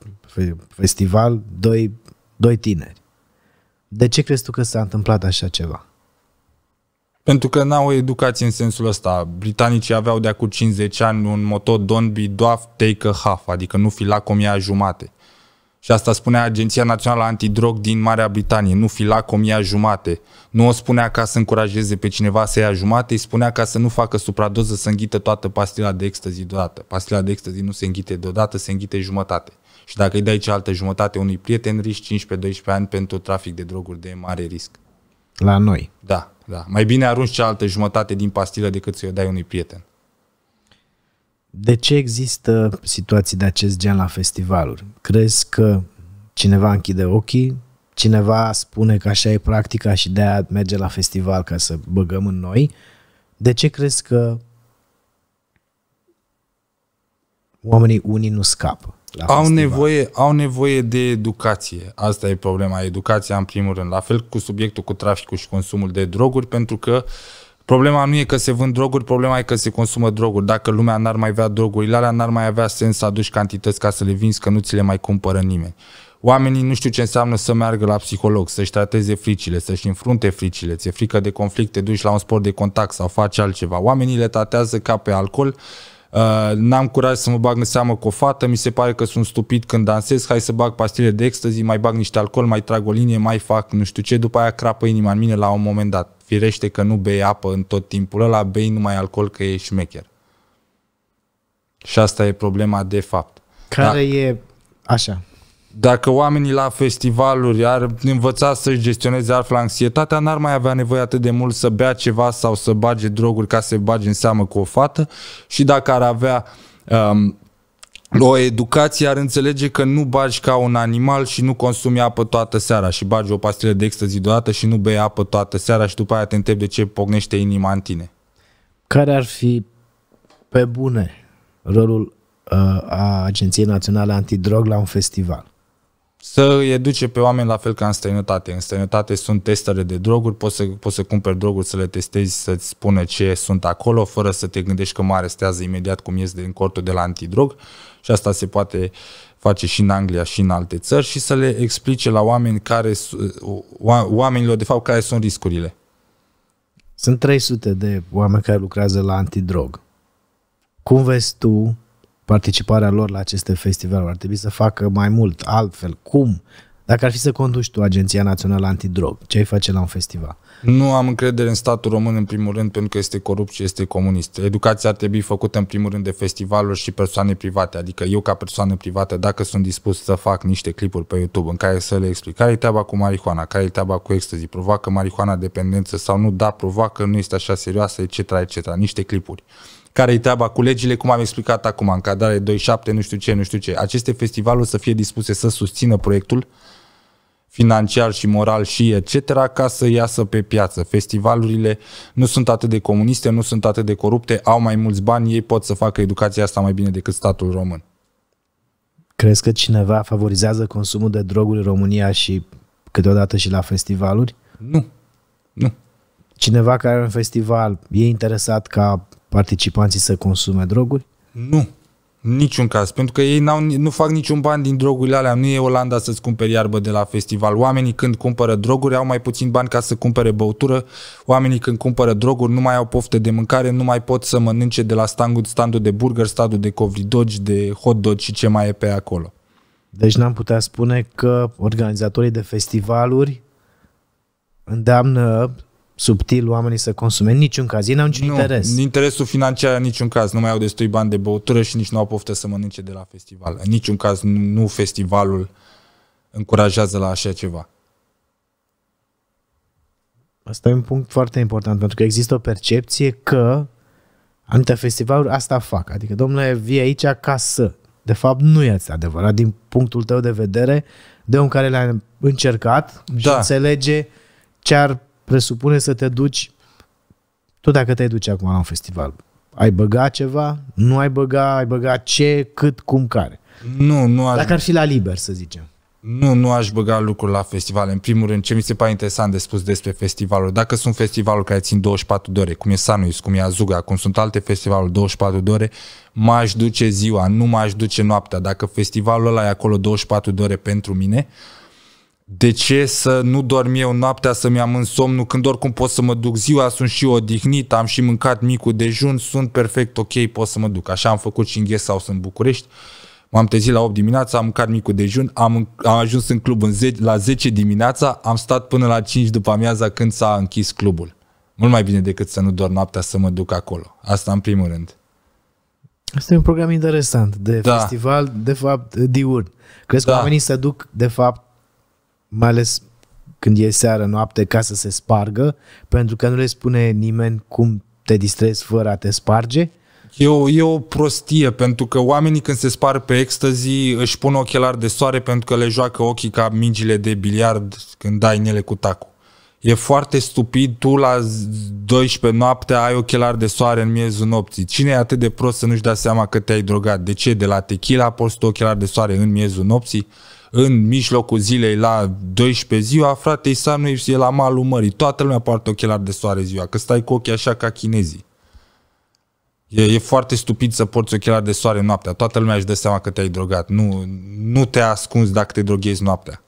Speaker 2: festival doi, doi tineri. De ce crezi tu că s-a întâmplat așa ceva?
Speaker 1: Pentru că n-au o educație în sensul ăsta. Britanicii aveau de acum 50 ani un moto Don't be doaf, take a half, adică nu fi lacomia jumate. Și asta spunea Agenția Națională Antidrog din Marea Britanie, nu fila cum ia jumate. Nu o spunea ca să încurajeze pe cineva să ia jumate, îi spunea ca să nu facă supradoză, să înghită toată pastila de ecstasy deodată. Pastila de ecstasy nu se înghite deodată, se înghite jumătate. Și dacă îi dai cealaltă jumătate unui prieten, risc 15-12 ani pentru trafic de droguri de mare risc. La noi. Da. Da. Mai bine arunci cealaltă jumătate din pastilă decât să-i dai unui prieten.
Speaker 2: De ce există situații de acest gen la festivaluri? Crezi că cineva închide ochii, cineva spune că așa e practica și de aia merge la festival ca să băgăm în noi? De ce crezi că oamenii unii nu scapă?
Speaker 1: la au nevoie, au nevoie de educație. Asta e problema, educația în primul rând. La fel cu subiectul cu traficul și consumul de droguri, pentru că problema nu e că se vând droguri, problema e că se consumă droguri. Dacă lumea n-ar mai avea droguri, alea n-ar mai avea sens să aduci cantități ca să le vinzi, că nu ți le mai cumpără nimeni. Oamenii nu știu ce înseamnă să meargă la psiholog, să-și trateze fricile, să-și înfrunte fricile, ți-e frică de conflicte, duci la un sport de contact sau faci altceva. Oamenii le tratează ca pe alcool Uh, n-am curaj să mă bag în seamă cu o fată, mi se pare că sunt stupid când dansez, hai să bag pastile de ecstasy, mai bag niște alcool, mai trag o linie, mai fac nu știu ce, după aia crapă inima în mine la un moment dat. Firește că nu bei apă în tot timpul ăla, bei numai alcool că e șmecher. Și asta e problema de fapt. Care da. e, așa, dacă oamenii la festivaluri ar învăța să-și gestioneze altfel anxietatea, n-ar mai avea nevoie atât de mult să bea ceva sau să bage droguri ca să se bage în seamă cu o fată și dacă ar avea um, o educație ar înțelege că nu bagi ca un animal și nu consumi apă toată seara și bagi o pastilă de extăzi deodată și nu bei apă toată seara și după aia te întrebi de ce pocnește inima în tine.
Speaker 2: Care ar fi pe bune rolul uh, a Agenției Naționale Antidrog la un festival?
Speaker 1: să îi educe pe oameni la fel ca în străinătate. În străinătate sunt testere de droguri, poți să, poți să cumperi droguri, să le testezi, să-ți spună ce sunt acolo, fără să te gândești că mă arestează imediat cum ies din cortul de la antidrog și asta se poate face și în Anglia și în alte țări și să le explice la oameni care, uh, oamenilor de fapt care sunt riscurile.
Speaker 2: Sunt 300 de oameni care lucrează la antidrog. Cum vezi tu participarea lor la aceste festivaluri. Ar trebui să facă mai mult, altfel. Cum? Dacă ar fi să conduci tu Agenția Națională Antidrog, ce ai face la un festival?
Speaker 1: Nu am încredere în statul român, în primul rând, pentru că este corupt și este comunist. Educația ar trebui făcută, în primul rând, de festivaluri și persoane private. Adică eu, ca persoană privată, dacă sunt dispus să fac niște clipuri pe YouTube în care să le explic care e treaba cu marihuana, care e treaba cu ecstasy, provoacă marihuana dependență sau nu, da, provoacă, nu este așa serioasă, etc., etc., niște clipuri care-i treaba cu legile, cum am explicat acum, cadare 27, nu știu ce, nu știu ce. Aceste festivaluri să fie dispuse să susțină proiectul financiar și moral și etc. ca să iasă pe piață. Festivalurile nu sunt atât de comuniste, nu sunt atât de corupte, au mai mulți bani, ei pot să facă educația asta mai bine decât statul român.
Speaker 2: Crezi că cineva favorizează consumul de droguri în România și câteodată și la festivaluri? Nu. Nu. Cineva care are un festival e interesat ca participanții să consume droguri?
Speaker 1: Nu, niciun caz, pentru că ei n-au, nu fac niciun ban din drogurile alea. Nu e Olanda să-ți cumperi iarbă de la festival. Oamenii când cumpără droguri au mai puțin bani ca să cumpere băutură. Oamenii când cumpără droguri nu mai au poftă de mâncare, nu mai pot să mănânce de la standul, standul de burger, standul de covridogi, de hot dog și ce mai e pe acolo.
Speaker 2: Deci n-am putea spune că organizatorii de festivaluri îndeamnă subtil oamenii să consume. Niciun caz. Ei n-au niciun nu, interes.
Speaker 1: Interesul financiar în niciun caz. Nu mai au destui bani de băutură și nici nu au poftă să mănânce de la festival. În niciun caz nu festivalul încurajează la așa ceva.
Speaker 2: Asta e un punct foarte important, pentru că există o percepție că anumite festivaluri asta fac. Adică, domnule, vii aici ca să. De fapt, nu este adevărat din punctul tău de vedere, de un care le-a încercat da. și înțelege ce ar presupune să te duci, tu dacă te-ai duce acum la un festival, ai băga ceva, nu ai băga, ai băga ce, cât, cum, care. Nu, nu aș... Dacă ar fi la liber, să zicem.
Speaker 1: Nu, nu aș băga lucruri la festival. În primul rând, ce mi se pare interesant de spus despre festivaluri, dacă sunt festivaluri care țin 24 de ore, cum e Sanuis, cum e Azuga, cum sunt alte festivaluri 24 de ore, m-aș duce ziua, nu m-aș duce noaptea. Dacă festivalul ăla e acolo 24 de ore pentru mine, de ce să nu dorm eu noaptea, să-mi am somnul, când oricum pot să mă duc ziua, sunt și odihnit, am și mâncat micul dejun, sunt perfect ok, pot să mă duc. Așa am făcut și în Ghesa sau în București. M-am trezit la 8 dimineața, am mâncat micul dejun, am, am ajuns în club în 10, la 10 dimineața, am stat până la 5 după amiaza când s-a închis clubul. Mult mai bine decât să nu dorm noaptea să mă duc acolo. Asta în primul rând.
Speaker 2: Asta e un program interesant de da. festival, de fapt, diurn. Crezi da. că oamenii se duc, de fapt, mai ales când e seară, noapte, ca să se spargă, pentru că nu le spune nimeni cum te distrezi fără a
Speaker 1: te sparge. E o, e o prostie, pentru că oamenii când se spar pe ecstasy își pun ochelari de soare pentru că le joacă ochii ca mingile de biliard când dai în ele cu tacul. E foarte stupid, tu la 12 noapte ai ochelari de soare în miezul nopții. Cine e atât de prost să nu-și dea seama că te-ai drogat? De ce? De la tequila poți tu ochelari de soare în miezul nopții? în mijlocul zilei la 12 ziua, frate, nu e la malul mării. Toată lumea poartă ochelari de soare ziua, că stai cu ochii așa ca chinezii. E, e foarte stupid să porți ochelari de soare noaptea. Toată lumea își dă seama că te-ai drogat. Nu, nu te ascunzi dacă te droghezi noaptea.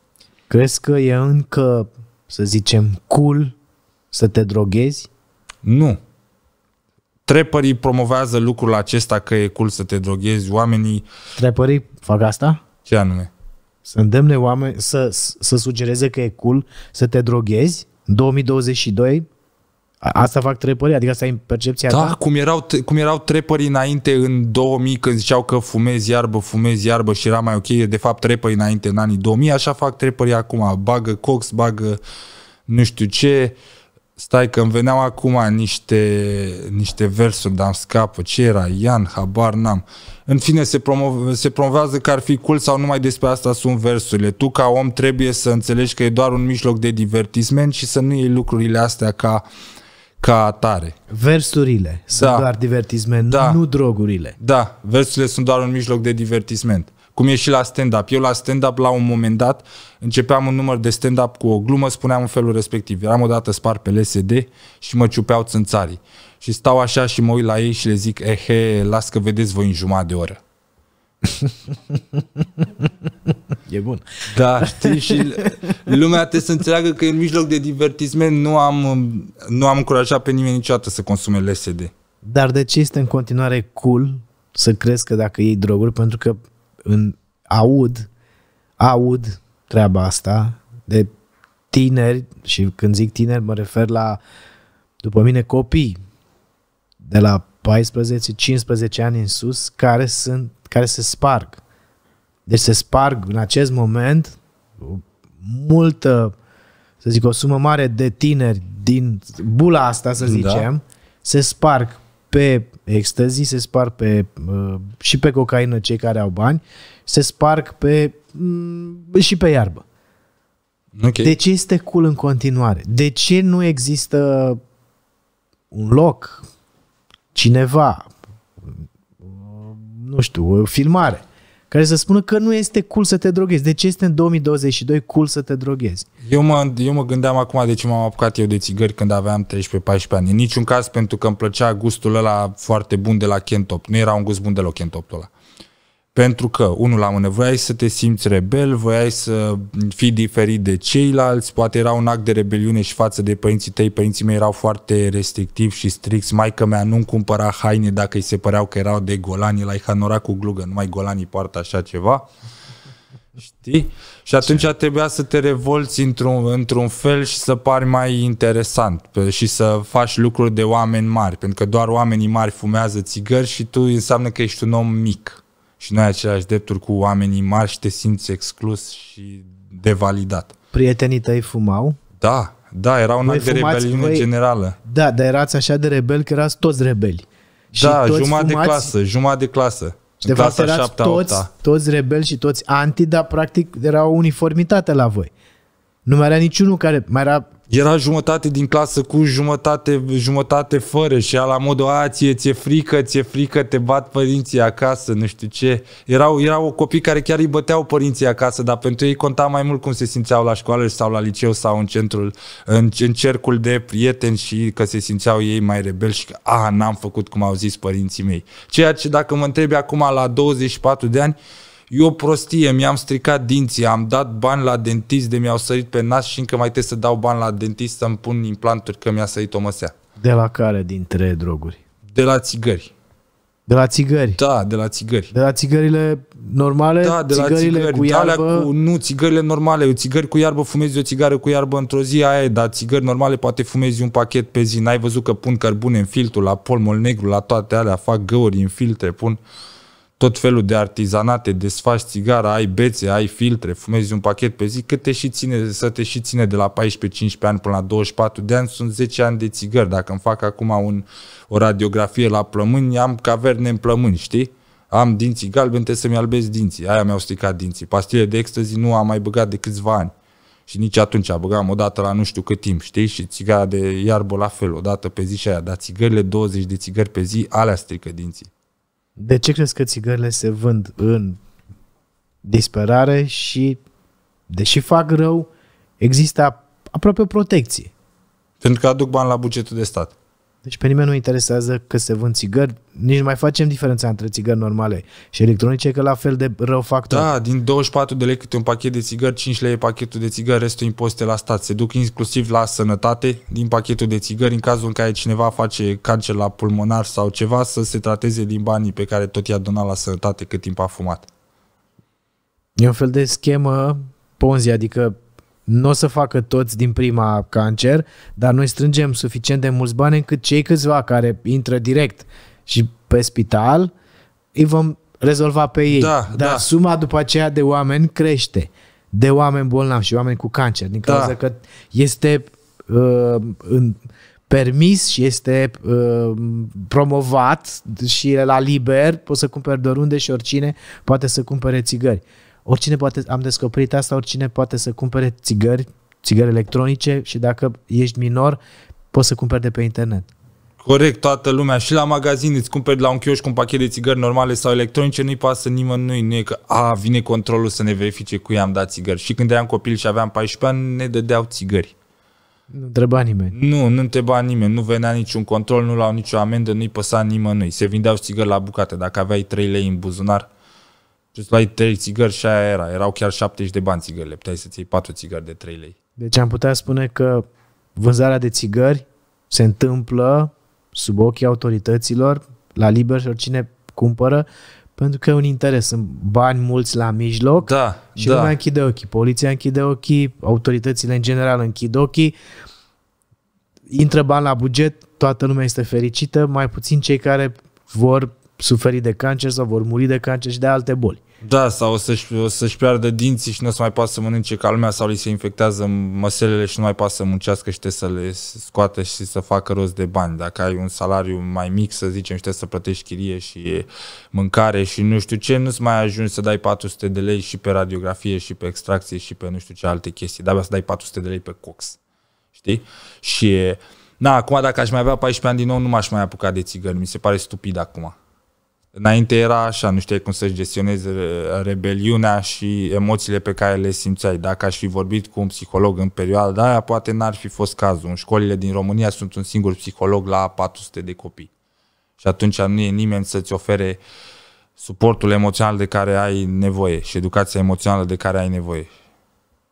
Speaker 2: Crezi că e încă, să zicem, cool să te droghezi? Nu.
Speaker 1: Trepării promovează lucrul acesta că e cool să te droghezi. Oamenii...
Speaker 2: Trepării fac asta? Ce anume? Să îndemne oameni să, să sugereze că e cool să te droghezi în 2022? Asta fac trepării? Adică asta e percepția da, ta? Da, cum
Speaker 1: erau, cum erau trepării înainte în 2000 când ziceau că fumezi iarbă, fumezi iarbă și era mai ok. De fapt trepării înainte în anii 2000, așa fac trepării acum. Bagă cox, bagă nu știu ce, uh, Stai că îmi veneau acum niște, niște versuri, dar îmi scapă. Ce era? Ian, habar n-am. În fine, se, promove, se promovează că ar fi cool sau numai despre asta sunt versurile. Tu ca om trebuie să înțelegi că e doar un mijloc de divertisment și să nu iei lucrurile astea ca ca atare. Versurile da. sunt doar divertisment, da. nu drogurile. Da, versurile sunt doar un mijloc de divertisment cum e și la stand-up. Eu la stand-up, la un moment dat, începeam un număr de stand-up cu o glumă, spuneam în felul respectiv. Eram odată spart pe LSD și mă ciupeau țânțarii. Și stau așa și mă uit la ei și le zic, ehe, eh, las că vedeți voi în jumătate de oră. E bun. Da, știi, și lumea trebuie să înțeleagă că în mijloc de divertisment nu am, nu am încurajat pe nimeni niciodată să consume LSD. Dar
Speaker 2: de ce este în continuare cool să crezi că dacă iei droguri, pentru că în, aud, aud treaba asta de tineri și când zic tineri mă refer la, după mine, copii de la 14-15 ani în sus care, sunt, care se sparg. Deci se sparg în acest moment o multă, să zic, o sumă mare de tineri din bula asta, să da. zicem, da. se sparg pe extazii, se sparg pe, uh, și pe cocaină cei care au bani, se sparg pe, mm, și pe iarbă. Okay. De ce este cool în continuare? De ce nu există un loc, cineva, uh, nu știu, o filmare care să spună că nu este cool să te droghezi. De ce este în 2022 cool să te droghezi?
Speaker 1: Eu mă, eu mă gândeam acum de ce m-am apucat eu de țigări când aveam 13-14 ani. În niciun caz pentru că îmi plăcea gustul ăla foarte bun de la Kentop. Nu era un gust bun deloc Kentopul ăla. Pentru că, unul la mână, voiai să te simți rebel, voiai să fii diferit de ceilalți, poate era un act de rebeliune și față de părinții tăi, părinții mei erau foarte restrictivi și stricți, că mea nu-mi cumpăra haine dacă îi se păreau că erau de golani, la Ihanora cu glugă, numai golanii poartă așa ceva. Știi? Și atunci Ce? trebuia să te revolți într-un, într-un fel și să pari mai interesant și să faci lucruri de oameni mari, pentru că doar oamenii mari fumează țigări și tu înseamnă că ești un om mic și nu ai aceleași drepturi cu oamenii mari și te simți exclus și devalidat. Prietenii tăi fumau? Da, da, era un act de rebeliune voi... generală.
Speaker 2: Da, dar erați așa de rebeli că erați toți rebeli. Și da, toți jumătate fumați... de clasă,
Speaker 1: jumătate de clasă. De fapt, erați toți,
Speaker 2: toți rebeli și toți anti, dar practic era o uniformitate la voi. Nu mai era niciunul care... Mai era
Speaker 1: era jumătate din clasă cu jumătate, jumătate fără și la modul, a, ție, ți-e frică, ți-e frică, te bat părinții acasă, nu știu ce. Erau, erau copii care chiar îi băteau părinții acasă, dar pentru ei conta mai mult cum se simțeau la școală sau la liceu sau în centrul, în, în cercul de prieteni și că se simțeau ei mai rebeli și că, a, n-am făcut cum au zis părinții mei. Ceea ce dacă mă întrebi acum la 24 de ani, eu prostie, mi-am stricat dinții, am dat bani la dentist de mi-au sărit pe nas și încă mai trebuie să dau bani la dentist să-mi pun implanturi că mi-a sărit o măsea.
Speaker 2: De la care dintre droguri? De la țigări. De la țigări? Da, de la țigări. De la țigările normale? Da, de țigările la țigări. Cu iarbă? Cu,
Speaker 1: nu, țigările normale. Eu țigări cu iarbă, fumezi o țigară cu iarbă într-o zi, aia e, dar țigări normale poate fumezi un pachet pe zi. N-ai văzut că pun cărbune în filtru, la polmol negru, la toate alea, fac găuri în filtre, pun tot felul de artizanate, desfaci țigara, ai bețe, ai filtre, fumezi un pachet pe zi, cât te și ține, să te și ține de la 14-15 ani până la 24 de ani, sunt 10 ani de țigări. Dacă îmi fac acum un, o radiografie la plămâni, am caverne în plămâni, știi? Am dinții galbeni, trebuie să-mi albez dinții. Aia mi-au stricat dinții. Pastile de extazi nu am mai băgat de câțiva ani. Și nici atunci a băgam o dată la nu știu cât timp, știi? Și țigara de iarbă la fel, o dată pe zi și aia. Dar țigările, 20 de țigări pe zi, alea strică dinții.
Speaker 2: De ce crezi că țigările se vând în disperare și, deși fac rău, există aproape o
Speaker 1: protecție? Pentru că aduc bani la bugetul de stat.
Speaker 2: Deci pe nimeni nu interesează că se vând țigări, nici nu mai facem diferența între țigări normale și electronice, că la fel de rău fac Da,
Speaker 1: din 24 de lei câte un pachet de țigări, 5 lei e pachetul de țigări, restul impozite la stat. Se duc inclusiv la sănătate din pachetul de țigări, în cazul în care cineva face cancer la pulmonar sau ceva, să se trateze din banii pe care tot i-a donat la sănătate cât timp a fumat.
Speaker 2: E un fel de schemă ponzi, adică nu o să facă toți din prima cancer, dar noi strângem suficient de mulți bani încât cei câțiva care intră direct și pe spital, îi vom rezolva pe ei. Da, dar da. suma după aceea de oameni crește. De oameni bolnavi și oameni cu cancer. Din cauza da. că este uh, în, permis și este uh, promovat și la liber, poți să cumperi de oriunde și oricine poate să cumpere țigări oricine poate, am descoperit asta, oricine poate să cumpere țigări, țigări electronice și dacă ești minor, poți să cumperi de pe internet.
Speaker 1: Corect, toată lumea. Și la magazin îți cumperi la un chioșc un pachet de țigări normale sau electronice, nu-i pasă nimănui. Nu e că, a, vine controlul să ne verifice cui am dat țigări. Și când eram copil și aveam 14 ani, ne dădeau țigări.
Speaker 2: Nu întreba nimeni.
Speaker 1: Nu, nu întreba nimeni. Nu venea niciun control, nu luau nicio amendă, nu-i păsa nimănui. Se vindeau țigări la bucate. Dacă aveai 3 lei în buzunar, și la luai 3 țigări și aia era. Erau chiar 70 de bani țigările. Puteai să-ți iei 4 țigări de 3 lei.
Speaker 2: Deci am putea spune că vânzarea de țigări se întâmplă sub ochii autorităților, la liber și oricine cumpără, pentru că e un interes. Sunt bani mulți la mijloc da, și da. lumea închide ochii. Poliția închide ochii, autoritățile în general închid ochii, intră bani la buget, toată lumea este fericită, mai puțin cei care vor suferi de cancer sau vor muri de cancer și de alte boli.
Speaker 1: Da, sau o să-și, o să-și piardă dinții și nu o să mai poată să mănânce ca lumea sau li se infectează măselele și nu mai poate să muncească și trebuie să le scoate și să facă rost de bani. Dacă ai un salariu mai mic, să zicem, și trebuie să plătești chirie și mâncare și nu știu ce, nu-ți mai ajungi să dai 400 de lei și pe radiografie și pe extracție și pe nu știu ce alte chestii. Dar să dai 400 de lei pe cox. Știi? Și, na, acum dacă aș mai avea 14 ani din nou, nu m-aș mai apuca de țigări. Mi se pare stupid acum Înainte era așa, nu știai cum să-și gestionezi uh, rebeliunea și emoțiile pe care le simțeai. Dacă aș fi vorbit cu un psiholog în perioada aia, poate n-ar fi fost cazul. În școlile din România sunt un singur psiholog la 400 de copii. Și atunci nu e nimeni să-ți ofere suportul emoțional de care ai nevoie și educația emoțională de care ai nevoie.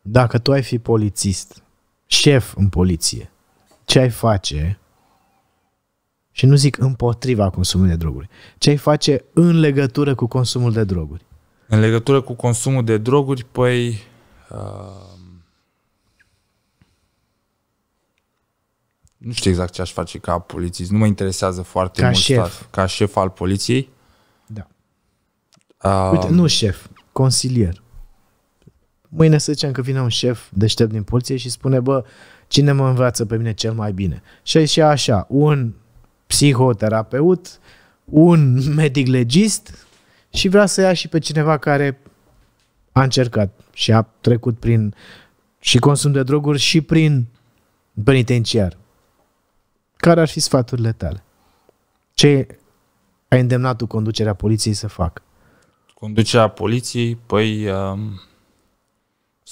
Speaker 2: Dacă tu ai fi polițist, șef în
Speaker 1: poliție,
Speaker 2: ce ai face și nu zic împotriva consumului de droguri. Ce ai face în legătură cu consumul de droguri?
Speaker 1: În legătură cu consumul de droguri, păi... Uh... Nu știu exact ce aș face ca polițist. Nu mă interesează foarte ca mult șef. Stat, ca șef al poliției. Da. Uh... Uite, um, nu
Speaker 2: șef, consilier. Mâine să zicem că vine un șef deștept din poliție și spune, bă, cine mă învață pe mine cel mai bine? Și și așa, un psihoterapeut, un medic legist și vrea să ia și pe cineva care a încercat și a trecut prin și consum de droguri și prin penitenciar. Care ar fi sfaturile tale? Ce ai îndemnat tu conducerea poliției să facă?
Speaker 1: Conducerea poliției, păi um,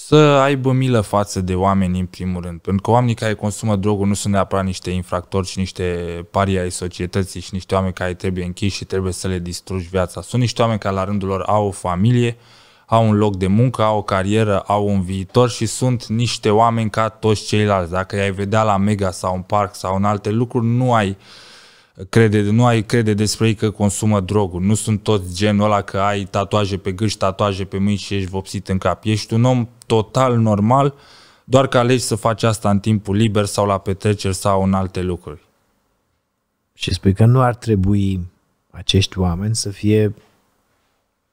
Speaker 1: să aibă milă față de oameni în primul rând, pentru că oamenii care consumă droguri nu sunt neapărat niște infractori și niște parii ai societății și niște oameni care trebuie închiși și trebuie să le distrugi viața. Sunt niște oameni care la rândul lor au o familie, au un loc de muncă, au o carieră, au un viitor și sunt niște oameni ca toți ceilalți. Dacă i-ai vedea la Mega sau în parc sau în alte lucruri, nu ai uh, crede, nu ai crede despre ei că consumă droguri. Nu sunt toți genul ăla că ai tatuaje pe gâși, tatuaje pe mâini și ești vopsit în cap. Ești un om total normal, doar că alegi să faci asta în timpul liber sau la petreceri sau în alte lucruri.
Speaker 2: Și spui că nu ar trebui acești oameni să fie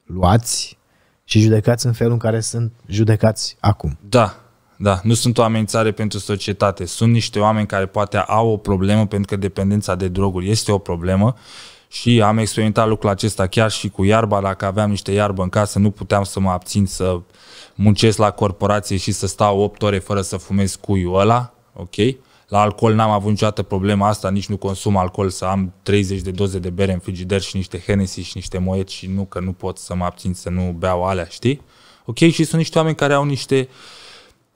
Speaker 2: luați și judecați în felul în care sunt judecați acum.
Speaker 1: Da, da. Nu sunt o amenințare pentru societate. Sunt niște oameni care poate au o problemă pentru că dependența de droguri este o problemă și am experimentat lucrul acesta chiar și cu iarba. Dacă aveam niște iarbă în casă, nu puteam să mă abțin să muncesc la corporație și să stau 8 ore fără să fumez cuiul ăla, ok? La alcool n-am avut niciodată problema asta, nici nu consum alcool, să am 30 de doze de bere în frigider și niște Hennessy și niște moieți și nu că nu pot să mă abțin să nu beau alea, știi? Ok, și sunt niște oameni care au niște uh,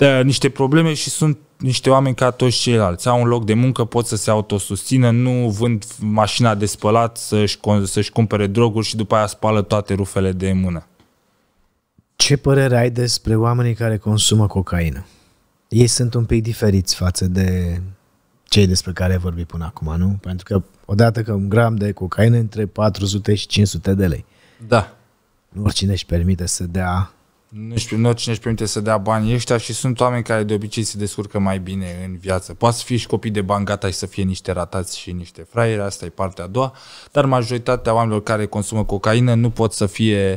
Speaker 1: de, niște probleme și sunt niște oameni ca toți ceilalți. Au un loc de muncă, pot să se autosustină, nu vând mașina de spălat să-și, să-și cumpere droguri și după aia spală toate rufele de mână.
Speaker 2: Ce părere ai despre oamenii care consumă cocaină? Ei sunt un pic diferiți față de cei despre care vorbi până acum, nu? Pentru că odată că un gram de cocaină între 400 și 500 de lei. Da. Nu oricine își permite să dea
Speaker 1: nu știu, nu cine își permite să dea bani ăștia și sunt oameni care de obicei se descurcă mai bine în viață. Poate să fie și copii de bani gata și să fie niște ratați și niște fraieri, asta e partea a doua, dar majoritatea oamenilor care consumă cocaină nu pot să fie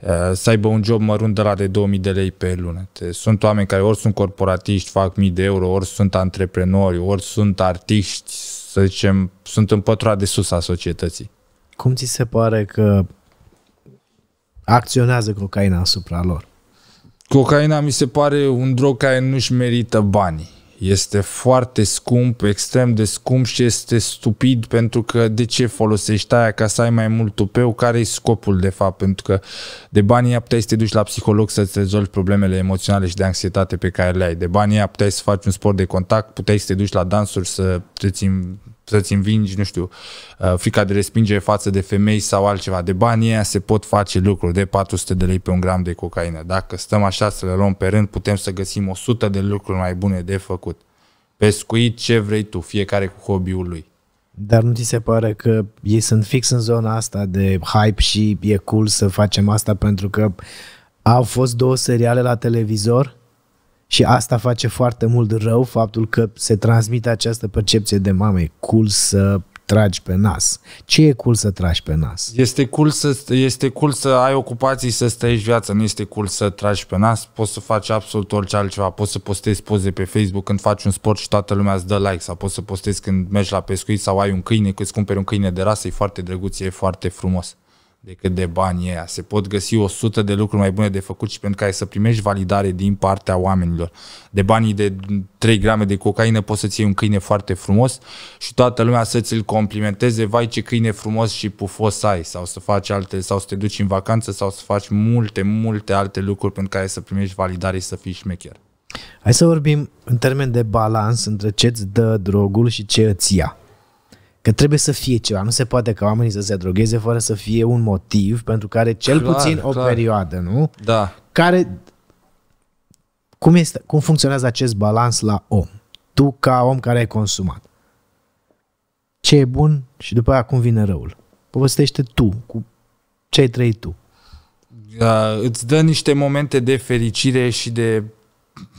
Speaker 1: eh, să aibă un job mărunt de la de 2000 de lei pe lună. Sunt oameni care ori sunt corporatiști, fac mii de euro, ori sunt antreprenori, ori sunt artiști, să zicem, sunt în pătura de sus a societății.
Speaker 2: Cum ți se pare că acționează cocaina asupra
Speaker 1: lor? Cocaina mi se pare un drog care nu-și merită banii. Este foarte scump, extrem de scump și este stupid pentru că de ce folosești aia ca să ai mai mult tupeu? Care e scopul de fapt? Pentru că de banii aia puteai să te duci la psiholog să-ți rezolvi problemele emoționale și de anxietate pe care le ai. De banii aia puteai să faci un sport de contact, puteai să te duci la dansuri să te țin să-ți învingi, nu știu, uh, frica de respingere față de femei sau altceva. De bani aia se pot face lucruri de 400 de lei pe un gram de cocaină. Dacă stăm așa să le luăm pe rând, putem să găsim 100 de lucruri mai bune de făcut. Pescuit ce vrei tu, fiecare cu hobby-ul lui.
Speaker 2: Dar nu ți se pare că ei sunt fix în zona asta de hype și e cool să facem asta pentru că au fost două seriale la televizor și asta face foarte mult rău, faptul că se transmite această percepție de mame cool să tragi pe nas. Ce e cool să tragi pe nas?
Speaker 1: Este cool să, este cool să ai ocupații, să stăiești viața, nu este cool să tragi pe nas, poți să faci absolut orice altceva, poți să postezi poze pe Facebook când faci un sport și toată lumea îți dă like, sau poți să postezi când mergi la pescuit sau ai un câine, când îți cumperi un câine de rasă, e foarte drăguț, e foarte frumos decât de banii aia. Se pot găsi 100 de lucruri mai bune de făcut și pentru care să primești validare din partea oamenilor. De banii de 3 grame de cocaină poți să-ți iei un câine foarte frumos și toată lumea să ți-l complimenteze, vai ce câine frumos și pufos ai, sau să faci alte, sau să te duci în vacanță, sau să faci multe, multe alte lucruri pentru care să primești validare și să fii șmecher.
Speaker 2: Hai să vorbim în termen de balans între ce ți dă drogul și ce îți ia. Că trebuie să fie ceva. Nu se poate ca oamenii să se drogheze fără să fie un motiv pentru care cel clar, puțin clar. o perioadă, nu? Da. Care cum este cum funcționează acest balans la om? Tu ca om care ai consumat. Ce e bun și după aia cum vine răul? Povestește tu cu ce ai trăit tu.
Speaker 1: Da, îți dă niște momente de fericire și de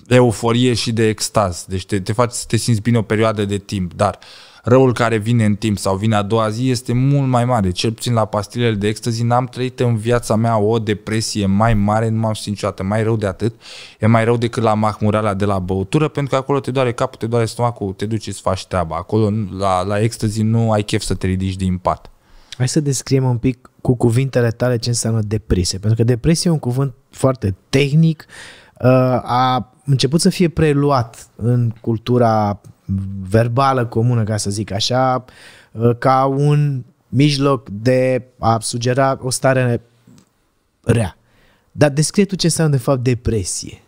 Speaker 1: euforie și de extaz. Deci te, te faci să te simți bine o perioadă de timp, dar uh, răul care vine în timp sau vine a doua zi este mult mai mare. Cel puțin la pastilele de ecstasy n-am trăit în viața mea o depresie mai mare, nu m-am simțit niciodată mai rău de atât. E mai rău decât la mahmurala de la băutură, pentru că acolo te doare capul, te doare stomacul, te duci să faci treaba. Acolo la, la ecstasy nu ai chef să te ridici din pat.
Speaker 2: Hai să descriem un pic cu cuvintele tale ce înseamnă depresie, pentru că depresie e un cuvânt foarte tehnic, uh, a început să fie preluat în cultura verbală comună, ca să zic așa, uh, ca un mijloc de a sugera o stare rea. Dar descrie tu ce înseamnă de fapt depresie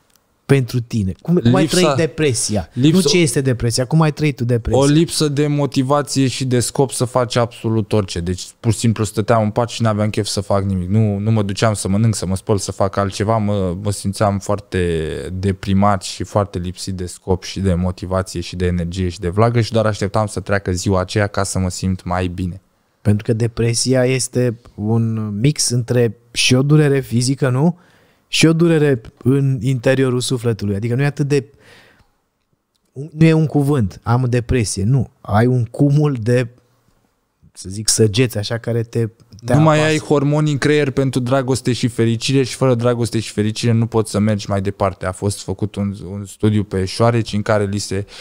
Speaker 2: pentru tine? Cum, cum ai trăit depresia? Lipsa, nu ce este depresia, cum ai trăit tu depresia? O
Speaker 1: lipsă de motivație și de scop să faci absolut orice. Deci pur și simplu stăteam în pat și n-aveam chef să fac nimic. Nu, nu mă duceam să mănânc, să mă spăl, să fac altceva. Mă, mă simțeam foarte deprimat și foarte lipsit de scop și de motivație și de energie și de vlagă și doar așteptam să treacă ziua aceea ca să mă simt mai bine. Pentru că
Speaker 2: depresia este un mix între și o durere fizică, nu? și o durere în interiorul sufletului. Adică nu e atât de... Nu e un cuvânt, am depresie. Nu, ai un cumul de, să zic, săgeți așa care te... te nu apasă. mai ai
Speaker 1: hormoni în creier pentru dragoste și fericire și fără dragoste și fericire nu poți să mergi mai departe. A fost făcut un, un studiu pe șoareci în care li se uh,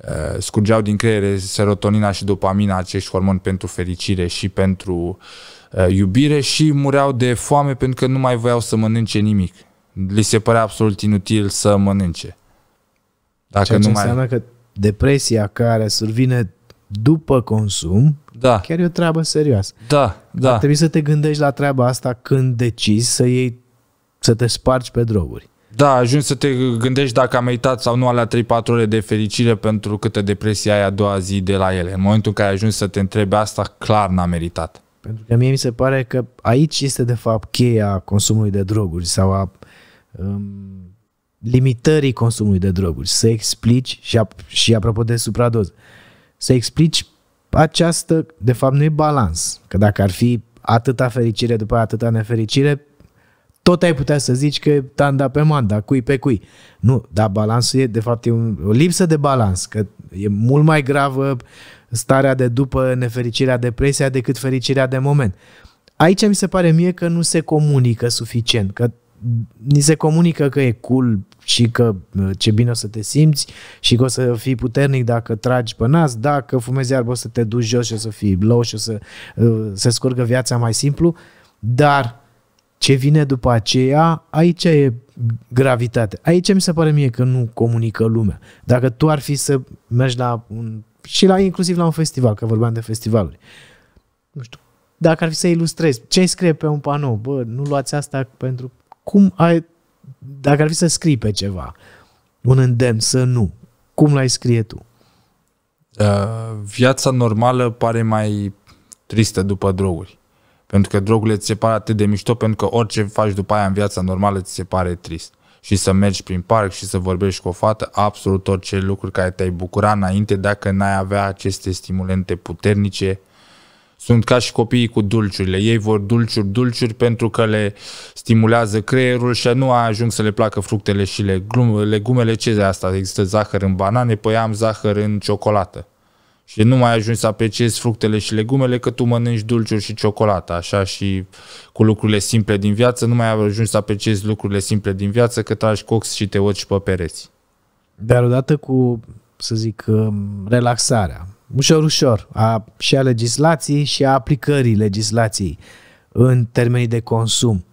Speaker 1: Eh, scurgeau din creier serotonina și dopamina, acești hormoni pentru fericire și pentru eh, iubire și mureau de foame pentru că nu mai voiau să mănânce nimic. Li se părea absolut inutil să mănânce. Dacă Ceea ce nu mai... înseamnă
Speaker 2: că depresia care survine după consum, da. chiar e o treabă serioasă. Da, da. Trebuie să te gândești la treaba asta când decizi să iei, să te spargi pe droguri.
Speaker 1: Da, ajungi să te gândești dacă am meritat sau nu alea 3-4 ore de fericire pentru câtă depresie ai a doua zi de la ele. În momentul în care ajungi să te întrebi asta, clar n-a meritat.
Speaker 2: Pentru că mie mi se pare că aici este de fapt cheia consumului de droguri sau a um, limitării consumului de droguri. Să explici, și, ap- și apropo de supradoză, să explici această, de fapt, nu e balans. Că dacă ar fi atâta fericire după atâta nefericire, tot ai putea să zici că tanda pe manda, cui pe cui. Nu, dar balansul e, de fapt, e un, o lipsă de balans, că e mult mai gravă starea de după nefericirea, depresia, decât fericirea de moment. Aici mi se pare mie că nu se comunică suficient, că ni se comunică că e cool și că ce bine o să te simți și că o să fii puternic dacă tragi pe nas, dacă fumezi iarbă o să te duci jos și o să fii low și o să uh, se scurgă viața mai simplu, dar ce vine după aceea, aici e gravitate. Aici mi se pare mie că nu comunică lumea. Dacă tu ar fi să mergi la un, și la, inclusiv la un festival, că vorbeam de festivaluri, nu știu, dacă ar fi să ilustrezi, ce scrie pe un panou? Bă, nu luați asta pentru... Cum ai... Dacă ar fi să scrii pe ceva, un îndemn să nu, cum l-ai scrie tu?
Speaker 1: Uh, viața normală pare mai tristă după droguri. Pentru că drogurile ți se pare atât de mișto, pentru că orice faci după aia în viața normală ți se pare trist. Și să mergi prin parc și să vorbești cu o fată, absolut orice lucruri care te-ai bucura înainte dacă n-ai avea aceste stimulente puternice. Sunt ca și copiii cu dulciurile. Ei vor dulciuri, dulciuri pentru că le stimulează creierul și nu ajung să le placă fructele și legumele. Ce de asta? Există zahăr în banane, păi am zahăr în ciocolată și nu mai ajungi să apreciezi fructele și legumele că tu mănânci dulciuri și ciocolată, așa și cu lucrurile simple din viață, nu mai ajungi să apreciezi lucrurile simple din viață că tragi cox și te urci pe pereți.
Speaker 2: Dar odată cu, să zic, um, relaxarea, ușor, ușor, a, și a legislației și a aplicării legislației în termenii de consum,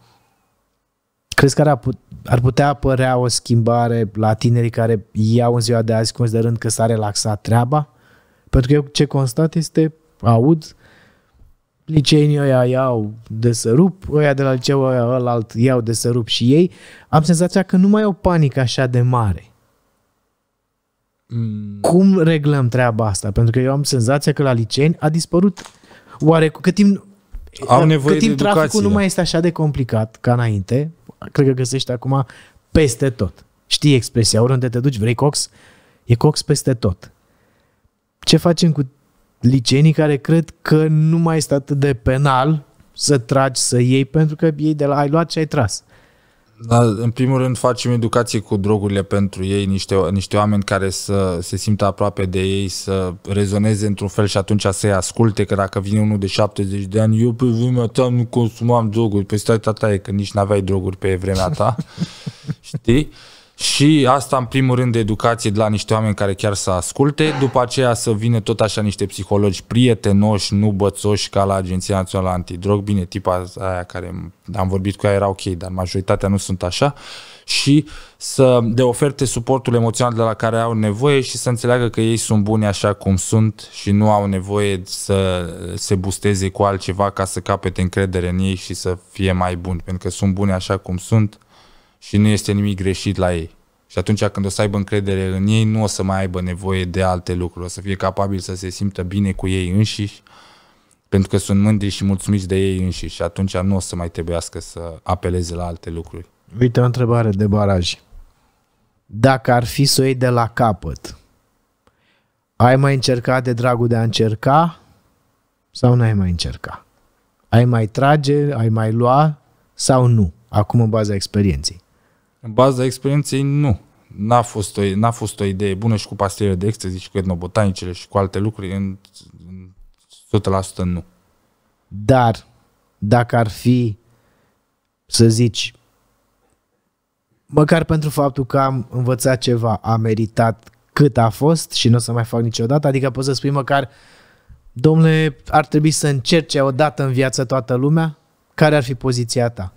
Speaker 2: crezi că ar, ar putea apărea o schimbare la tinerii care iau în ziua de azi considerând că s-a relaxat treaba? Pentru că eu ce constat este, aud, liceenii ăia iau de sărup, ăia de la liceu ăia ălalt iau de sărup și ei, am senzația că nu mai au panică așa de mare. Mm. Cum reglăm treaba asta? Pentru că eu am senzația că la liceeni a dispărut oare cât timp au nevoie cât timp de educație. traficul nu mai este așa de complicat ca înainte, cred că găsești acum peste tot. Știi expresia, oriunde te duci, vrei cox? E cox peste tot ce facem cu licenii care cred că nu mai este atât de
Speaker 1: penal să tragi, să iei, pentru că ei de la ai luat și ai tras. Da, în primul rând facem educație cu drogurile pentru ei, niște, niște oameni care să se simtă aproape de ei, să rezoneze într-un fel și atunci să-i asculte, că dacă vine unul de 70 de ani, eu pe vremea ta nu consumam droguri, păi stai tata e că nici n-aveai droguri pe vremea ta, <laughs> știi? Și asta în primul rând de educație de la niște oameni care chiar să asculte, după aceea să vină tot așa niște psihologi prietenoși, nu bățoși ca la Agenția Națională Antidrog, bine, tipa aia care am vorbit cu ea era ok, dar majoritatea nu sunt așa, și să de oferte suportul emoțional de la care au nevoie și să înțeleagă că ei sunt buni așa cum sunt și nu au nevoie să se busteze cu altceva ca să capete încredere în ei și să fie mai buni, pentru că sunt buni așa cum sunt, și nu este nimic greșit la ei. Și atunci când o să aibă încredere în ei, nu o să mai aibă nevoie de alte lucruri, o să fie capabil să se simtă bine cu ei înșiși, pentru că sunt mândri și mulțumiți de ei înșiși și atunci nu o să mai trebuiască să apeleze la alte lucruri.
Speaker 2: Uite o întrebare de baraj. Dacă ar fi să o iei de la capăt, ai mai încercat de dragul de a încerca sau n-ai mai încerca? Ai mai trage, ai mai lua sau nu? Acum în baza experienței.
Speaker 1: În baza experienței, nu. N-a fost, o, n-a fost o idee bună și cu pastilele de ecstasy și cu etnobotanicele și cu alte lucruri, în, în 100% nu. Dar, dacă ar fi, să zici,
Speaker 2: măcar pentru faptul că am învățat ceva, a meritat cât a fost și nu o să mai fac niciodată, adică poți să spui măcar, domnule, ar trebui să încerce o dată în viață toată lumea, care ar fi poziția ta?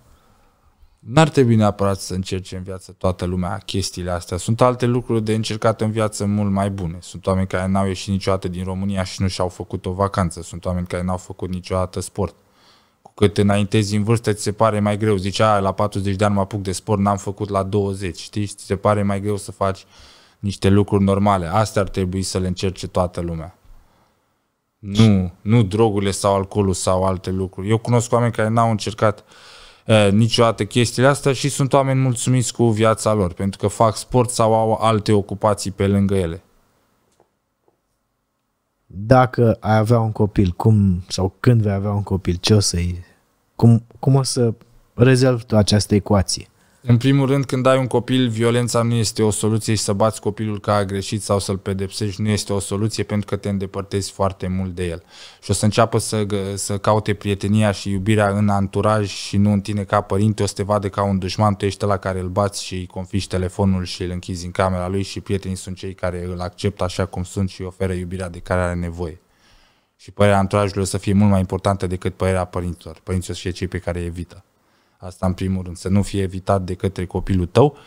Speaker 1: N-ar trebui neapărat să încerce în viață toată lumea chestiile astea. Sunt alte lucruri de încercat în viață mult mai bune. Sunt oameni care n-au ieșit niciodată din România și nu și-au făcut o vacanță. Sunt oameni care n-au făcut niciodată sport. Cu cât înaintezi în vârstă, ți se pare mai greu. Zicea, la 40 de ani mă apuc de sport, n-am făcut la 20. Știi? Ți se pare mai greu să faci niște lucruri normale. Astea ar trebui să le încerce toată lumea. Nu, nu drogurile sau alcoolul sau alte lucruri. Eu cunosc oameni care n-au încercat uh, Uh, niciodată chestiile astea și sunt oameni mulțumiți cu viața lor, pentru că fac sport sau au alte ocupații pe lângă ele.
Speaker 2: Dacă ai avea un copil, cum sau când vei avea un copil, ce o să-i... Cum, cum o să rezolvi această ecuație?
Speaker 1: În primul rând, când ai un copil, violența nu este o soluție și să bați copilul că a greșit sau să-l pedepsești nu este o soluție pentru că te îndepărtezi foarte mult de el. Și o să înceapă să, să caute prietenia și iubirea în anturaj și nu în tine ca părinte, o să te vadă ca un dușman, tu ești la care îl bați și îi confiști telefonul și îl închizi în camera lui și prietenii sunt cei care îl acceptă așa cum sunt și îi oferă iubirea de care are nevoie. Și părerea anturajului o să fie mult mai importantă decât părerea părinților. Părinții o să fie cei pe care evită. Asta în primul rând, să nu fie evitat de către copilul tău.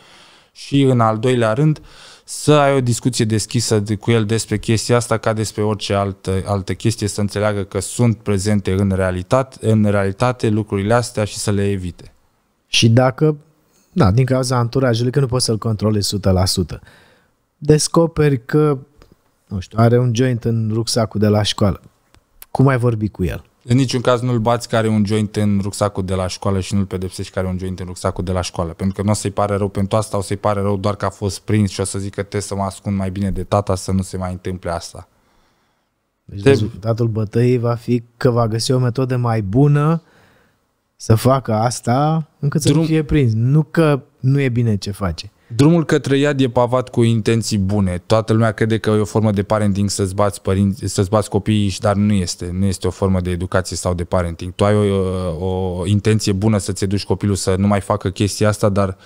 Speaker 1: Și în al doilea rând, să ai o discuție deschisă cu el despre chestia asta ca despre orice altă, altă chestie, să înțeleagă că sunt prezente în realitate, în realitate lucrurile astea și să le evite.
Speaker 2: Și dacă, da, din cauza anturajului, că nu poți să-l controlezi 100%, descoperi că, nu știu, are un joint în rucsacul de la școală. Cum ai vorbi cu el?
Speaker 1: În niciun caz nu-l bați care un joint în rucsacul de la școală și nu-l pedepsești care un joint în rucsacul de la școală. Pentru că nu o să-i pare rău pentru asta, o să-i pare rău doar că a fost prins și o să zică te să mă ascund mai bine de tata să nu se mai întâmple asta. Deci Te...
Speaker 2: rezultatul bătăii va fi că va găsi o metodă mai bună să facă asta încât Drum... să nu fie prins. Nu că nu e bine ce face.
Speaker 1: Drumul către iad e pavat cu intenții bune. Toată lumea crede că e o formă de parenting să-ți bați, părinți, să-ți bați copiii, dar nu este. Nu este o formă de educație sau de parenting. Tu ai o, o intenție bună să-ți duci copilul să nu mai facă chestia asta, dar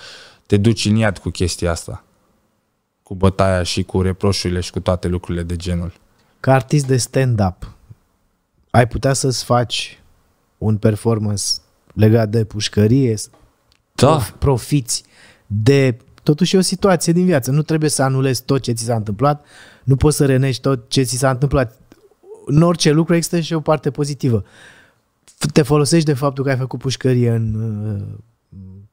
Speaker 1: te duci în iad cu chestia asta. Cu bătaia și cu reproșurile și cu toate lucrurile de genul.
Speaker 2: Ca artist de stand-up, ai putea să-ți faci un performance legat de pușcărie, da. profiți de Totuși e o situație din viață. Nu trebuie să anulezi tot ce ți s-a întâmplat, nu poți să renești tot ce ți s-a întâmplat. În orice lucru există și o parte pozitivă. Te folosești de faptul că ai făcut pușcărie în uh,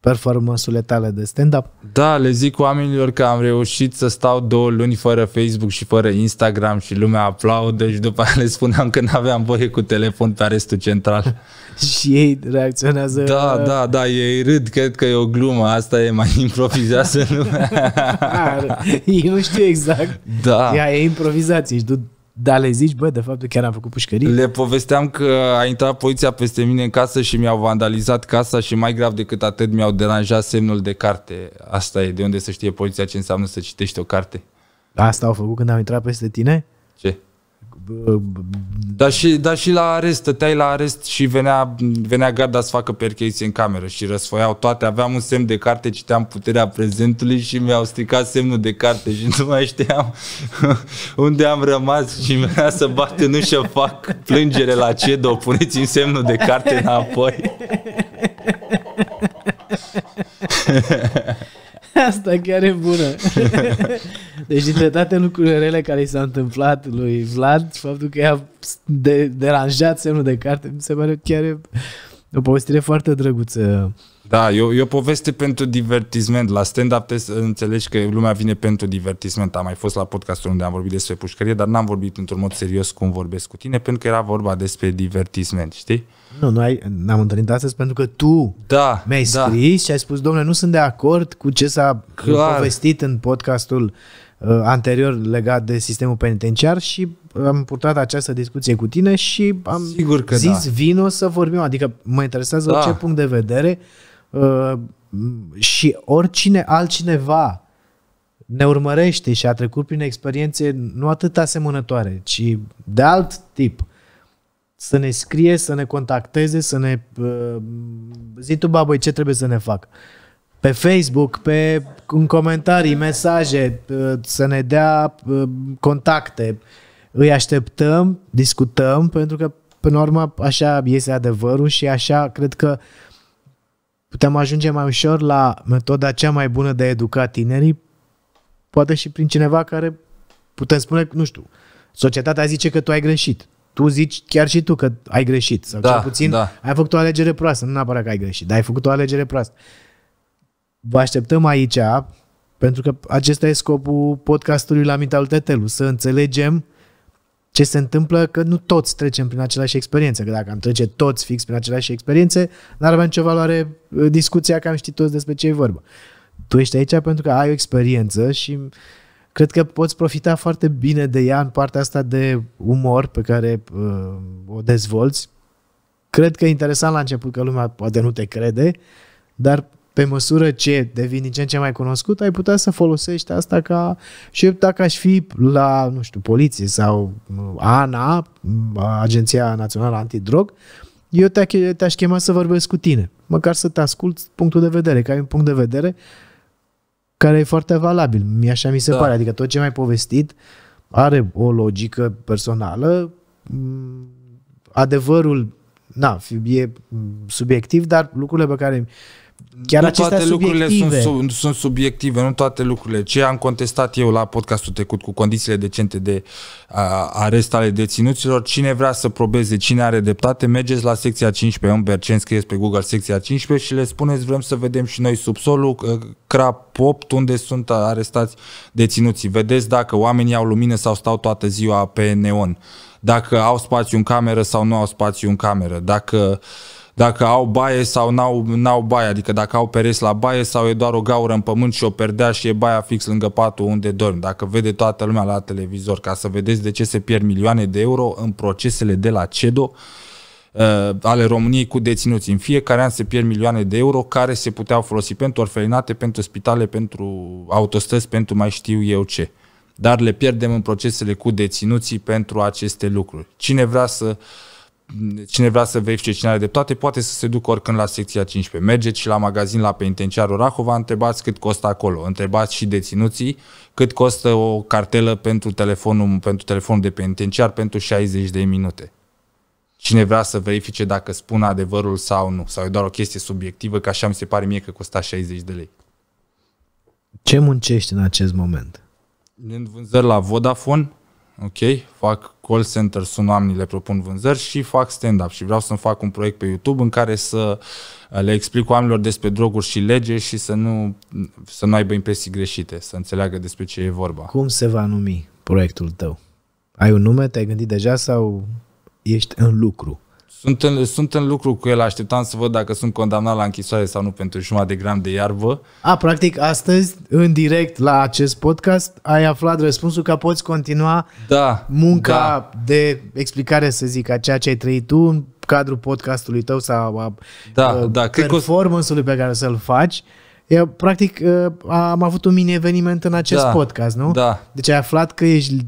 Speaker 2: performanțele tale de stand-up?
Speaker 1: Da, le zic oamenilor că am reușit să stau două luni fără Facebook și fără Instagram și lumea aplaudă și după aia le spuneam că n-aveam voie cu telefon pe arestul central.
Speaker 2: <laughs> și ei reacționează... Da, uh... da,
Speaker 1: da, ei râd, cred că e o glumă, asta e mai <laughs> improvizează lumea.
Speaker 2: ei nu știu exact. Da. Ea e improvizație și tu dar le zici, bă, de fapt chiar am făcut pușcărie.
Speaker 1: Le povesteam că a intrat poliția peste mine în casă și mi-au vandalizat casa și mai grav decât atât mi-au deranjat semnul de carte. Asta e, de unde să știe poliția ce înseamnă să citești o carte.
Speaker 2: Asta au făcut când au intrat peste tine?
Speaker 1: Ce? Dar și, da și la arest, stăteai la arest și venea, venea garda să facă percheziție în cameră și răsfoiau toate. Aveam un semn de carte, citeam puterea prezentului și mi-au stricat semnul de carte și <laughs> nu mai știam <laughs> unde am rămas și mi-a să bat în ușă, fac plângere la CEDO, puneți în semnul de carte înapoi.
Speaker 2: <laughs> <laughs> Asta chiar e bună. <laughs> Deci dintre toate lucrurile rele care i s-a întâmplat lui Vlad, faptul că i-a de- deranjat semnul de carte, mi se pare chiar e o povestire foarte drăguță.
Speaker 1: Da, e o, e o poveste pentru divertisment. La stand-up trebuie să înțelegi că lumea vine pentru divertisment. Am mai fost la podcastul unde am vorbit despre pușcărie, dar n-am vorbit într-un mod serios cum vorbesc cu tine, pentru că era vorba despre divertisment, știi?
Speaker 2: Nu, nu ai, n-am întâlnit astăzi pentru că tu
Speaker 1: da, mi-ai da. scris și ai spus, domnule, nu sunt de acord
Speaker 2: cu ce s-a Clar. povestit în podcastul uh, anterior legat de sistemul penitenciar și am purtat această discuție cu tine și am Sigur că zis da. vino să vorbim. Adică mă interesează da. orice punct de vedere uh, și oricine altcineva ne urmărește și a trecut prin experiențe nu atât asemănătoare, ci de alt tip – să ne scrie, să ne contacteze, să ne... Uh, zi tu, babă, ce trebuie să ne fac? Pe Facebook, pe în comentarii, mesaje, uh, să ne dea uh, contacte. Îi așteptăm, discutăm, pentru că, până la urmă, așa iese adevărul și așa cred că putem ajunge mai ușor la metoda cea mai bună de a educa tinerii, poate și prin cineva care, putem spune, nu știu, societatea zice că tu ai greșit tu zici chiar și tu că ai greșit. Sau da, cel puțin da. ai făcut o alegere proastă. Nu neapărat că ai greșit, dar ai făcut o alegere proastă. Vă așteptăm aici pentru că acesta e scopul podcastului la Mintea Tetelu, să înțelegem ce se întâmplă că nu toți trecem prin aceleași experiențe, că dacă am trece toți fix prin aceleași experiențe, n-ar avea nicio valoare uh, discuția că am ști toți despre ce e vorba. Tu ești aici pentru că ai o experiență și cred că poți profita foarte bine de ea în partea asta de umor pe care uh, o dezvolți. Cred că e interesant la început că lumea poate nu te crede, dar pe măsură ce devii din ce în ce mai cunoscut, ai putea să folosești asta ca și dacă aș fi la, nu știu, poliție sau ANA, uh, Agenția Națională Antidrog, eu te-aș chema să vorbesc cu tine, măcar să te ascult punctul de vedere, că ai un punct de vedere care e foarte valabil. Mi așa mi se da. pare. Adică tot ce mai povestit are o logică personală. Mm, adevărul, na, e subiectiv, dar lucrurile pe care Chiar nu toate lucrurile subiective. sunt, sub,
Speaker 1: sunt subiective, nu toate lucrurile. Ce am contestat eu la podcastul trecut cu condițiile decente de uh, arest ale deținuților, cine vrea să probeze cine are dreptate, mergeți la secția 15, în Bercen scrieți pe Google secția 15 și le spuneți vrem să vedem și noi subsolul, uh, crap pop, unde sunt arestați deținuții. Vedeți dacă oamenii au lumină sau stau toată ziua pe neon, dacă au spațiu în cameră sau nu au spațiu în cameră, dacă uh, dacă au baie sau n-au, n-au baie, adică dacă au pereți la baie sau e doar o gaură în pământ și o perdea și e baia fix lângă patul unde dorm. Dacă vede toată lumea la televizor, ca să vedeți de ce se pierd milioane de euro în procesele de la CEDO, uh, ale României cu deținuți. În fiecare an se pierd milioane de euro care se puteau folosi pentru orfelinate, pentru spitale, pentru autostrăzi, pentru mai știu eu ce. Dar le pierdem în procesele cu deținuții pentru aceste lucruri. Cine vrea să uh, cine vrea să verifice cine are dreptate, poate să se ducă oricând la secția 15. Mergeți și la magazin la penitenciarul Rahova, întrebați cât costă acolo, întrebați și deținuții cât costă o cartelă pentru telefonul, pentru telefonul de penitenciar pentru 60 de minute. Cine vrea să verifice dacă spun adevărul sau nu, sau e doar o chestie subiectivă, că așa mi se pare mie că costa 60 de lei.
Speaker 2: Ce muncești în acest moment?
Speaker 1: În vânzări la Vodafone, ok, fac call center sun oamenii, le propun vânzări și fac stand-up și vreau să-mi fac un proiect pe YouTube în care să uh, le explic oamenilor despre droguri și lege și să nu, să nu aibă impresii greșite, să înțeleagă despre ce e vorba. Cum
Speaker 2: se va numi proiectul tău? Ai un nume? Te-ai gândit deja sau ești în lucru?
Speaker 1: Sunt în, sunt în lucru cu el, așteptam să văd dacă sunt condamnat la închisoare sau nu pentru jumătate de gram de iarbă. A, practic
Speaker 2: astăzi, în direct la acest podcast, ai aflat răspunsul că poți continua da, munca da. de explicare, să zic, a ceea ce ai trăit tu în cadrul podcastului tău sau a da, a, uh, da, performance-ului pe care să-l faci. Eu, practic, uh, am avut un mini-eveniment în acest da, podcast, nu? Da. Deci ai aflat că ești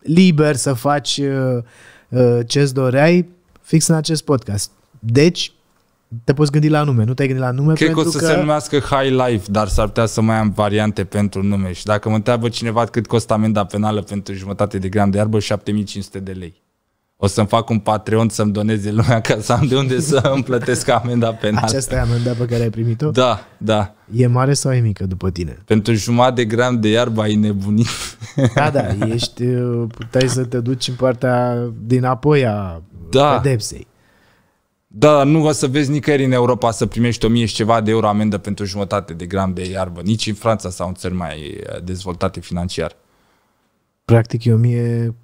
Speaker 2: liber să faci uh, ce-ți doreai fix în acest podcast. Deci, te poți gândi la nume, nu te-ai gândit la nume Cred pentru că o să că... se
Speaker 1: numească High Life, dar s-ar putea să mai am variante pentru nume. Și dacă mă întreabă cineva cât costă amenda penală pentru jumătate de gram de iarbă, 7500 de lei. O să-mi fac un Patreon să-mi doneze lumea ca să am de unde să <laughs> îmi plătesc amenda penală. Aceasta
Speaker 2: e amenda pe care ai primit-o?
Speaker 1: Da, da.
Speaker 2: E mare sau e mică
Speaker 1: după tine? Pentru jumătate de gram de iarbă ai nebunit. Da, da, ești, uh,
Speaker 2: puteai să te duci în partea din apoi a
Speaker 1: da. pedepsei. Da, nu o să vezi nicăieri în Europa să primești 1000 și ceva de euro amendă pentru jumătate de gram de iarbă, nici în Franța sau în țări mai eh, dezvoltate financiar.
Speaker 2: Practic e 1000...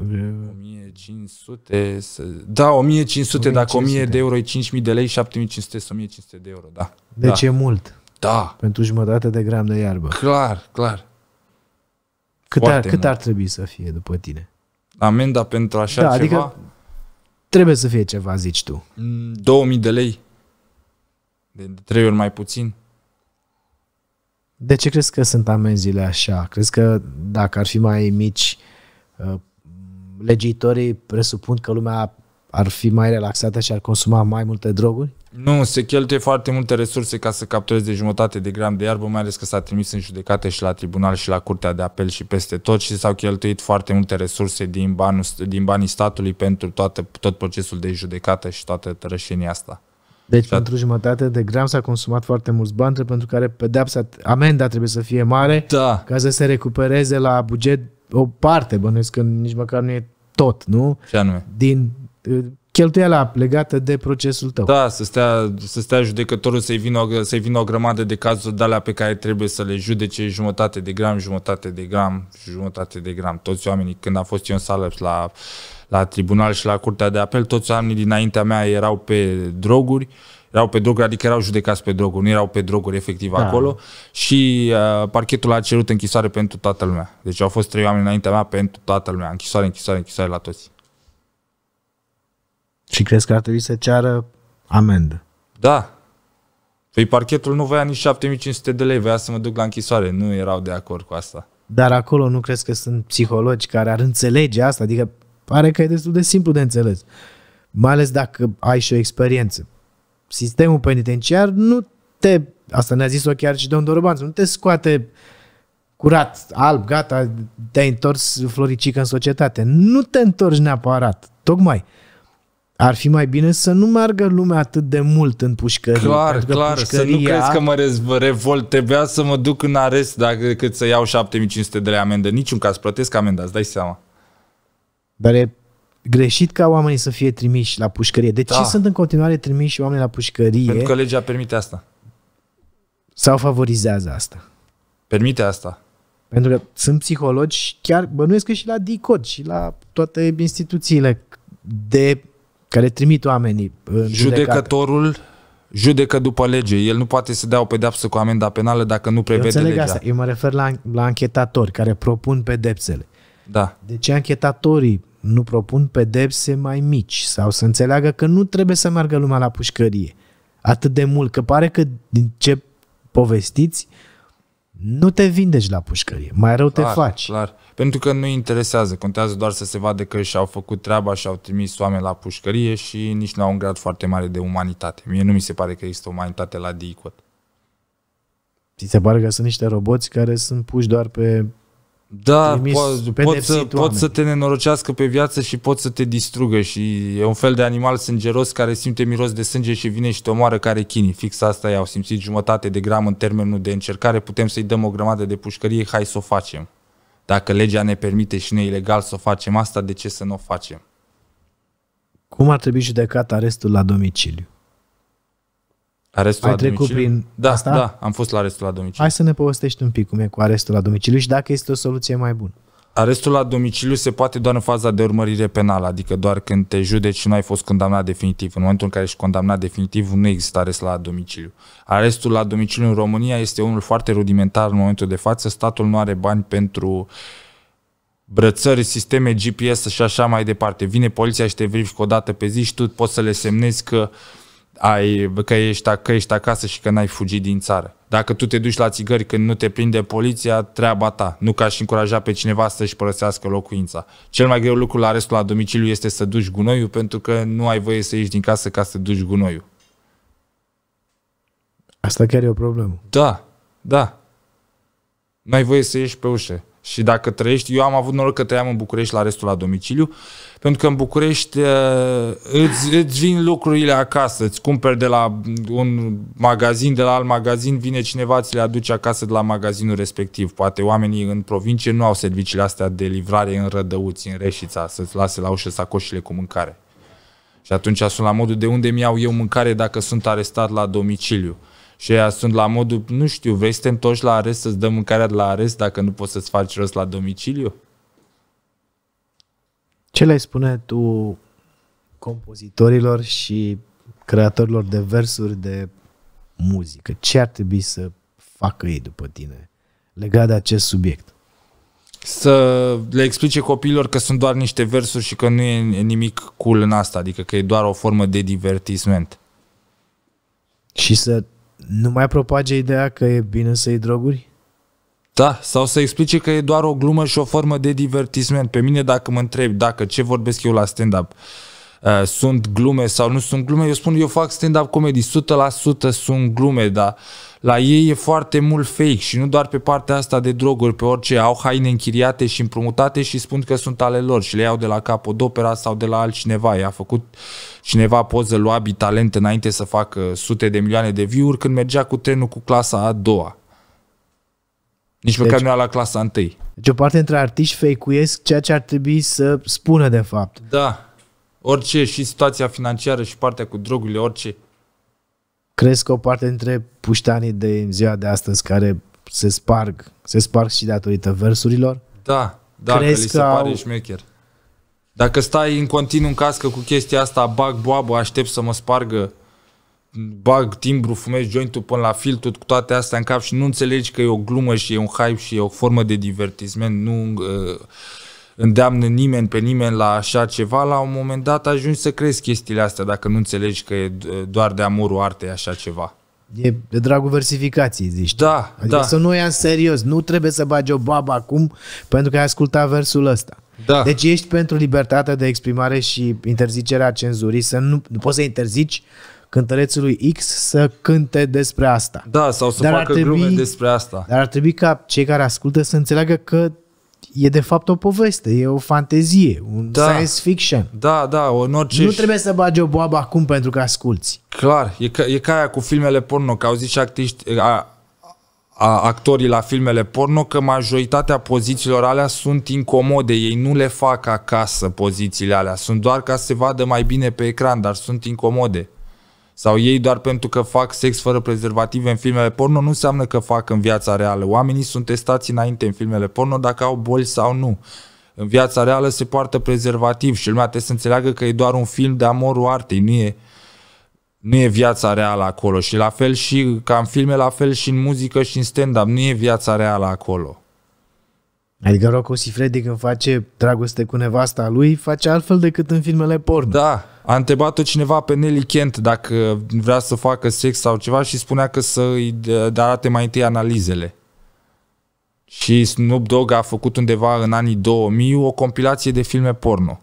Speaker 1: 1500... Da, 1500, 1500. dacă 1000 de euro e 5000 de lei, 7500 sau 1500 de euro, da. Deci da. e mult. Da.
Speaker 2: Pentru jumătate de gram de iarbă.
Speaker 1: Clar, clar. Cât, ar, cât ar trebui să fie după tine? Amenda pentru așa da, adică ceva? Adică Trebuie să fie ceva, zici tu. 2000 mm, de lei. De trei ori mai puțin.
Speaker 2: De ce crezi că sunt amenziile așa? Crezi că dacă ar fi mai mici, uh, legiuitorii presupun că lumea ar fi mai relaxată și ar consuma mai multe droguri?
Speaker 1: Nu, se cheltuie foarte multe resurse ca să captureze jumătate de gram de iarbă, mai ales că s-a trimis în judecată și la tribunal și la curtea de apel și peste tot și s-au cheltuit foarte multe resurse din, banul, din banii statului pentru toată, tot procesul de judecată și toată tărășenia asta. Deci și pentru
Speaker 2: jumătate de gram s-a consumat foarte mulți bani, pentru care pedepsa, amenda trebuie să fie mare da. ca să se recupereze la buget o parte, bănuiesc că nici măcar nu e tot, nu? Ce anume? Din uh, cheltuiala legată de procesul
Speaker 1: tău. Da, să stea, să stea judecătorul să-i vină, o, să vină o grămadă de cazuri de alea pe care trebuie să le judece jumătate de gram, jumătate de gram, jumătate de gram. Toți oamenii, când am fost eu în sală la, la tribunal și la curtea de apel, toți oamenii dinaintea mea erau pe droguri, erau pe droguri, adică erau judecați pe droguri, nu erau pe droguri efectiv da. acolo și uh, parchetul a cerut închisoare pentru toată lumea. Deci au fost trei oameni înaintea mea pentru toată lumea, închisoare, închisoare, închisoare la toți.
Speaker 2: Și crezi că ar trebui să ceară amendă?
Speaker 1: Da. Păi parchetul nu voia nici 7500 de lei, voia să mă duc la închisoare. Nu erau de acord cu asta.
Speaker 2: Dar acolo nu crezi că sunt psihologi care ar înțelege asta? Adică pare că e destul de simplu de înțeles. Mai ales dacă ai și o experiență. Sistemul penitenciar nu te, asta ne-a zis-o chiar și domnul Dorobanț. nu te scoate curat, alb, gata, te-ai întors floricică în societate. Nu te întorci neapărat. Tocmai ar fi mai bine să nu meargă lumea atât de mult în pușcărie. Clar, clar, pușcăria... să nu crezi că
Speaker 1: mă revolt, trebuia să mă duc în arest dacă decât să iau 7500 de lei amendă. Niciun caz, plătesc amenda, îți dai seama.
Speaker 2: Dar e greșit ca oamenii să fie trimiși la pușcărie. De ce da. sunt în continuare trimiși oamenii la pușcărie? Pentru că
Speaker 1: legea permite asta.
Speaker 2: Sau favorizează asta.
Speaker 1: Permite asta.
Speaker 2: Pentru că sunt psihologi, chiar bănuiesc că și la DICOD și la toate instituțiile de care trimit oamenii în Judecătorul
Speaker 1: judecată. judecă după lege. El nu poate să dea o pedeapsă cu amenda penală dacă nu prevede Eu legea. Asta.
Speaker 2: Eu mă refer la, la anchetatori care propun pedepsele. Da. De ce anchetatorii nu propun pedepse mai mici sau să înțeleagă că nu trebuie să meargă lumea la pușcărie atât de mult, că pare că din ce povestiți, nu te vindești la pușcărie, mai rău clar, te faci.
Speaker 1: Clar. Pentru că nu interesează, contează doar să se vadă că și-au făcut treaba și-au trimis oameni la pușcărie și nici nu au un grad foarte mare de umanitate. Mie nu mi se pare că există umanitate la DICOT.
Speaker 2: Ți se pare că sunt niște roboți care sunt puși doar pe da, po- pot, să, pot să
Speaker 1: te nenorocească pe viață și pot să te distrugă și e un fel de animal sângeros care simte miros de sânge și vine și te omoară care chinii. Fix asta i-au simțit jumătate de gram în termenul de încercare, putem să-i dăm o grămadă de pușcărie, hai să o facem. Dacă legea ne permite și nu e ilegal să facem asta, de ce să nu o facem?
Speaker 2: Cum ar trebui judecat arestul la domiciliu?
Speaker 1: Arestul Ai la trecut domiciliu? prin da, asta? Da, am fost la arestul la domiciliu. Hai să
Speaker 2: ne povestești un pic cum e cu arestul la domiciliu și dacă este o soluție mai bună.
Speaker 1: Arestul la domiciliu se poate doar în faza de urmărire penală, adică doar când te judeci și nu ai fost condamnat definitiv. În momentul în care ești condamnat definitiv, nu există arest la domiciliu. Arestul la domiciliu în România este unul foarte rudimentar în momentul de față. Statul nu are bani pentru brățări, sisteme GPS și așa mai departe. Vine poliția și te verifică o dată pe zi și tu poți să le semnezi că, ai, că, ești, că ești acasă și că n-ai fugit din țară. Dacă tu te duci la țigări când nu te prinde poliția, treaba ta. Nu ca și încuraja pe cineva să-și părăsească locuința. Cel mai greu lucru la restul la domiciliu este să duci gunoiul pentru că nu ai voie să ieși din casă ca să duci gunoiul.
Speaker 2: Asta chiar e o problemă.
Speaker 1: Da, da. Nu ai voie să ieși pe ușă. Și dacă trăiești, eu am avut noroc că trăiam în București la restul la domiciliu, pentru că în București uh, îți, îți vin lucrurile acasă, îți cumperi de la un magazin, de la alt magazin, vine cineva, ți le aduce acasă de la magazinul respectiv. Poate oamenii în provincie nu au serviciile astea de livrare în rădăuți, în reșița, să-ți lase la ușă sacoșile cu mâncare. Și atunci sunt la modul de unde mi-au eu mâncare dacă sunt arestat la domiciliu. Și ea sunt la modul, nu știu, vrei să te întorci la arest, să-ți dăm mâncarea de la arest dacă nu poți să-ți faci rost la domiciliu?
Speaker 2: Ce le spune tu compozitorilor și creatorilor de versuri de muzică? Ce ar trebui să facă ei după tine legat de acest subiect?
Speaker 1: Să le explice copiilor că sunt doar niște versuri și că nu e nimic cool în asta, adică că e doar o formă de divertisment.
Speaker 2: Și să nu mai propage ideea că e bine să iei droguri?
Speaker 1: Da, sau să explice că e doar o glumă și o formă de divertisment. Pe mine, dacă mă întreb dacă ce vorbesc eu la stand-up, uh, Uh, sunt glume sau nu sunt glume. Eu spun, eu fac stand-up comedy, 100% sunt glume, dar la ei e foarte mult fake și nu doar pe partea asta de droguri, pe orice. Au haine închiriate și împrumutate și spun că sunt ale lor și le iau de la capodopera sau de la altcineva. I-a făcut cineva poză lui Talent înainte să facă sute de milioane de view-uri când mergea cu trenul cu clasa a doua. Nici deci, măcar nu era la clasa întâi.
Speaker 2: Deci o parte între artiști fake ceea ce ar trebui să spună de fapt.
Speaker 1: Da. Orice și situația financiară și partea cu drogurile, orice.
Speaker 2: Crezi că o parte dintre puștanii de ziua de astăzi care se sparg, se sparg și datorită versurilor?
Speaker 1: Da, da, Crezi că li se că pare au... șmecher. Dacă stai în continuu în cască cu chestia asta, bag boabă, aștept să mă spargă, bag timbru, fumez jointul până la filtru, cu toate astea în cap și nu înțelegi că e o glumă și e un hype și e o formă de divertisment, nu... Uh, îndeamnă nimeni pe nimeni la așa ceva, la un moment dat ajungi să crezi chestiile astea dacă nu înțelegi că e doar de amorul artei așa ceva. E de dragul versificației, zici. Da, adică da. să
Speaker 2: nu ia în serios. Nu trebuie să bagi o babă acum pentru că ai ascultat versul ăsta. Da. Deci ești pentru libertatea de exprimare și interzicerea cenzurii. Să nu, nu poți să interzici cântărețului X să cânte despre asta.
Speaker 1: Da, sau să dar facă trebui, glume despre asta. Dar
Speaker 2: ar trebui ca cei care ascultă să înțeleagă că e de fapt o poveste, e o fantezie, un da, science fiction.
Speaker 1: Da, da, în orice... Nu trebuie
Speaker 2: să bagi o boabă acum pentru că asculti.
Speaker 1: Clar, e ca, e ca aia cu filmele porno, că au zis și actiști, a, a, actorii la filmele porno că majoritatea pozițiilor alea sunt incomode, ei nu le fac acasă pozițiile alea, sunt doar ca să se vadă mai bine pe ecran, dar sunt incomode sau ei doar pentru că fac sex fără prezervative în filmele porno nu înseamnă că fac în viața reală. Oamenii sunt testați înainte în filmele porno dacă au boli sau nu. În viața reală se poartă prezervativ și lumea trebuie să înțeleagă că e doar un film de amorul artei, nu e, nu e viața reală acolo. Și la fel și ca în filme, la fel și în muzică și în stand-up, nu e viața reală acolo. Adică
Speaker 2: Rocco Sifredi când face dragoste cu nevasta lui, face altfel decât în filmele porno.
Speaker 1: Da, a întrebat-o cineva pe Nelly Kent dacă vrea să facă sex sau ceva și spunea că să-i arate mai întâi analizele. Și Snoop Dogg a făcut undeva în anii 2000 o compilație de filme porno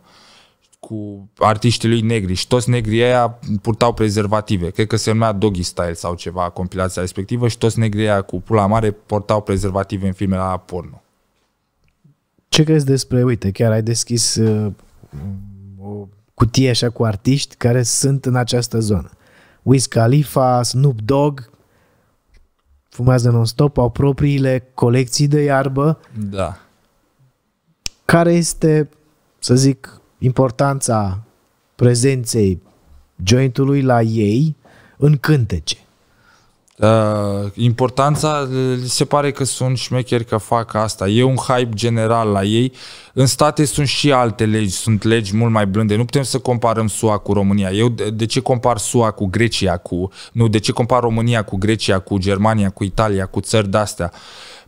Speaker 1: cu artiștii lui negri și toți negrii aia purtau prezervative. Cred că se numea Doggy Style sau ceva compilația respectivă și toți negrii aia cu pula mare portau prezervative în filmele la porno.
Speaker 2: Ce crezi despre, uite, chiar ai deschis uh, o cutie așa cu artiști care sunt în această zonă. Wiz Khalifa, Snoop Dogg, fumează non-stop, au propriile colecții de iarbă. Da. Care este, să zic, importanța prezenței jointului la ei
Speaker 1: în cântece? Uh, importanța uh, li se pare că sunt șmecheri că fac asta. E un hype general la ei. În state sunt și alte legi, sunt legi mult mai blânde. Nu putem să comparăm SUA cu România. Eu de, de ce compar SUA cu Grecia cu nu, de ce compar România cu Grecia, cu Germania, cu Italia, cu țări de astea?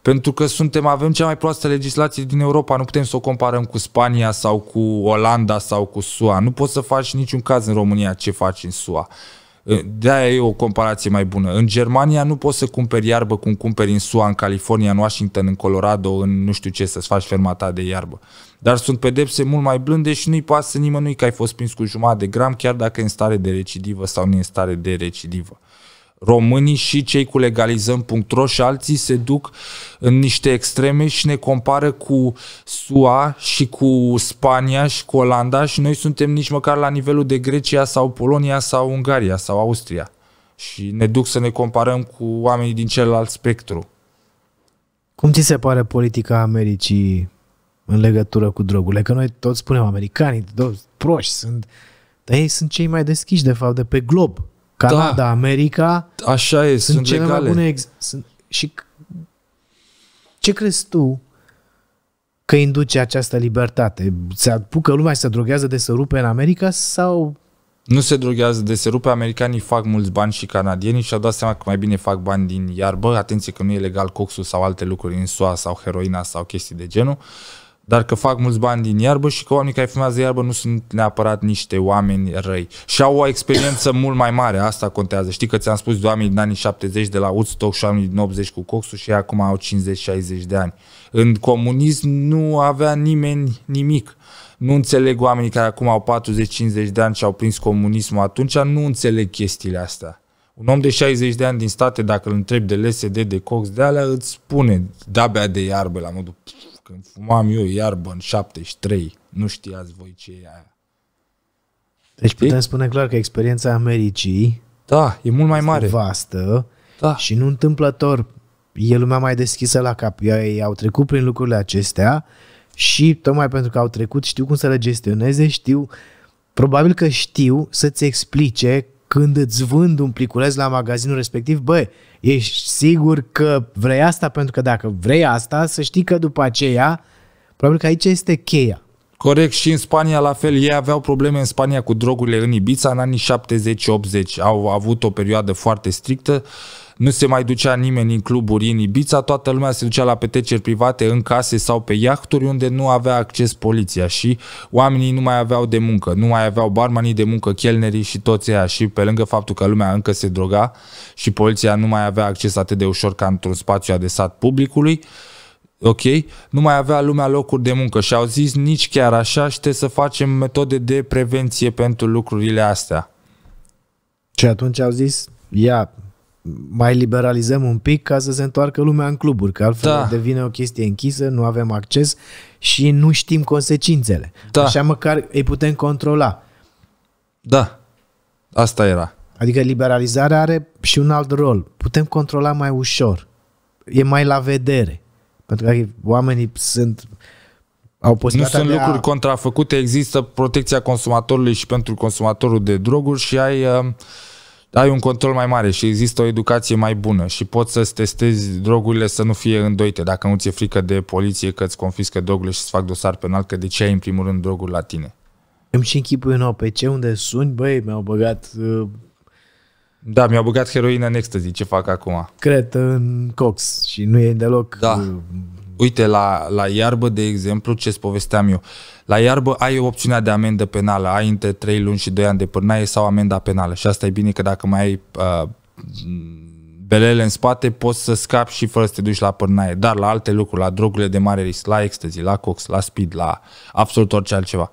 Speaker 1: Pentru că suntem avem cea mai proastă legislație din Europa, nu putem să o comparăm cu Spania sau cu Olanda sau cu SUA. Nu poți să faci niciun caz în România ce faci în SUA de e o comparație mai bună. În Germania nu poți să cumperi iarbă cum cumperi în SUA, în California, în Washington, în Colorado, în nu știu ce, să-ți faci fermata de iarbă. Dar sunt pedepse mult mai blânde și nu-i pasă nimănui că ai fost prins cu jumătate de gram, chiar dacă e în stare de recidivă sau nu e în stare de recidivă. Românii și cei cu legalizăm.ro și alții se duc în niște extreme și ne compară cu SUA și cu Spania și cu Olanda și noi suntem nici măcar la nivelul de Grecia sau Polonia sau Ungaria sau Austria. Și ne duc să ne comparăm cu oamenii din celălalt spectru.
Speaker 2: Cum ți se pare politica Americii în legătură cu drogurile? Că noi toți spunem americanii, toți proști sunt, dar ei sunt cei mai deschiși de fapt de pe glob Canada, da. America.
Speaker 1: Așa e, sunt, sunt cele legale. mai bune. Ex- sunt,
Speaker 2: și ce crezi tu că induce această libertate? Se apucă lumea și se drogează de să rupe în America sau...
Speaker 1: Nu se drogează de se rupe, americanii fac mulți bani și canadienii și-au dat seama că mai bine fac bani din iarbă, atenție că nu e legal coxul sau alte lucruri în soa sau heroina sau chestii de genul, dar că fac mulți bani din iarbă și că oamenii care fumează iarbă nu sunt neapărat niște oameni răi. Și au o experiență mult mai mare, asta contează. Știi că ți-am spus de oamenii din anii 70 de la Woodstock și oamenii din 80 cu coxul și ei acum au 50-60 de ani. În comunism nu avea nimeni nimic. Nu înțeleg oamenii care acum au 40-50 de ani și au prins comunismul atunci, nu înțeleg chestiile astea. Un om de 60 de ani din state, dacă îl întrebi de LSD, de cox, de alea, îți spune da, bea de iarbă la modul când fumam eu iarbă în 73, nu știați voi ce e aia. Deci Știi? putem spune clar că experiența Americii
Speaker 2: da, e mult mai mare. vastă da. și nu întâmplător e lumea mai deschisă la cap. Ei au trecut prin lucrurile acestea și tocmai pentru că au trecut știu cum să le gestioneze, știu, probabil că știu să-ți explice când îți vând un pliculeț la magazinul respectiv, bă, ești sigur că vrei asta? Pentru că dacă vrei asta, să știi că după aceea, probabil că aici este cheia.
Speaker 1: Corect, și în Spania la fel, ei aveau probleme în Spania cu drogurile în Ibiza în anii 70-80, au avut o perioadă foarte strictă nu se mai ducea nimeni în cluburi în Ibița, toată lumea se ducea la petreceri private în case sau pe iahturi unde nu avea acces poliția și oamenii nu mai aveau de muncă, nu mai aveau barmanii de muncă, chelnerii și toți aia și pe lângă faptul că lumea încă se droga și poliția nu mai avea acces atât de ușor ca într-un spațiu adesat publicului, ok? Nu mai avea lumea locuri de muncă și au zis nici chiar așa și trebuie să facem metode de prevenție pentru lucrurile astea.
Speaker 2: Și atunci au zis, ia, mai liberalizăm un pic ca să se întoarcă lumea în cluburi, că altfel da. devine o chestie închisă, nu avem acces și nu știm consecințele. Da. Așa măcar îi putem controla.
Speaker 1: Da, asta era.
Speaker 2: Adică liberalizarea are și un alt rol. Putem controla mai ușor. E mai la vedere. Pentru că oamenii sunt au nu sunt lucruri a...
Speaker 1: contrafăcute, există protecția consumatorului și pentru consumatorul de droguri și ai uh, ai un control mai mare și există o educație mai bună și poți să-ți testezi drogurile să nu fie îndoite. Dacă nu ți-e frică de poliție că îți confiscă drogurile și îți fac dosar penal, că de ce ai în primul rând droguri la tine?
Speaker 2: Îmi și închipui în OPC unde suni, băi, mi-au băgat... Uh...
Speaker 1: Da, mi-au băgat heroină în ecstasy, ce fac acum?
Speaker 2: Cred în cox și nu e deloc...
Speaker 1: Da. Uh... Uite, la, la iarbă, de exemplu, ce-ți povesteam eu, uh, la iarbă ai opțiunea de amendă penală, ai între 3 luni și 2 ani de pârnaie sau amenda penală și asta e bine că dacă mai ai uh, belele în spate poți să scapi și fără să te duci la pârnaie, dar la alte lucruri, la drogurile de mare risc, la ecstasy, la cox, la speed, la absolut orice altceva,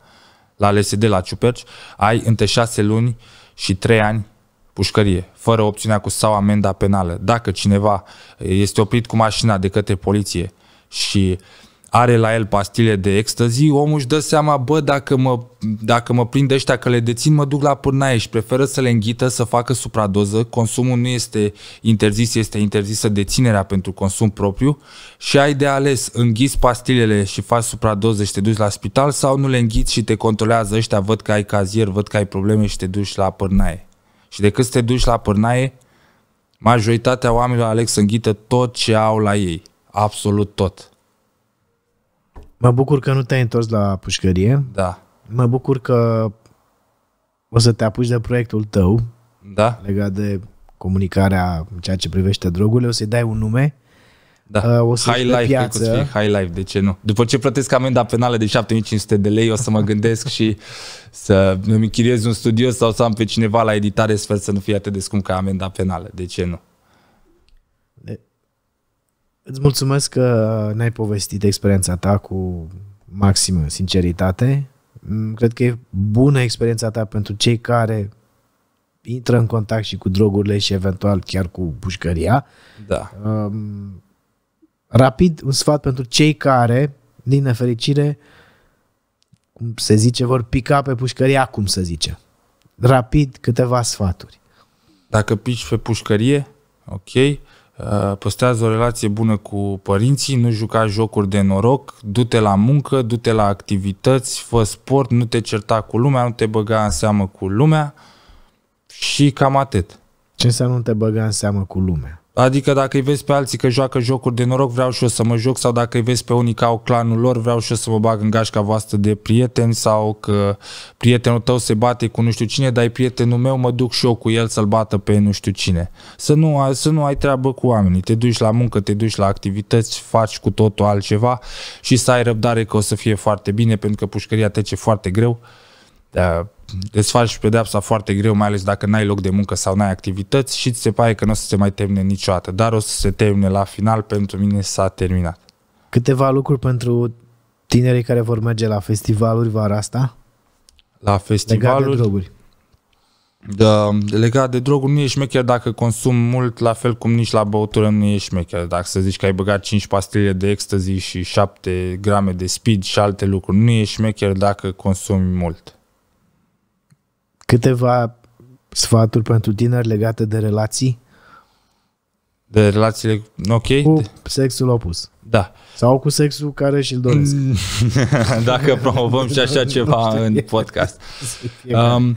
Speaker 1: la LSD, la ciuperci, ai între 6 luni și 3 ani pușcărie, fără opțiunea cu sau amenda penală. Dacă cineva este oprit cu mașina de către poliție și uh, are la el pastile de ecstasy, omul își dă seama, bă, dacă mă, dacă mă prind ăștia că le dețin, mă duc la pârnaie și preferă să le înghită, să facă supradoză, consumul nu este interzis, este interzisă deținerea pentru consum propriu și ai de ales, înghiți pastilele și faci supradoză și te duci la spital sau nu le înghiți și te controlează ăștia, văd că ai cazier, văd că ai probleme și te duci la pârnaie. Și decât să te duci la pârnaie, majoritatea oamenilor aleg să înghită tot ce au la ei, absolut tot.
Speaker 2: Mă bucur că nu te-ai întors la pușcărie. Da. Mă bucur că o să te apuci de proiectul tău da. legat de comunicarea în ceea ce privește drogurile, o să-i dai un nume.
Speaker 1: Da. Uh, o să high life, piață. Cred high life, de ce nu? După ce plătesc amenda penală de 7500 de lei, o să mă gândesc și să îmi închiriez un studio sau să am pe cineva la editare, sper să nu fie atât de scump ca amenda penală, de ce nu?
Speaker 2: Îți mulțumesc că ne-ai povestit experiența ta cu maximă sinceritate. Mm, cred că e bună experiența ta pentru cei care intră în contact și cu drogurile și eventual chiar cu pușcăria. Da. Um, rapid, un sfat pentru cei care, din nefericire, cum se zice, vor pica pe pușcărie acum, să zice. Rapid, câteva sfaturi.
Speaker 1: Dacă pici pe pușcărie, ok, Uh, păstrează o relație bună cu părinții, nu juca jocuri de noroc, du-te la muncă, du-te la activități, fă sport, nu te certa cu lumea, nu te băga în seamă cu lumea și cam atât.
Speaker 2: Ce înseamnă nu te băga în seamă cu
Speaker 1: lumea? Adică dacă îi vezi pe alții că joacă jocuri de noroc, vreau și eu să mă joc, sau dacă îi vezi pe unii că au clanul lor, vreau și eu să mă bag în gașca voastră de prieteni, sau că prietenul tău se bate cu nu știu cine, dar e prietenul meu, mă duc și eu cu el să-l bată pe nu știu cine. Să nu, să nu ai treabă cu oamenii, te duci la muncă, te duci la activități, faci cu totul altceva și să ai răbdare că o să fie foarte bine, pentru că pușcăria trece foarte greu. Da îți faci pedeapsa foarte greu, mai ales dacă n-ai loc de muncă sau n-ai activități și ți se pare că nu o să se mai termine niciodată, dar o să se termine la final, pentru mine s-a terminat.
Speaker 2: Câteva lucruri pentru tinerii care vor merge la festivaluri vara asta?
Speaker 1: La festivaluri? Legat de droguri. Da, legat de droguri nu e șmecher dacă consumi mult, la fel cum nici la băutură nu e șmecher. Dacă să zici că ai băgat 5 pastile de ecstasy și 7 grame de speed și alte lucruri, nu e șmecher dacă consumi mult.
Speaker 2: Câteva sfaturi pentru tineri legate de relații?
Speaker 1: De relațiile, ok. Cu sexul opus. Da.
Speaker 2: Sau cu sexul care și-l doresc. Mm. <laughs> Dacă promovăm și așa <laughs> ceva în
Speaker 1: podcast. <laughs> Um,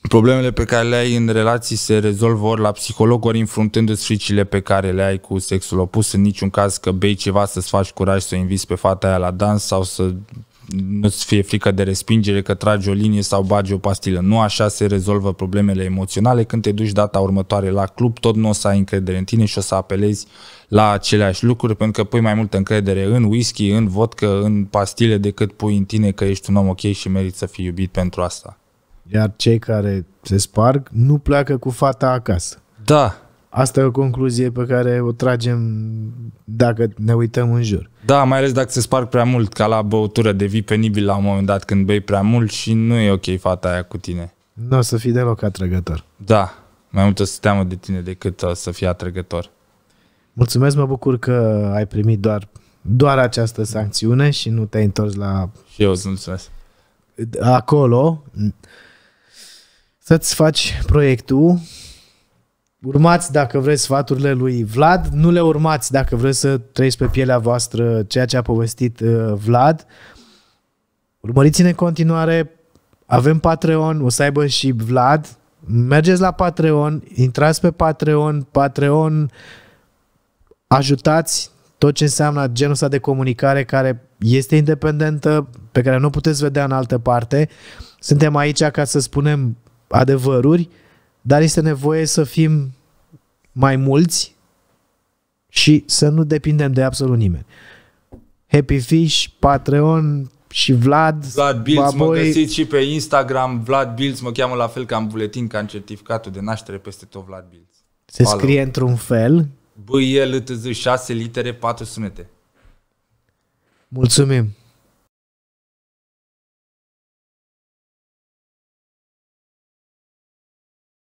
Speaker 1: problemele pe care le ai în relații se rezolvă ori la psiholog, ori înfruntându-ți fricile pe care le ai cu sexul opus. În niciun caz că bei ceva să-ți faci curaj să o inviți pe fata aia la dans sau să nu-ți fie frică de respingere, că tragi o linie sau bagi o pastilă. Nu așa se rezolvă problemele emoționale. Când te duci data următoare la club, tot nu o să ai încredere în tine și o să apelezi la aceleași lucruri, pentru că pui mai multă încredere în whisky, în vodka, în pastile, decât pui în tine că ești un om ok și meriți să fii iubit pentru asta.
Speaker 2: Iar cei care se sparg nu pleacă cu fata acasă. Da, Asta e o concluzie pe care o tragem dacă ne uităm în jur.
Speaker 1: Da, mai ales dacă se sparg prea mult, ca la băutură devii penibil la un moment dat când bei prea mult și nu e ok fata aia cu tine.
Speaker 2: Nu o să fii deloc atrăgător.
Speaker 1: Da, mai mult o să teamă de tine decât o să fii atrăgător.
Speaker 2: Mulțumesc, mă bucur că ai primit doar, doar această sancțiune și nu te-ai întors la...
Speaker 1: Și eu sunt mulțumesc.
Speaker 2: Acolo. Să-ți faci proiectul urmați dacă vreți sfaturile lui Vlad, nu le urmați dacă vreți să trăiți pe pielea voastră ceea ce a povestit uh, Vlad. Urmăriți-ne în continuare, avem Patreon, o să aibă și Vlad. Mergeți la Patreon, intrați pe Patreon, Patreon, ajutați tot ce înseamnă genul ăsta de comunicare care este independentă, pe care nu puteți vedea în altă parte. Suntem aici ca să spunem adevăruri, dar este nevoie să fim mai mulți și să nu depindem de absolut nimeni. Happy Fish, Patreon și Vlad. Vlad Bilz, mă găsiți
Speaker 1: și pe Instagram, Vlad Bilz, mă cheamă la fel ca în buletin, ca în certificatul de naștere, peste tot Vlad Bilz. Se Alo. scrie
Speaker 2: într-un fel.
Speaker 1: B, L, T, Z, 6 litere, 4 sunete.
Speaker 2: Mulțumim!